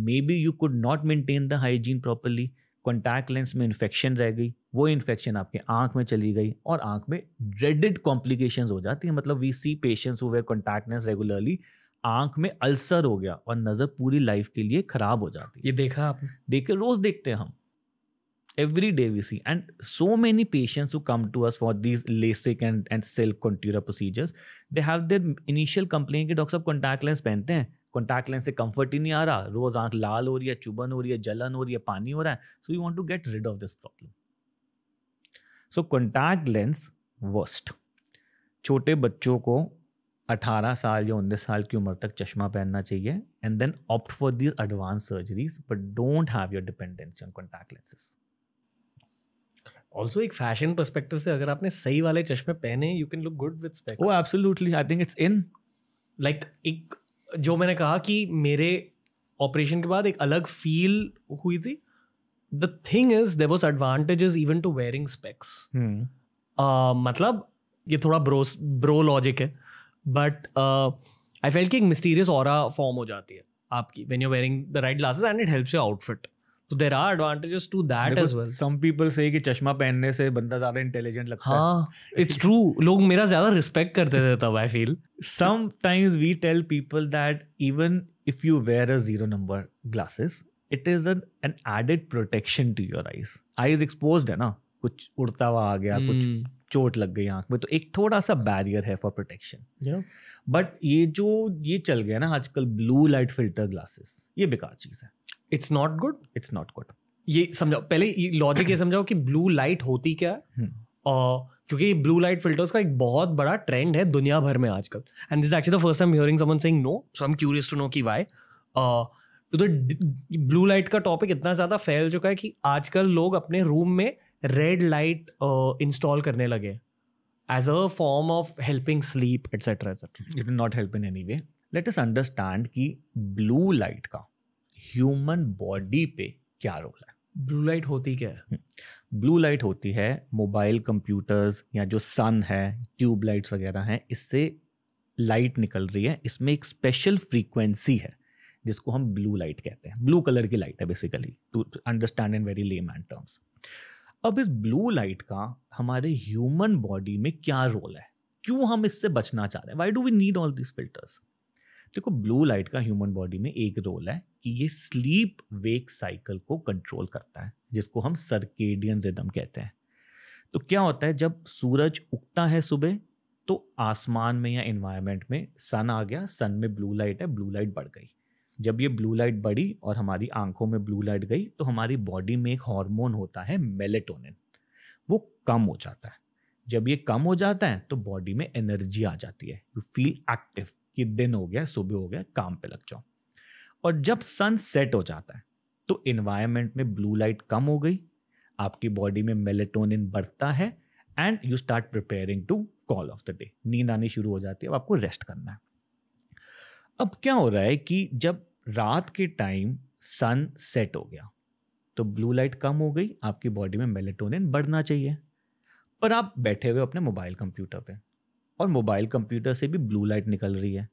may B you could not maintain the hygiene properly contact lens में इन्फेक्शन रह गई वो इन्फेक्शन आपके आंख में चली गई और आंख में ड्रेडिड कॉम्प्लिकेशंस हो जाती है मतलब we see patients who wear contact lens regularly आंख में अल्सर हो गया और नज़र पूरी लाइफ के लिए ख़राब हो जाती है ये देखा आपने देखे रोज़ देखते हैं हम every day we see and so many patients who come to us for these LASIK and and silk contura procedures they have their initial complaint कि doctor साहब contact lens pehante hain contact lens se comfort hi nahi aa raha roz aankh लाल ho rahi hai चुभन ho rahi hai jalan ho rahi hai pani ho raha hai so you want to get rid of this problem so contact lens worst छोटे बच्चों को 18 साल या उन्नीस साल की उम्र तक चश्मा पहनना चाहिए and then opt for this advance surgeries but don't have your dependency on contact lenses also एक फैशन परस्पेक्टिव से अगर आपने सही वाले चश्मे पहने you can look good with specs oh absolutely I think it's in like एक जो मैंने कहा कि मेरे ऑपरेशन के बाद एक अलग फील हुई थी the thing is there was advantages even to wearing specs मतलब ये थोड़ा ब्रो ब्रो लॉजिक है बट आई फेल कि एक मिस्टीरियस और फॉर्म हो जाती है आपकी when you wearing the right glasses and it help you outfit तो there are advantages to that as well some people say कि चश्मा पहनने से बंदा ज्यादा इंटेलिजेंट लगता हाँ, है इट्स ट्रू लोग मेरा ज्यादा रिस्पेक्ट करते थे तब I feel some times we tell people that even if you wear a zero number glasses it is an an added protection to your eyes eyes exposed है ना कुछ उड़ता हुआ आ गया hmm. कुछ चोट लग गई आंख में तो एक थोड़ा सा बैरियर है फॉर प्रोटेक्शन बट ये जो ये चल गया ना आजकल ब्लू लाइट फिल्टर ग्लासेस ये बेकार चीज़ है it's not good it's not good ये समझाओ पहले लॉजिक ये समझाओ कि ब्लू लाइट होती क्या hmm. और क्योंकि ब्लू लाइट फिल्टर्स का एक बहुत बड़ा ट्रेंड है दुनिया भर में आजकल and this actually the first time hearing someone saying no so I am curious to know कि वाई uh, तो ब्लू तो लाइट का टॉपिक इतना ज़्यादा फैल चुका है कि आजकल लोग अपने रूम में रेड लाइट इंस्टॉल करने लगे as a form of helping sleep etcetera etcetera it not help in any way let us understand कि ब्लू लाइट का ह्यूमन बॉडी पे क्या रोल है ब्लू लाइट होती क्या है हम्म, ब्लू लाइट होती है मोबाइल कंप्यूटर्स या जो सन है ट्यूब लाइट्स वगैरह हैं इससे लाइट निकल रही है इसमें एक स्पेशल फ्रीक्वेंसी है जिसको हम ब्लू लाइट कहते हैं ब्लू कलर की लाइट है basically to understand in very lame and terms अब इस ब्लू लाइट का हमारे ह्यूमन बॉडी में क्या रोल है क्यों हम इससे बचना चाह रहे हैं why do we need all these filters देखो ब्लू लाइट का ह्यूमन बॉडी में एक रोल है कि ये स्लीप वेक साइकिल को कंट्रोल करता है जिसको हम सर्केडियन रिदम कहते हैं तो क्या होता है जब सूरज उगता है सुबह तो आसमान में या इन्वायरमेंट में सन आ गया सन में ब्लू लाइट है ब्लू लाइट बढ़ गई जब ये ब्लू लाइट बढ़ी और हमारी आंखों में ब्लू लाइट गई तो हमारी बॉडी में एक हार्मोन होता है मेलेटोनिन वो कम हो जाता है जब ये कम हो जाता है तो बॉडी में एनर्जी आ जाती है यू फील एक्टिव कि दिन हो गया सुबह हो गया काम पे लग जाओ और जब सन सेट हो जाता है तो इन्वायरमेंट में ब्लू लाइट कम हो गई आपकी बॉडी में मेलेटोनिन बढ़ता है and you start preparing to call off the day नींद आनी शुरू हो जाती है अब आपको रेस्ट करना है अब क्या हो रहा है कि जब रात के टाइम सन सेट हो गया तो ब्लू लाइट कम हो गई आपकी बॉडी में मेलेटोनिन बढ़ना चाहिए पर आप बैठे हुए अपने मोबाइल कंप्यूटर पे और मोबाइल कंप्यूटर से भी ब्लू लाइट निकल रही है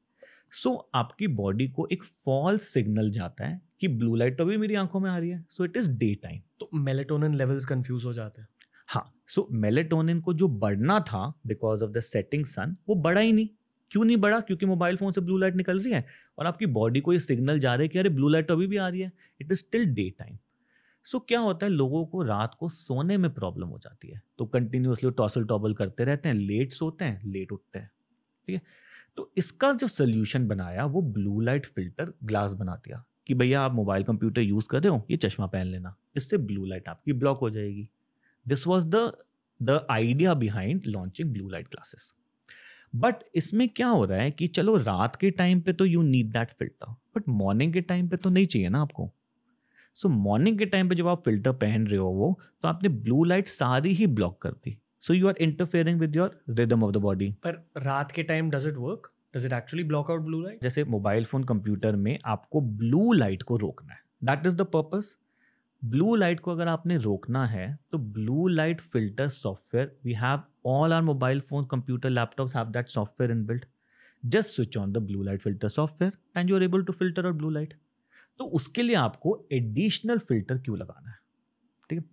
सो so, आपकी बॉडी को एक फॉल्स सिग्नल जाता है कि ब्लू लाइट तो अभी मेरी आंखों में आ रही है so it is day time तो मेलेटोनिन लेवल्स कंफ्यूज हो जाते हैं हाँ सो so, मेलेटोनिन को जो बढ़ना था because of the setting sun वो बढ़ा ही नहीं क्यों नहीं बढ़ा क्योंकि मोबाइल फ़ोन से ब्लू लाइट निकल रही है और आपकी बॉडी को ये सिग्नल जा रहा है कि अरे ब्लू लाइट तो अभी भी आ रही है it is still day time so so, क्या होता है लोगों को रात को सोने में प्रॉब्लम हो जाती है तो कंटिन्यूसली टॉसल टॉबल करते रहते हैं लेट सोते हैं लेट उठते हैं ठीक है तो इसका जो सोल्यूशन बनाया वो ब्लू लाइट फिल्टर ग्लास बना दिया कि भैया आप मोबाइल कंप्यूटर यूज़ कर रहे हो ये चश्मा पहन लेना इससे ब्लू लाइट आपकी ब्लॉक हो जाएगी this was the the idea behind launching blue light glasses but इसमें क्या हो रहा है कि चलो रात के टाइम पे तो you need that filter but morning के टाइम पे तो नहीं चाहिए ना आपको सो मॉर्निंग के टाइम पे जब आप फिल्टर पहन रहे हो वो तो आपने ब्लू लाइट सारी ही ब्लॉक कर दी so you are interfering with your rhythm of the body पर रात के time does it work does it actually block out blue light जैसे मोबाइल फोन कंप्यूटर में आपको ब्लू लाइट को रोकना है that is the purpose blue light को अगर आपने रोकना है तो blue light filter software we have all our mobile phone computer laptop have that software in built just switch on the blue light filter software and you are able to filter out blue light तो उसके लिए आपको additional filter क्यों लगाना है ठीक है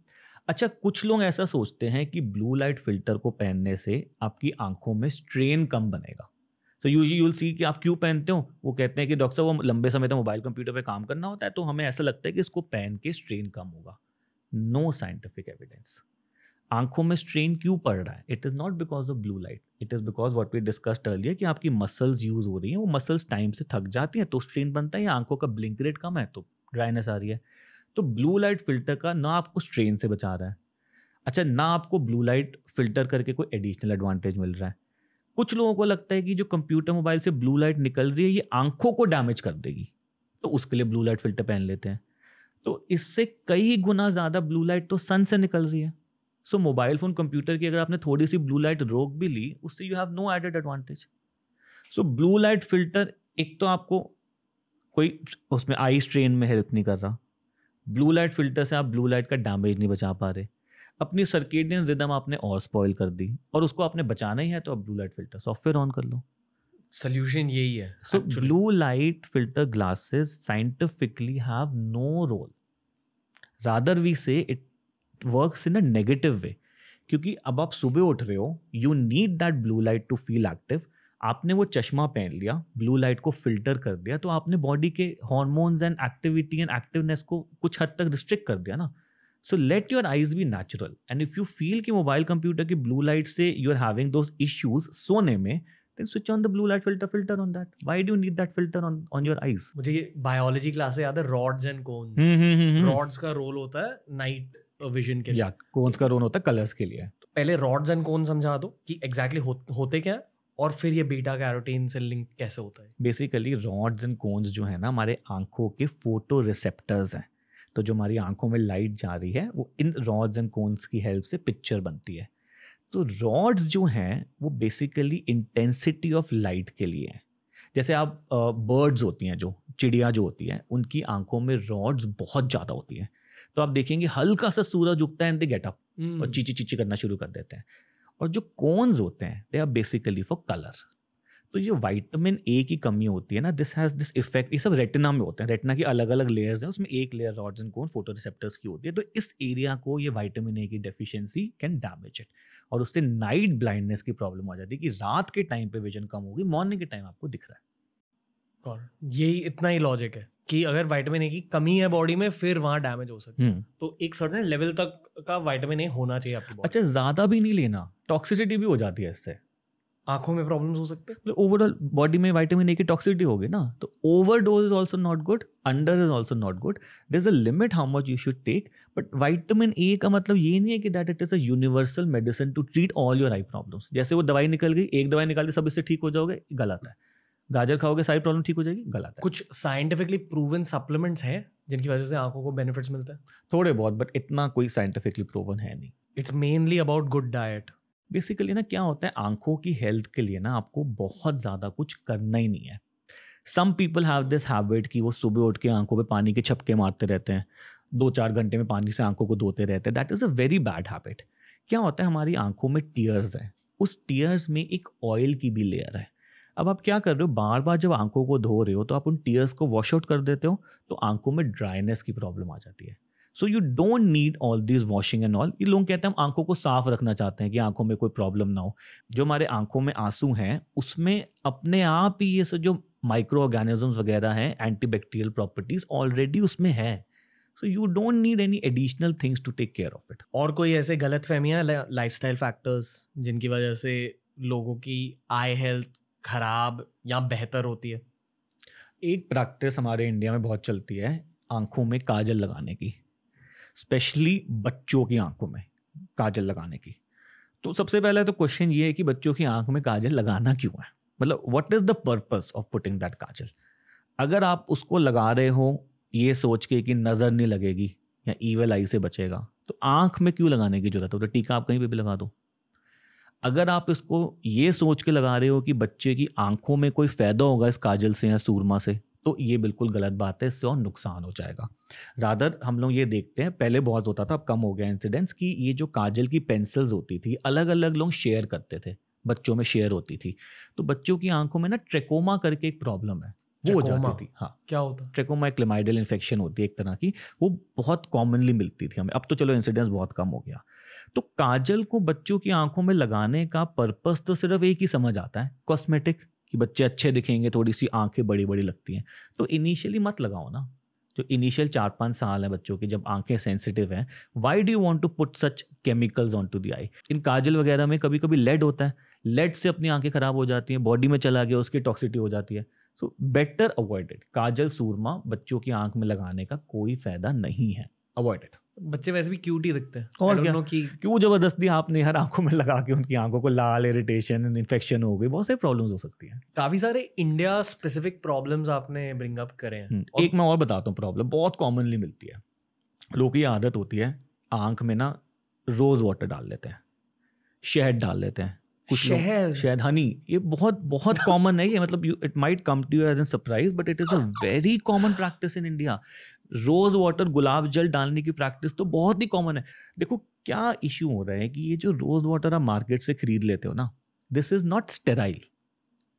अच्छा कुछ लोग ऐसा सोचते हैं कि ब्लू लाइट फिल्टर को पहनने से आपकी आंखों में स्ट्रेन कम बनेगा सो यूज यूल सी कि आप क्यों पहनते हो वो कहते हैं कि डॉक्टर साहब वो लंबे समय तक मोबाइल कंप्यूटर पे काम करना होता है तो हमें ऐसा लगता है कि इसको पहन के स्ट्रेन कम होगा नो साइंटिफिक एविडेंस आंखों में स्ट्रेन क्यों पड़ रहा है it is not because of blue light it is because what we discussed earlier कि आपकी मसल्स यूज हो रही हैं वो मसल्स टाइम से थक जाती हैं तो स्ट्रेन बनता है या आंखों का ब्लिंक रेट कम है तो ड्राइनेस आ रही है तो ब्लू लाइट फिल्टर का ना आपको स्ट्रेन से बचा रहा है अच्छा ना आपको ब्लू लाइट फिल्टर करके कोई एडिशनल एडवांटेज मिल रहा है कुछ लोगों को लगता है कि जो कंप्यूटर मोबाइल से ब्लू लाइट निकल रही है ये आंखों को डैमेज कर देगी तो उसके लिए ब्लू लाइट फिल्टर पहन लेते हैं तो इससे कई गुना ज़्यादा ब्लू लाइट तो सन से निकल रही है सो मोबाइल फ़ोन कंप्यूटर की अगर आपने थोड़ी सी ब्लू लाइट रोक भी ली उससे you have no added advantage so blue light filter एक तो आपको कोई उसमें आई स्ट्रेन में हेल्प नहीं कर रहा ब्लू लाइट फिल्टर से आप ब्लू लाइट का डैमेज नहीं बचा पा रहे अपनी सर्किटियन रिदम आपने और स्पॉइल कर दी और उसको आपने बचाना ही है तो आप blue light filter software on कर लो सोल्यूशन यही है so blue light filter glasses scientifically have no role rather we say it work in a negative way क्योंकि अब आप सुबह उठ रहे हो you need that blue light to feel active आपने वो चश्मा पहन लिया ब्लू लाइट को फिल्टर कर दिया तो आपने बॉडी के hormones and activity and activeness को कुछ हद तक रिस्ट्रिक्ट कर दिया ना so let your eyes be natural and if you feel कि मोबाइल कंप्यूटर की ब्लू लाइट से you are having those issues सोने में then switch on the blue light filter filter on that why do you need that filter on on your eyes मुझे ये biology class से याद है rods and cones hmm, hmm, hmm, rods का role होता है नाइट विजन के लिए या कोन्स का रोल होता है कलर्स के लिए तो पहले रॉड्स एंड कोन समझा दो कि एग्जैक्टली हो, होते क्या और फिर ये बीटा कैरोटीन से लिंक कैसे होता है बेसिकली रॉड्स एंड कोन्स जो है ना हमारे आंखों के फोटो रिसेप्टर्स हैं तो जो हमारी आंखों में लाइट जा रही है वो इन रॉड्स एंड कोन्स की हेल्प से पिक्चर बनती है तो रॉड्स जो हैं वो बेसिकली इंटेंसिटी ऑफ लाइट के लिए हैं जैसे आप बर्ड्स होती हैं जो चिड़िया जो होती हैं उनकी आंखों में रॉड्स बहुत ज़्यादा होती हैं तो आप देखेंगे हल्का सा सूरज उगता है एंड दे गेट अप और चीची चीची करना शुरू कर देते हैं और जो कोन्स होते हैं they are basically for colour तो ये वाइटामिन ए की कमी होती है ना दिस हैज दिस इफेक्ट ये सब रेटिना में होते हैं रेटिना की अलग अलग लेयर्स हैं उसमें एक layer rods and cone photo receptors की होती है तो इस एरिया को ये वाइटामिन ए की डेफिशिएंसी कैन डैमेज इट और उससे नाइट ब्लाइंडनेस की प्रॉब्लम हो जाती है कि रात के टाइम पे विजन कम होगी मॉर्निंग के टाइम आपको दिख रहा है और यही इतना ही लॉजिक है कि अगर वाइटामिन ए की कमी है बॉडी में फिर वहाँ डैमेज हो सकता है हम्म। तो एक सर्टेन लेवल तक का वाइटामिन ए होना चाहिए आपकी अच्छा ज़्यादा भी नहीं लेना टॉक्सिसिटी भी हो जाती है इससे आंखों में प्रॉब्लम हो सकते हैं ओवरऑल मतलब बॉडी में वाइटामिन ए की टॉक्सिसिटी होगी ना तो over dose is also not good under is also not good the is a limit how much you should take but vitamin A का मतलब ये नहीं है कि that it is a universal medicine to treat all your eye problems जैसे वो दवाई निकल गई एक दवाई निकाली सब इससे ठीक हो जाओगे गलत है गाजर खाओगे सारी प्रॉब्लम ठीक हो जाएगी गलत है कुछ साइंटिफिकली प्रूवन सप्लीमेंट्स हैं जिनकी वजह से आंखों को बेनिफिट्स मिलते हैं थोड़े बहुत बट इतना कोई साइंटिफिकली प्रूवन है नहीं it's mainly about good diet basically ना क्या होता है आंखों की हेल्थ के लिए ना आपको बहुत ज़्यादा कुछ करना ही नहीं है some people have this habit कि वो सुबह उठ के आंखों पे पानी के छपके मारते रहते हैं दो चार घंटे में पानी से आंखों को धोते रहते हैं that is a very bad habit क्या होता है हमारी आंखों में टीयर्स हैं उस टीयर्स में एक ऑयल की भी लेयर है अब आप क्या कर रहे हो बार बार जब आंखों को धो रहे हो तो आप उन टीयर्स को वॉश आउट कर देते हो तो आंखों में ड्राइनेस की प्रॉब्लम आ जाती है so you don't need all this washing and all ये लोग कहते हैं हम आंखों को साफ रखना चाहते हैं कि आंखों में कोई प्रॉब्लम ना हो जो हमारे आंखों में आंसू हैं उसमें अपने आप ही ये सब जो माइक्रो ऑर्गेनिजम्स वगैरह हैं एंटीबैक्टीरियल प्रॉपर्टीज ऑलरेडी उसमें है so you don't need any additional things to take care of it और कोई ऐसे गलत फहमियाँ लाइफ स्टाइल फैक्टर्स जिनकी वजह से लोगों की आई हेल्थ खराब या बेहतर होती है एक प्रैक्टिस हमारे इंडिया में बहुत चलती है आंखों में काजल लगाने की स्पेशली बच्चों की आंखों में काजल लगाने की तो सबसे पहले तो क्वेश्चन ये है कि बच्चों की आंख में काजल लगाना क्यों है मतलब what is the purpose of putting that kajal अगर आप उसको लगा रहे हो ये सोच के कि नज़र नहीं लगेगी या ईवल आई से बचेगा तो आंख में क्यों लगाने की जरूरत है तो टीका आप कहीं पे भी लगा दो अगर आप इसको ये सोच के लगा रहे हो कि बच्चे की आंखों में कोई फ़ायदा होगा इस काजल से या सूरमा से तो ये बिल्कुल गलत बात है इससे और नुकसान हो जाएगा रादर हम लोग ये देखते हैं पहले बहुत होता था अब कम हो गया इंसिडेंस कि ये जो काजल की पेंसिल्स होती थी अलग अलग लोग शेयर करते थे बच्चों में शेयर होती थी तो बच्चों की आंखों में ना ट्रेकोमा करके एक प्रॉब्लम है वो हो जाती थी हाँ क्या होता है ट्रेकोमा एक क्लेमाइडल इन्फेक्शन होती है एक तरह की वो बहुत कॉमनली मिलती थी हमें अब तो चलो इंसिडेंस बहुत कम हो गया तो काजल को बच्चों की आंखों में लगाने का पर्पस तो सिर्फ एक ही समझ आता है कॉस्मेटिक कि बच्चे अच्छे दिखेंगे थोड़ी सी आंखें बड़ी बड़ी लगती हैं तो इनिशियली मत लगाओ ना जो इनिशियल चार पाँच साल है बच्चों के जब आंखें सेंसिटिव हैं why do you want to put such chemicals on to the eye in काजल वगैरह में कभी कभी लेड होता है लेड से अपनी आंखें खराब हो जाती हैं बॉडी में चला गया उसकी टॉक्सिटी हो जाती है सो बेटर अवॉइडेड काजल सूरमा बच्चों की आंख में लगाने का कोई फायदा नहीं है अवॉइडेड बच्चे वैसे भी क्यूट ही दिखते हैं और क्या कि क्यों जबरदस्ती आपने हर आंखों में लगा के उनकी आंखों को लाल इरिटेशन इन्फेक्शन हो गई बहुत सारी प्रॉब्लम्स हो सकती हैं काफी सारे इंडिया स्पेसिफिक प्रॉब्लम्स आपने ब्रिंग अप करे हैं हम्म, और... एक मैं और बताता हूँ प्रॉब्लम बहुत कॉमनली मिलती है लोग की आदत होती है आंख में ना रोज वाटर डाल लेते हैं शहद डाल लेते हैं कुछ शहद शहद हनी ये बहुत बहुत कॉमन है ये मतलब it might come to you as an surprise but it is a very common practice in India rose water गुलाब जल डालने की प्रैक्टिस तो बहुत ही कॉमन है देखो क्या इश्यू हो रहा है कि ये जो रोज वाटर आप मार्केट से खरीद लेते हो ना दिस इज नॉट स्टेराइल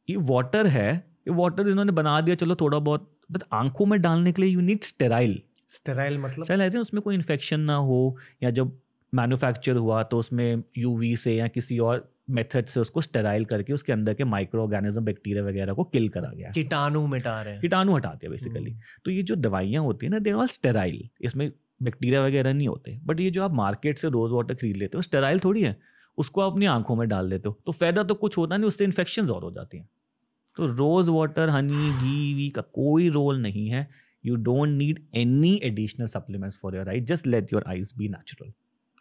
ये वाटर है ये वाटर इन्होंने बना दिया चलो थोड़ा बहुत बट आंखों में डालने के लिए यू नीड स्टेराइल स्टेराइल मतलब चल ऐसे उसमें कोई इन्फेक्शन ना हो या जब मैन्युफैक्चर हुआ तो उसमें यूवी से या किसी और मेथड से उसको स्टेराइल करके उसके अंदर के माइक्रो ऑर्गेनिज्म बैक्टीरिया वगैरह को किल करा गया कीटाणु मिटा रहे हैं कीटाणु हटा दिया बेसिकली हम्म। तो ये जो दवाइयाँ होती है ना दे आर स्टेराइल इसमें बैक्टीरिया वगैरह नहीं होते बट ये जो आप मार्केट से रोज़ वाटर खरीद लेते हो स्टेराइल थोड़ी है उसको आप अपनी आंखों में डाल देते हो तो फ़ायदा तो कुछ होता नहीं उससे इन्फेक्शन और हो जाती हैं तो रोज़ वाटर हनी घी वी का कोई रोल नहीं है you don't need any additional supplements for your eye just let your eyes be natural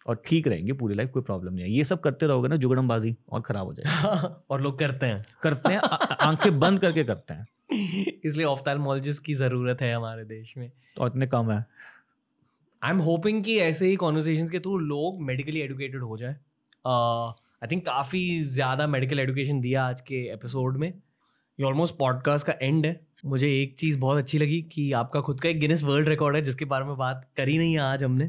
और ठीक रहेंगे पूरी लाइफ कोई प्रॉब्लम नहीं है ये सब करते रहोगे ना जुगड़मबाजी और खराब हो जाए और लोग करते हैं करते हैं आंखें बंद करके करते हैं इसलिए ऑफ्थालमोलॉजिस्ट की ज़रूरत है हमारे देश में तो इतने कम है आई एम होपिंग कि ऐसे ही कॉन्वर्सेशन के थ्रू लोग मेडिकली एडुकेटेड हो जाए आई थिंक काफ़ी ज़्यादा मेडिकल एडुकेशन दिया आज के एपिसोड में ये ऑलमोस्ट पॉडकास्ट का एंड है मुझे एक चीज़ बहुत अच्छी लगी कि आपका खुद का एक गिनेस वर्ल्ड रिकॉर्ड है जिसके बारे में बात करी नहीं है आज हमने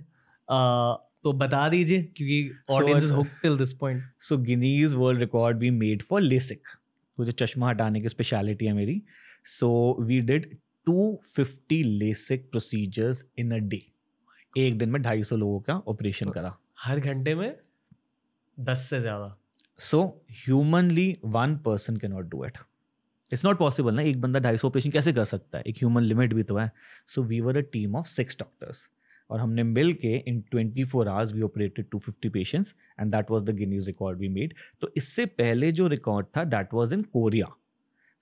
uh, तो बता दीजिए क्योंकि audience is hook till this point so Guinness world record be made for LASIK वो जो चश्मा हटाने की स्पेशलिटी है मेरी so we did 250 LASIK procedures in a day एक दिन में 250 लोगों का ऑपरेशन तो करा हर घंटे में 10 से ज़्यादा so humanly one person can not do it it's not possible ना एक बंदा 250 ऑपरेशन कैसे कर सकता है एक ह्यूमन लिमिट भी तो है so we were a team of six doctors और हमने मिल के in twenty four hours we operated two fifty patients and that was the Guinness record we made तो इससे पहले जो रिकॉर्ड था that was in Korea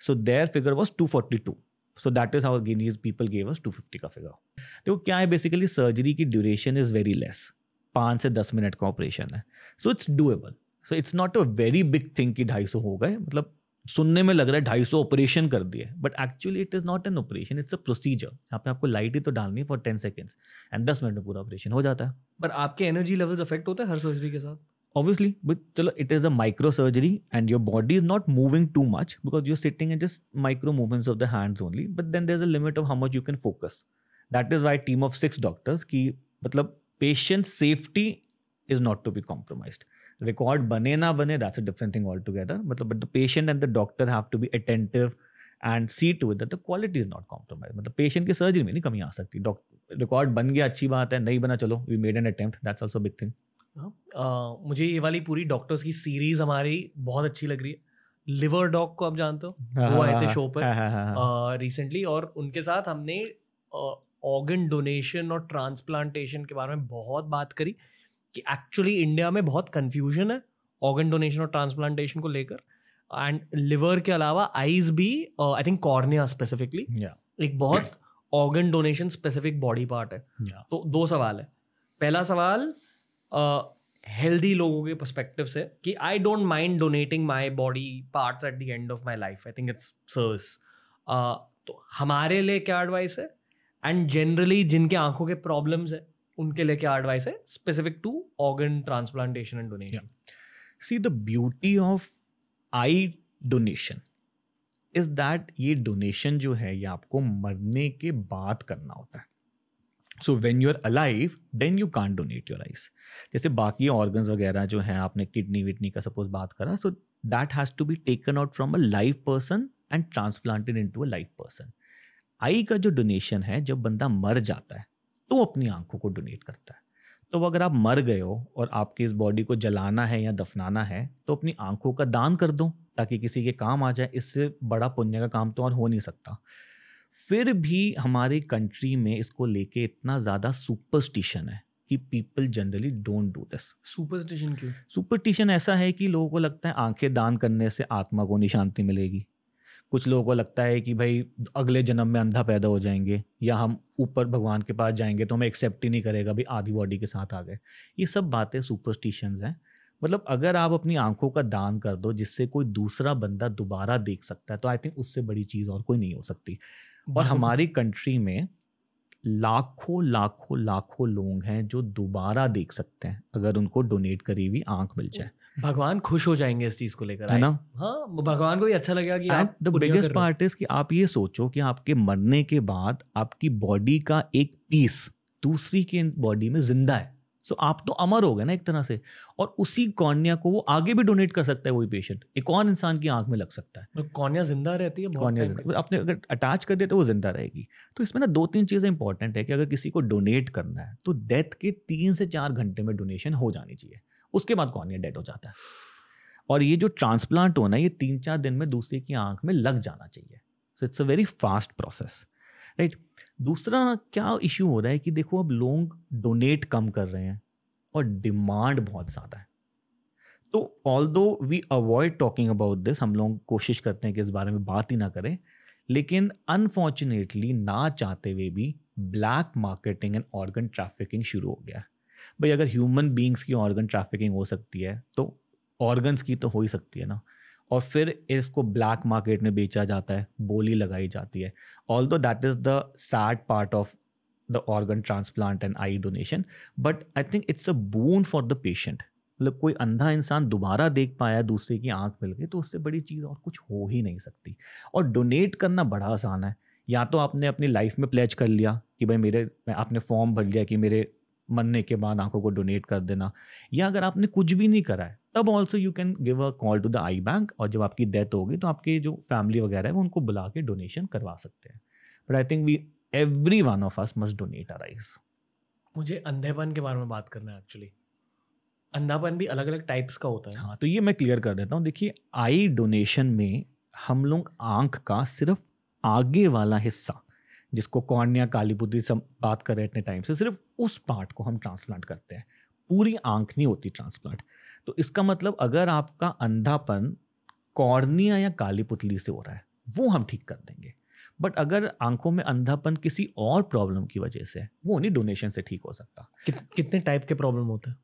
so their figure was two forty two so that is how Guinness people gave us fifty का figure तो क्या है बेसिकली सर्जरी की ड्यूरेशन इज़ वेरी लेस पाँच से दस मिनट का ऑपरेशन है so it's doable so it's not a very big thing कि ढाई सौ हो गए मतलब सुनने में लग रहा है ढाई सौ ऑपरेशन कर दिए but actually it is not an operation it's a procedure यहाँ पे आपको लाइट ही तो डालनी है फॉर टेन सेकेंड्स एंड दस मिनट में पूरा ऑपरेशन हो जाता है पर आपके एनर्जी लेवल्स अफेक्ट होते हैं हर सर्जरी के साथ ऑब्वियसली बट चलो it is a micro surgery and your body is not moving too much because you're sitting in just micro movements of the hands only but then there is a limit of how much you can focus that is why team of six doctors की मतलब patient safety is not to be compromised रिकॉर्ड बने ना बने that's a different thing all together मतलब but the patient and the doctor have to be attentive and see to it the quality is not compromise मतलब patient की surgery में नहीं कमी आ सकती डॉक्टर रिकॉर्ड बन गया अच्छी बात है नहीं बना चलो we made an attempt that's also big thing मुझे ये वाली पूरी डॉक्टर्स की सीरीज हमारी बहुत अच्छी लग रही है लिवर डॉग को आप जानते हो हाँ, वो हाँ, आए हाँ, थे शो पर रिसेंटली uh, और उनके साथ हमने ऑर्गन uh, डोनेशन और ट्रांसप्लांटेशन के बारे में बहुत बात करी कि एक्चुअली इंडिया में बहुत कन्फ्यूजन है ऑर्गन डोनेशन और ट्रांसप्लांटेशन को लेकर एंड लिवर के अलावा आईज भी आई थिंक कॉर्निया स्पेसिफिकली एक बहुत organ donation specific body part है yeah. तो दो सवाल है पहला सवाल हेल्दी uh, लोगों के परस्पेक्टिव से कि I don't mind donating my body parts at the end of my life I think it's service तो हमारे लिए क्या एडवाइस है एंड जनरली जिनके आंखों के प्रॉब्लम्स है उनके लिए क्या एडवाइस है specific to organ transplantation and donation see the beauty of eye donation is that ये डोनेशन जो है ये आपको मरने के बाद करना होता है so when you are alive then you can donate your eyes जैसे बाकी ऑर्गन वगैरह जो है आपने किडनी विडनी का सपोज बात करा so that has to be taken out from a live person and transplanted into a live person eye का जो डोनेशन है जब बंदा मर जाता है तो अपनी आंखों को डोनेट करता है तो अगर आप मर गए हो और आपकी इस बॉडी को जलाना है या दफनाना है तो अपनी आंखों का दान कर दो ताकि किसी के काम आ जाए इससे बड़ा पुण्य का काम तो और हो नहीं सकता फिर भी हमारी कंट्री में इसको लेके इतना ज़्यादा सुपरस्टिशन है कि people generally don't do this superstition क्यों सुपरस्टिशन ऐसा है कि लोगों को लगता है आंखें दान करने से आत्मा को निशांति मिलेगी कुछ लोगों को लगता है कि भाई अगले जन्म में अंधा पैदा हो जाएंगे या हम ऊपर भगवान के पास जाएंगे तो हमें एक्सेप्ट ही नहीं करेगा भाई आधी बॉडी के साथ आ गए ये सब बातें सुपरस्टिशंस हैं मतलब अगर आप अपनी आंखों का दान कर दो जिससे कोई दूसरा बंदा दोबारा देख सकता है तो आई थिंक उससे बड़ी चीज़ और कोई नहीं हो सकती और हमारी कंट्री में लाखों लाखों लाखों लोग हैं जो दोबारा देख सकते हैं अगर उनको डोनेट करी हुई आंख मिल जाए भगवान खुश हो जाएंगे इस चीज को लेकर है ना हाँ भगवान को भी अच्छा लगेगा कि आप द बिगेस्ट पार्ट इज कि आप ये सोचो कि आपके मरने के बाद आपकी बॉडी का एक पीस दूसरी के बॉडी में जिंदा है सो so, आप तो अमर हो गए ना एक तरह से और उसी कॉर्निया को वो आगे भी डोनेट कर सकता है वही पेशेंट एक और इंसान की आंख में लग सकता है मतलब कॉर्निया जिंदा रहती है कॉर्निया जिंदा आपने अगर अटैच कर दिया तो वो जिंदा रहेगी तो इसमें ना दो तीन चीज़ें इंपॉर्टेंट है कि अगर किसी को डोनेट करना है तो डेथ के तीन से चार घंटे में डोनेशन हो जानी चाहिए उसके बाद कॉर्निया डेड हो जाता है और ये जो ट्रांसप्लांट होना है ये तीन चार दिन में दूसरे की आंख में लग जाना चाहिए so it's a very fast process right दूसरा क्या इश्यू हो रहा है कि देखो अब लोग डोनेट कम कर रहे हैं और डिमांड बहुत ज़्यादा है तो although we avoid talking about this हम लोग कोशिश करते हैं कि इस बारे में बात ही ना करें लेकिन अनफॉर्चुनेटली ना चाहते हुए भी black marketing and organ trafficking शुरू हो गया है भाई अगर ह्यूमन बींग्स की ऑर्गन ट्रैफिकिंग हो सकती है तो ऑर्गन्स की तो हो ही सकती है ना और फिर इसको ब्लैक मार्केट में बेचा जाता है बोली लगाई जाती है although that is the sad part of the organ transplant and eye donation but I think it's a boon for the patient मतलब कोई अंधा इंसान दोबारा देख पाया दूसरे की आंख मिल गई तो उससे बड़ी चीज़ और कुछ हो ही नहीं सकती और डोनेट करना बड़ा आसान है या तो आपने अपनी लाइफ में प्लेज कर लिया कि भाई मेरे आपने फॉर्म भर लिया कि मेरे मरने के बाद आंखों को डोनेट कर देना या अगर आपने कुछ भी नहीं करा है तब also you can give a call to the eye bank और जब आपकी डेथ होगी तो आपके जो फैमिली वगैरह है वो उनको बुला के डोनेशन करवा सकते हैं but I think we every one of us must donate our eyes मुझे अंधेपन के बारे में बात करना है एक्चुअली अंधापन भी अलग अलग टाइप्स का होता है हाँ तो ये मैं क्लियर कर देता हूँ देखिए आई डोनेशन में हम लोग आंख का सिर्फ आगे वाला हिस्सा जिसको कौन या बुद्धि से बात कर रहे इतने टाइम से सिर्फ उस पार्ट को हम ट्रांसप्लांट करते हैं पूरी आंख नहीं होती ट्रांसप्लांट तो इसका मतलब अगर आपका अंधापन कॉर्निया या काली पुतली से हो रहा है वो हम ठीक कर देंगे बट अगर आंखों में अंधापन किसी और प्रॉब्लम की वजह से है वो नहीं डोनेशन से ठीक हो सकता कि, कितने टाइप के प्रॉब्लम होते हैं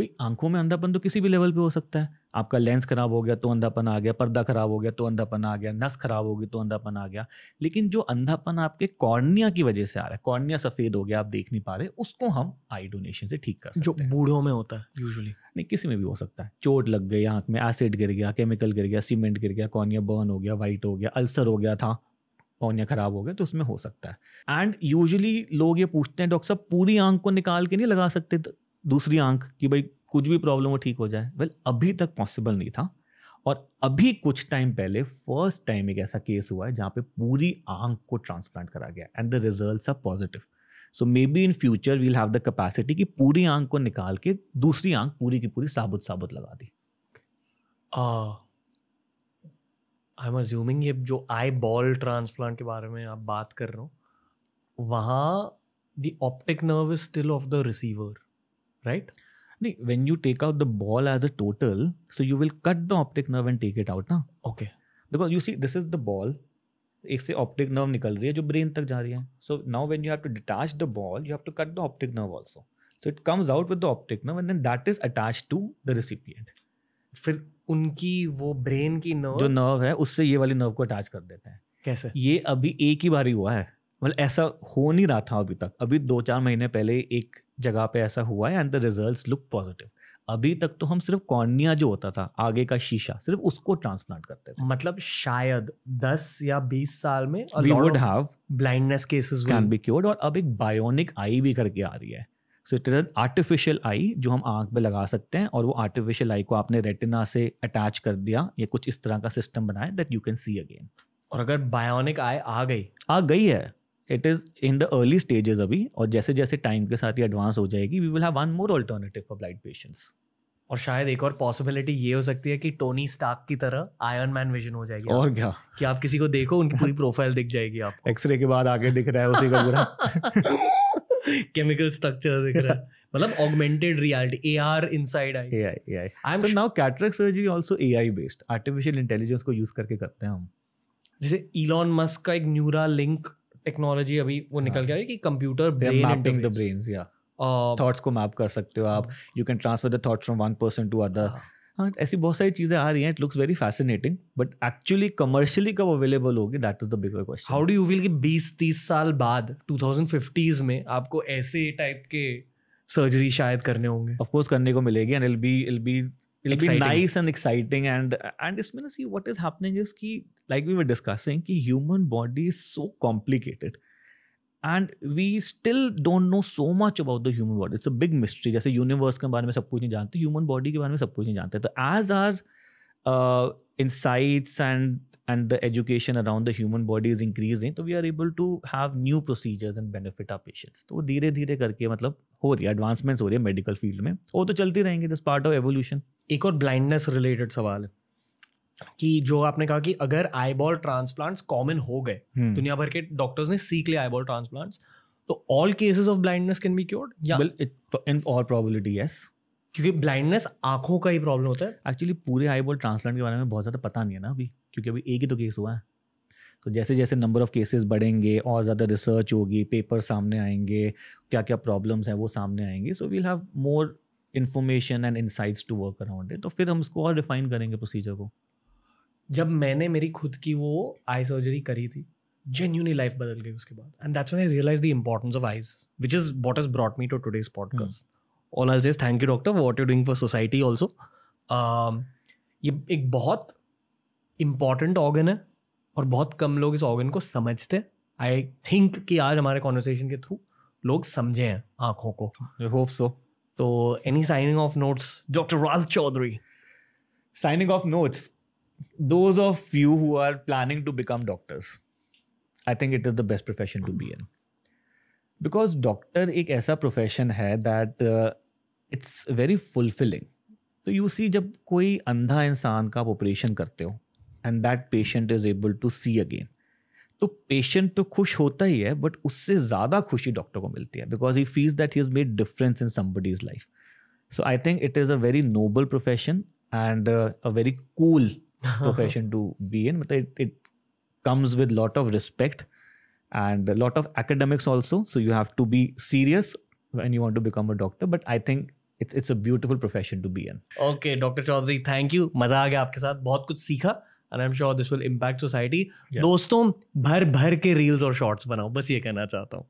भाई आंखों में अंधापन तो किसी भी लेवल पे हो सकता है आपका लेंस खराब हो गया तो अंधापन आ गया पर्दा खराब हो गया तो अंधापन आ गया नस खराब हो गई तो अंधापन आ गया लेकिन जो अंधापन आपके कॉर्निया की वजह से आ रहा है कॉर्निया सफ़ेद हो गया आप देख नहीं पा रहे उसको हम आई डोनेशन से ठीक कर सकते जो बूढ़ों में होता है यूजली नहीं किसी में भी हो सकता है चोट लग गई आंख में एसिड गिर गया केमिकल गिर गया सीमेंट गिर गया कॉर्निया बर्न हो गया वाइट हो गया अल्सर हो गया था कॉर्निया खराब हो गया तो उसमें हो सकता है एंड यूजली लोग ये पूछते हैं डॉक्टर साहब पूरी आंख को निकाल के नहीं लगा सकते तो दूसरी आंख कि भाई कुछ भी प्रॉब्लम हो ठीक हो जाए वेल अभी तक पॉसिबल नहीं था और अभी कुछ टाइम पहले फर्स्ट टाइम एक ऐसा केस हुआ है जहाँ पे पूरी आंख को ट्रांसप्लांट करा गया and the result are positive so maybe in future we'll have the capacity कि पूरी आंख को निकाल के दूसरी आंख पूरी की पूरी साबुत साबुत लगा दी आई एम अज्यूमिंग ये जो आई बॉल ट्रांसप्लांट के बारे में आप बात कर रहे हो वहाँ the optic nerve is still of the receiver right? When you take out the ball as a total, so you will cut the optic nerve and take it out now. Okay. Because you see, this is the ball. एक से optic nerve निकल रही है जो brain तक जा रही है so now when you have to detach the ball you have to cut the optic nerve also so it comes out with the optic nerve and then that is attach to the recipient फिर उनकी वो brain की nerve जो nerve है उससे ये वाली nerve को अटैच कर देते हैं कैसे ये अभी एक ही बार ही हुआ है मतलब ऐसा हो नहीं रहा था अभी तक अभी दो चार महीने पहले एक जगह पे ऐसा हुआ है and the results look positive अभी तक तो हम सिर्फ कॉर्निया जो होता था आगे का शीशा सिर्फ उसको ट्रांसप्लांट करते थे मतलब शायद 10 या 20 साल में we would have blindness cases can be cured और अब एक बायोनिक आई भी करके आ रही है so it is an artificial eye जो हम आंख पे लगा सकते हैं और वो आर्टिफिशियल आई को आपने रेटिना से अटैच कर दिया ये कुछ इस तरह का सिस्टम बनाया that you can see again और अगर बायोनिक आई आ गई आ गई है it is in the early stages अभी और जैसे जैसे टाइम के साथ ही एडवांस हो जाएगी we will have one more alternative for blind patients और शायद एक और पॉसिबिलिटी ये हो सकती है कि टोनी स्टार्क की तरह आयरन मैन विजन हो जाएगी और क्या कि आप किसी को देखो उनकी पूरी प्रोफाइल दिख जाएगी आप एक्सरे के बाद आगे दिख रहा है उसी का पूरा केमिकल स्ट्रक्चर दिख रहा है मतलब augmented reality A R inside I am now cataract surgery also A I based artificial intelligence को यूज करके करते हैं हम जैसे इलॉन मस्क का एक न्यूरा लिंक टेक्नोलॉजी अभी वो हाँ। निकल गया कि कंप्यूटर मैपिंग थॉट्स को मैप कर सकते हो आप you can transfer the thoughts from one person to other ऐसी बहुत सारी चीज़ें आ रही हैं it looks very fascinating but actually commercially कब अवेलेबल होगी that is the bigger question how do you feel कि 20 30 साल बाद 2050s में आपको ऐसे टाइप के सर्जरी शायद करने होंगे ऑफ कोर्स करने को मिलेगी and I'll be I'll be it'll exciting. be nice and exciting and and it's going to see what is happening is ki like we were discussing ki human body is so complicated and we still don't know so much about the human body it's a big mystery जैसे universe के बारे में सब कुछ नहीं जानते human body के बारे में सब कुछ नहीं जानते तो as our insights and and the education around the human body is increasing so तो we are able to have new procedures and benefit our patients तो dheere dheere karke matlab ho rahi advancements ho rahi रही है medical field में वो तो चलती रहेंगे this part of evolution एक और ब्लाइंडनेस रिलेटेड सवाल कि जो आपने कहा कि अगर आईबॉल ट्रांसप्लांट्स कॉमन हो गए हम्म। दुनिया भर के डॉक्टर्स ने सीख लिया आईबॉल ट्रांसप्लांट्स तो all cases of blindness can be cured या इन ऑल प्रोबेबिलिटी यस क्योंकि ब्लाइंडनेस आंखों का ही प्रॉब्लम होता है एक्चुअली पूरे आईबॉल ट्रांसप्लांट के बारे में बहुत ज़्यादा पता नहीं है ना अभी क्योंकि अभी एक ही तो केस हुआ है तो जैसे जैसे नंबर ऑफ़ केसेस बढ़ेंगे और ज़्यादा रिसर्च होगी पेपर सामने आएंगे क्या क्या प्रॉब्लम्स हैं वो सामने आएंगे so we'll have more information and insights to work around तो फिर हम इसको और डिफाइन करेंगे प्रोसीजर को जब मैंने मेरी खुद की वो आई सर्जरी करी थी जेन्यूनली लाइफ बदल गई उसके बाद and that's I realize the importance of eyes which is what is brought me to today's podcast all all says thank you doctor what you doing for society also ये एक बहुत important organ है और बहुत कम लोग इस organ को समझते आई थिंक कि आज हमारे कॉन्वर्सेशन के थ्रू लोग समझे हैं आंखों को आई होप सो तो any signing off notes doctor Raj Chaudhary signing off notes those of you who are planning to become doctors I think it is the best profession to be in because doctor एक ऐसा profession है that it's very fulfilling तो you see जब कोई अंधा इंसान का आप ऑपरेशन करते हो and that patient is able to see again तो पेशेंट तो खुश होता ही है बट उससे ज़्यादा खुशी डॉक्टर को मिलती है because he feels that he is made difference in somebody is life so I think it is a very noble profession and a very cool profession to be in मतलब it it comes with lot of respect and lot of academics also so you have to be serious when you want to become a doctor but I think it's it's a beautiful profession to be N okay doctor Chaudhary thank you मजा आ गया आपके साथ बहुत कुछ सीखा and I am sure this will impact society दोस्तों भर भर के रील्स और शॉर्ट्स बनाओ बस ये कहना चाहता हूँ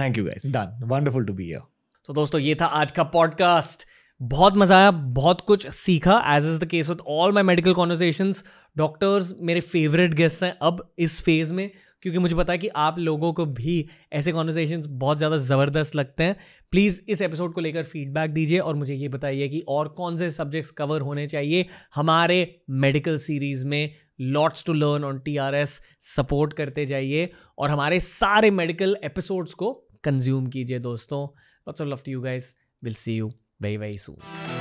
thank you guys done wonderful to be here तो दोस्तों ये था आज का पॉडकास्ट बहुत मज़ा आया बहुत कुछ सीखा as is the case with all my medical conversation doctors मेरे फेवरेट गेस्ट हैं अब इस फेज़ में क्योंकि मुझे पता है कि आप लोगों को भी ऐसे कॉन्वर्जेशन बहुत ज़्यादा ज़बरदस्त लगते हैं प्लीज़ इस एपिसोड को लेकर फीडबैक दीजिए और मुझे ये बताइए कि और कौन से सब्जेक्ट्स कवर होने चाहिए हमारे मेडिकल सीरीज़ में lots to learn on T R S support करते जाइए और हमारे सारे मेडिकल एपिसोड्स को कंज्यूम कीजिए दोस्तों lots of love to you guys will see you very very soon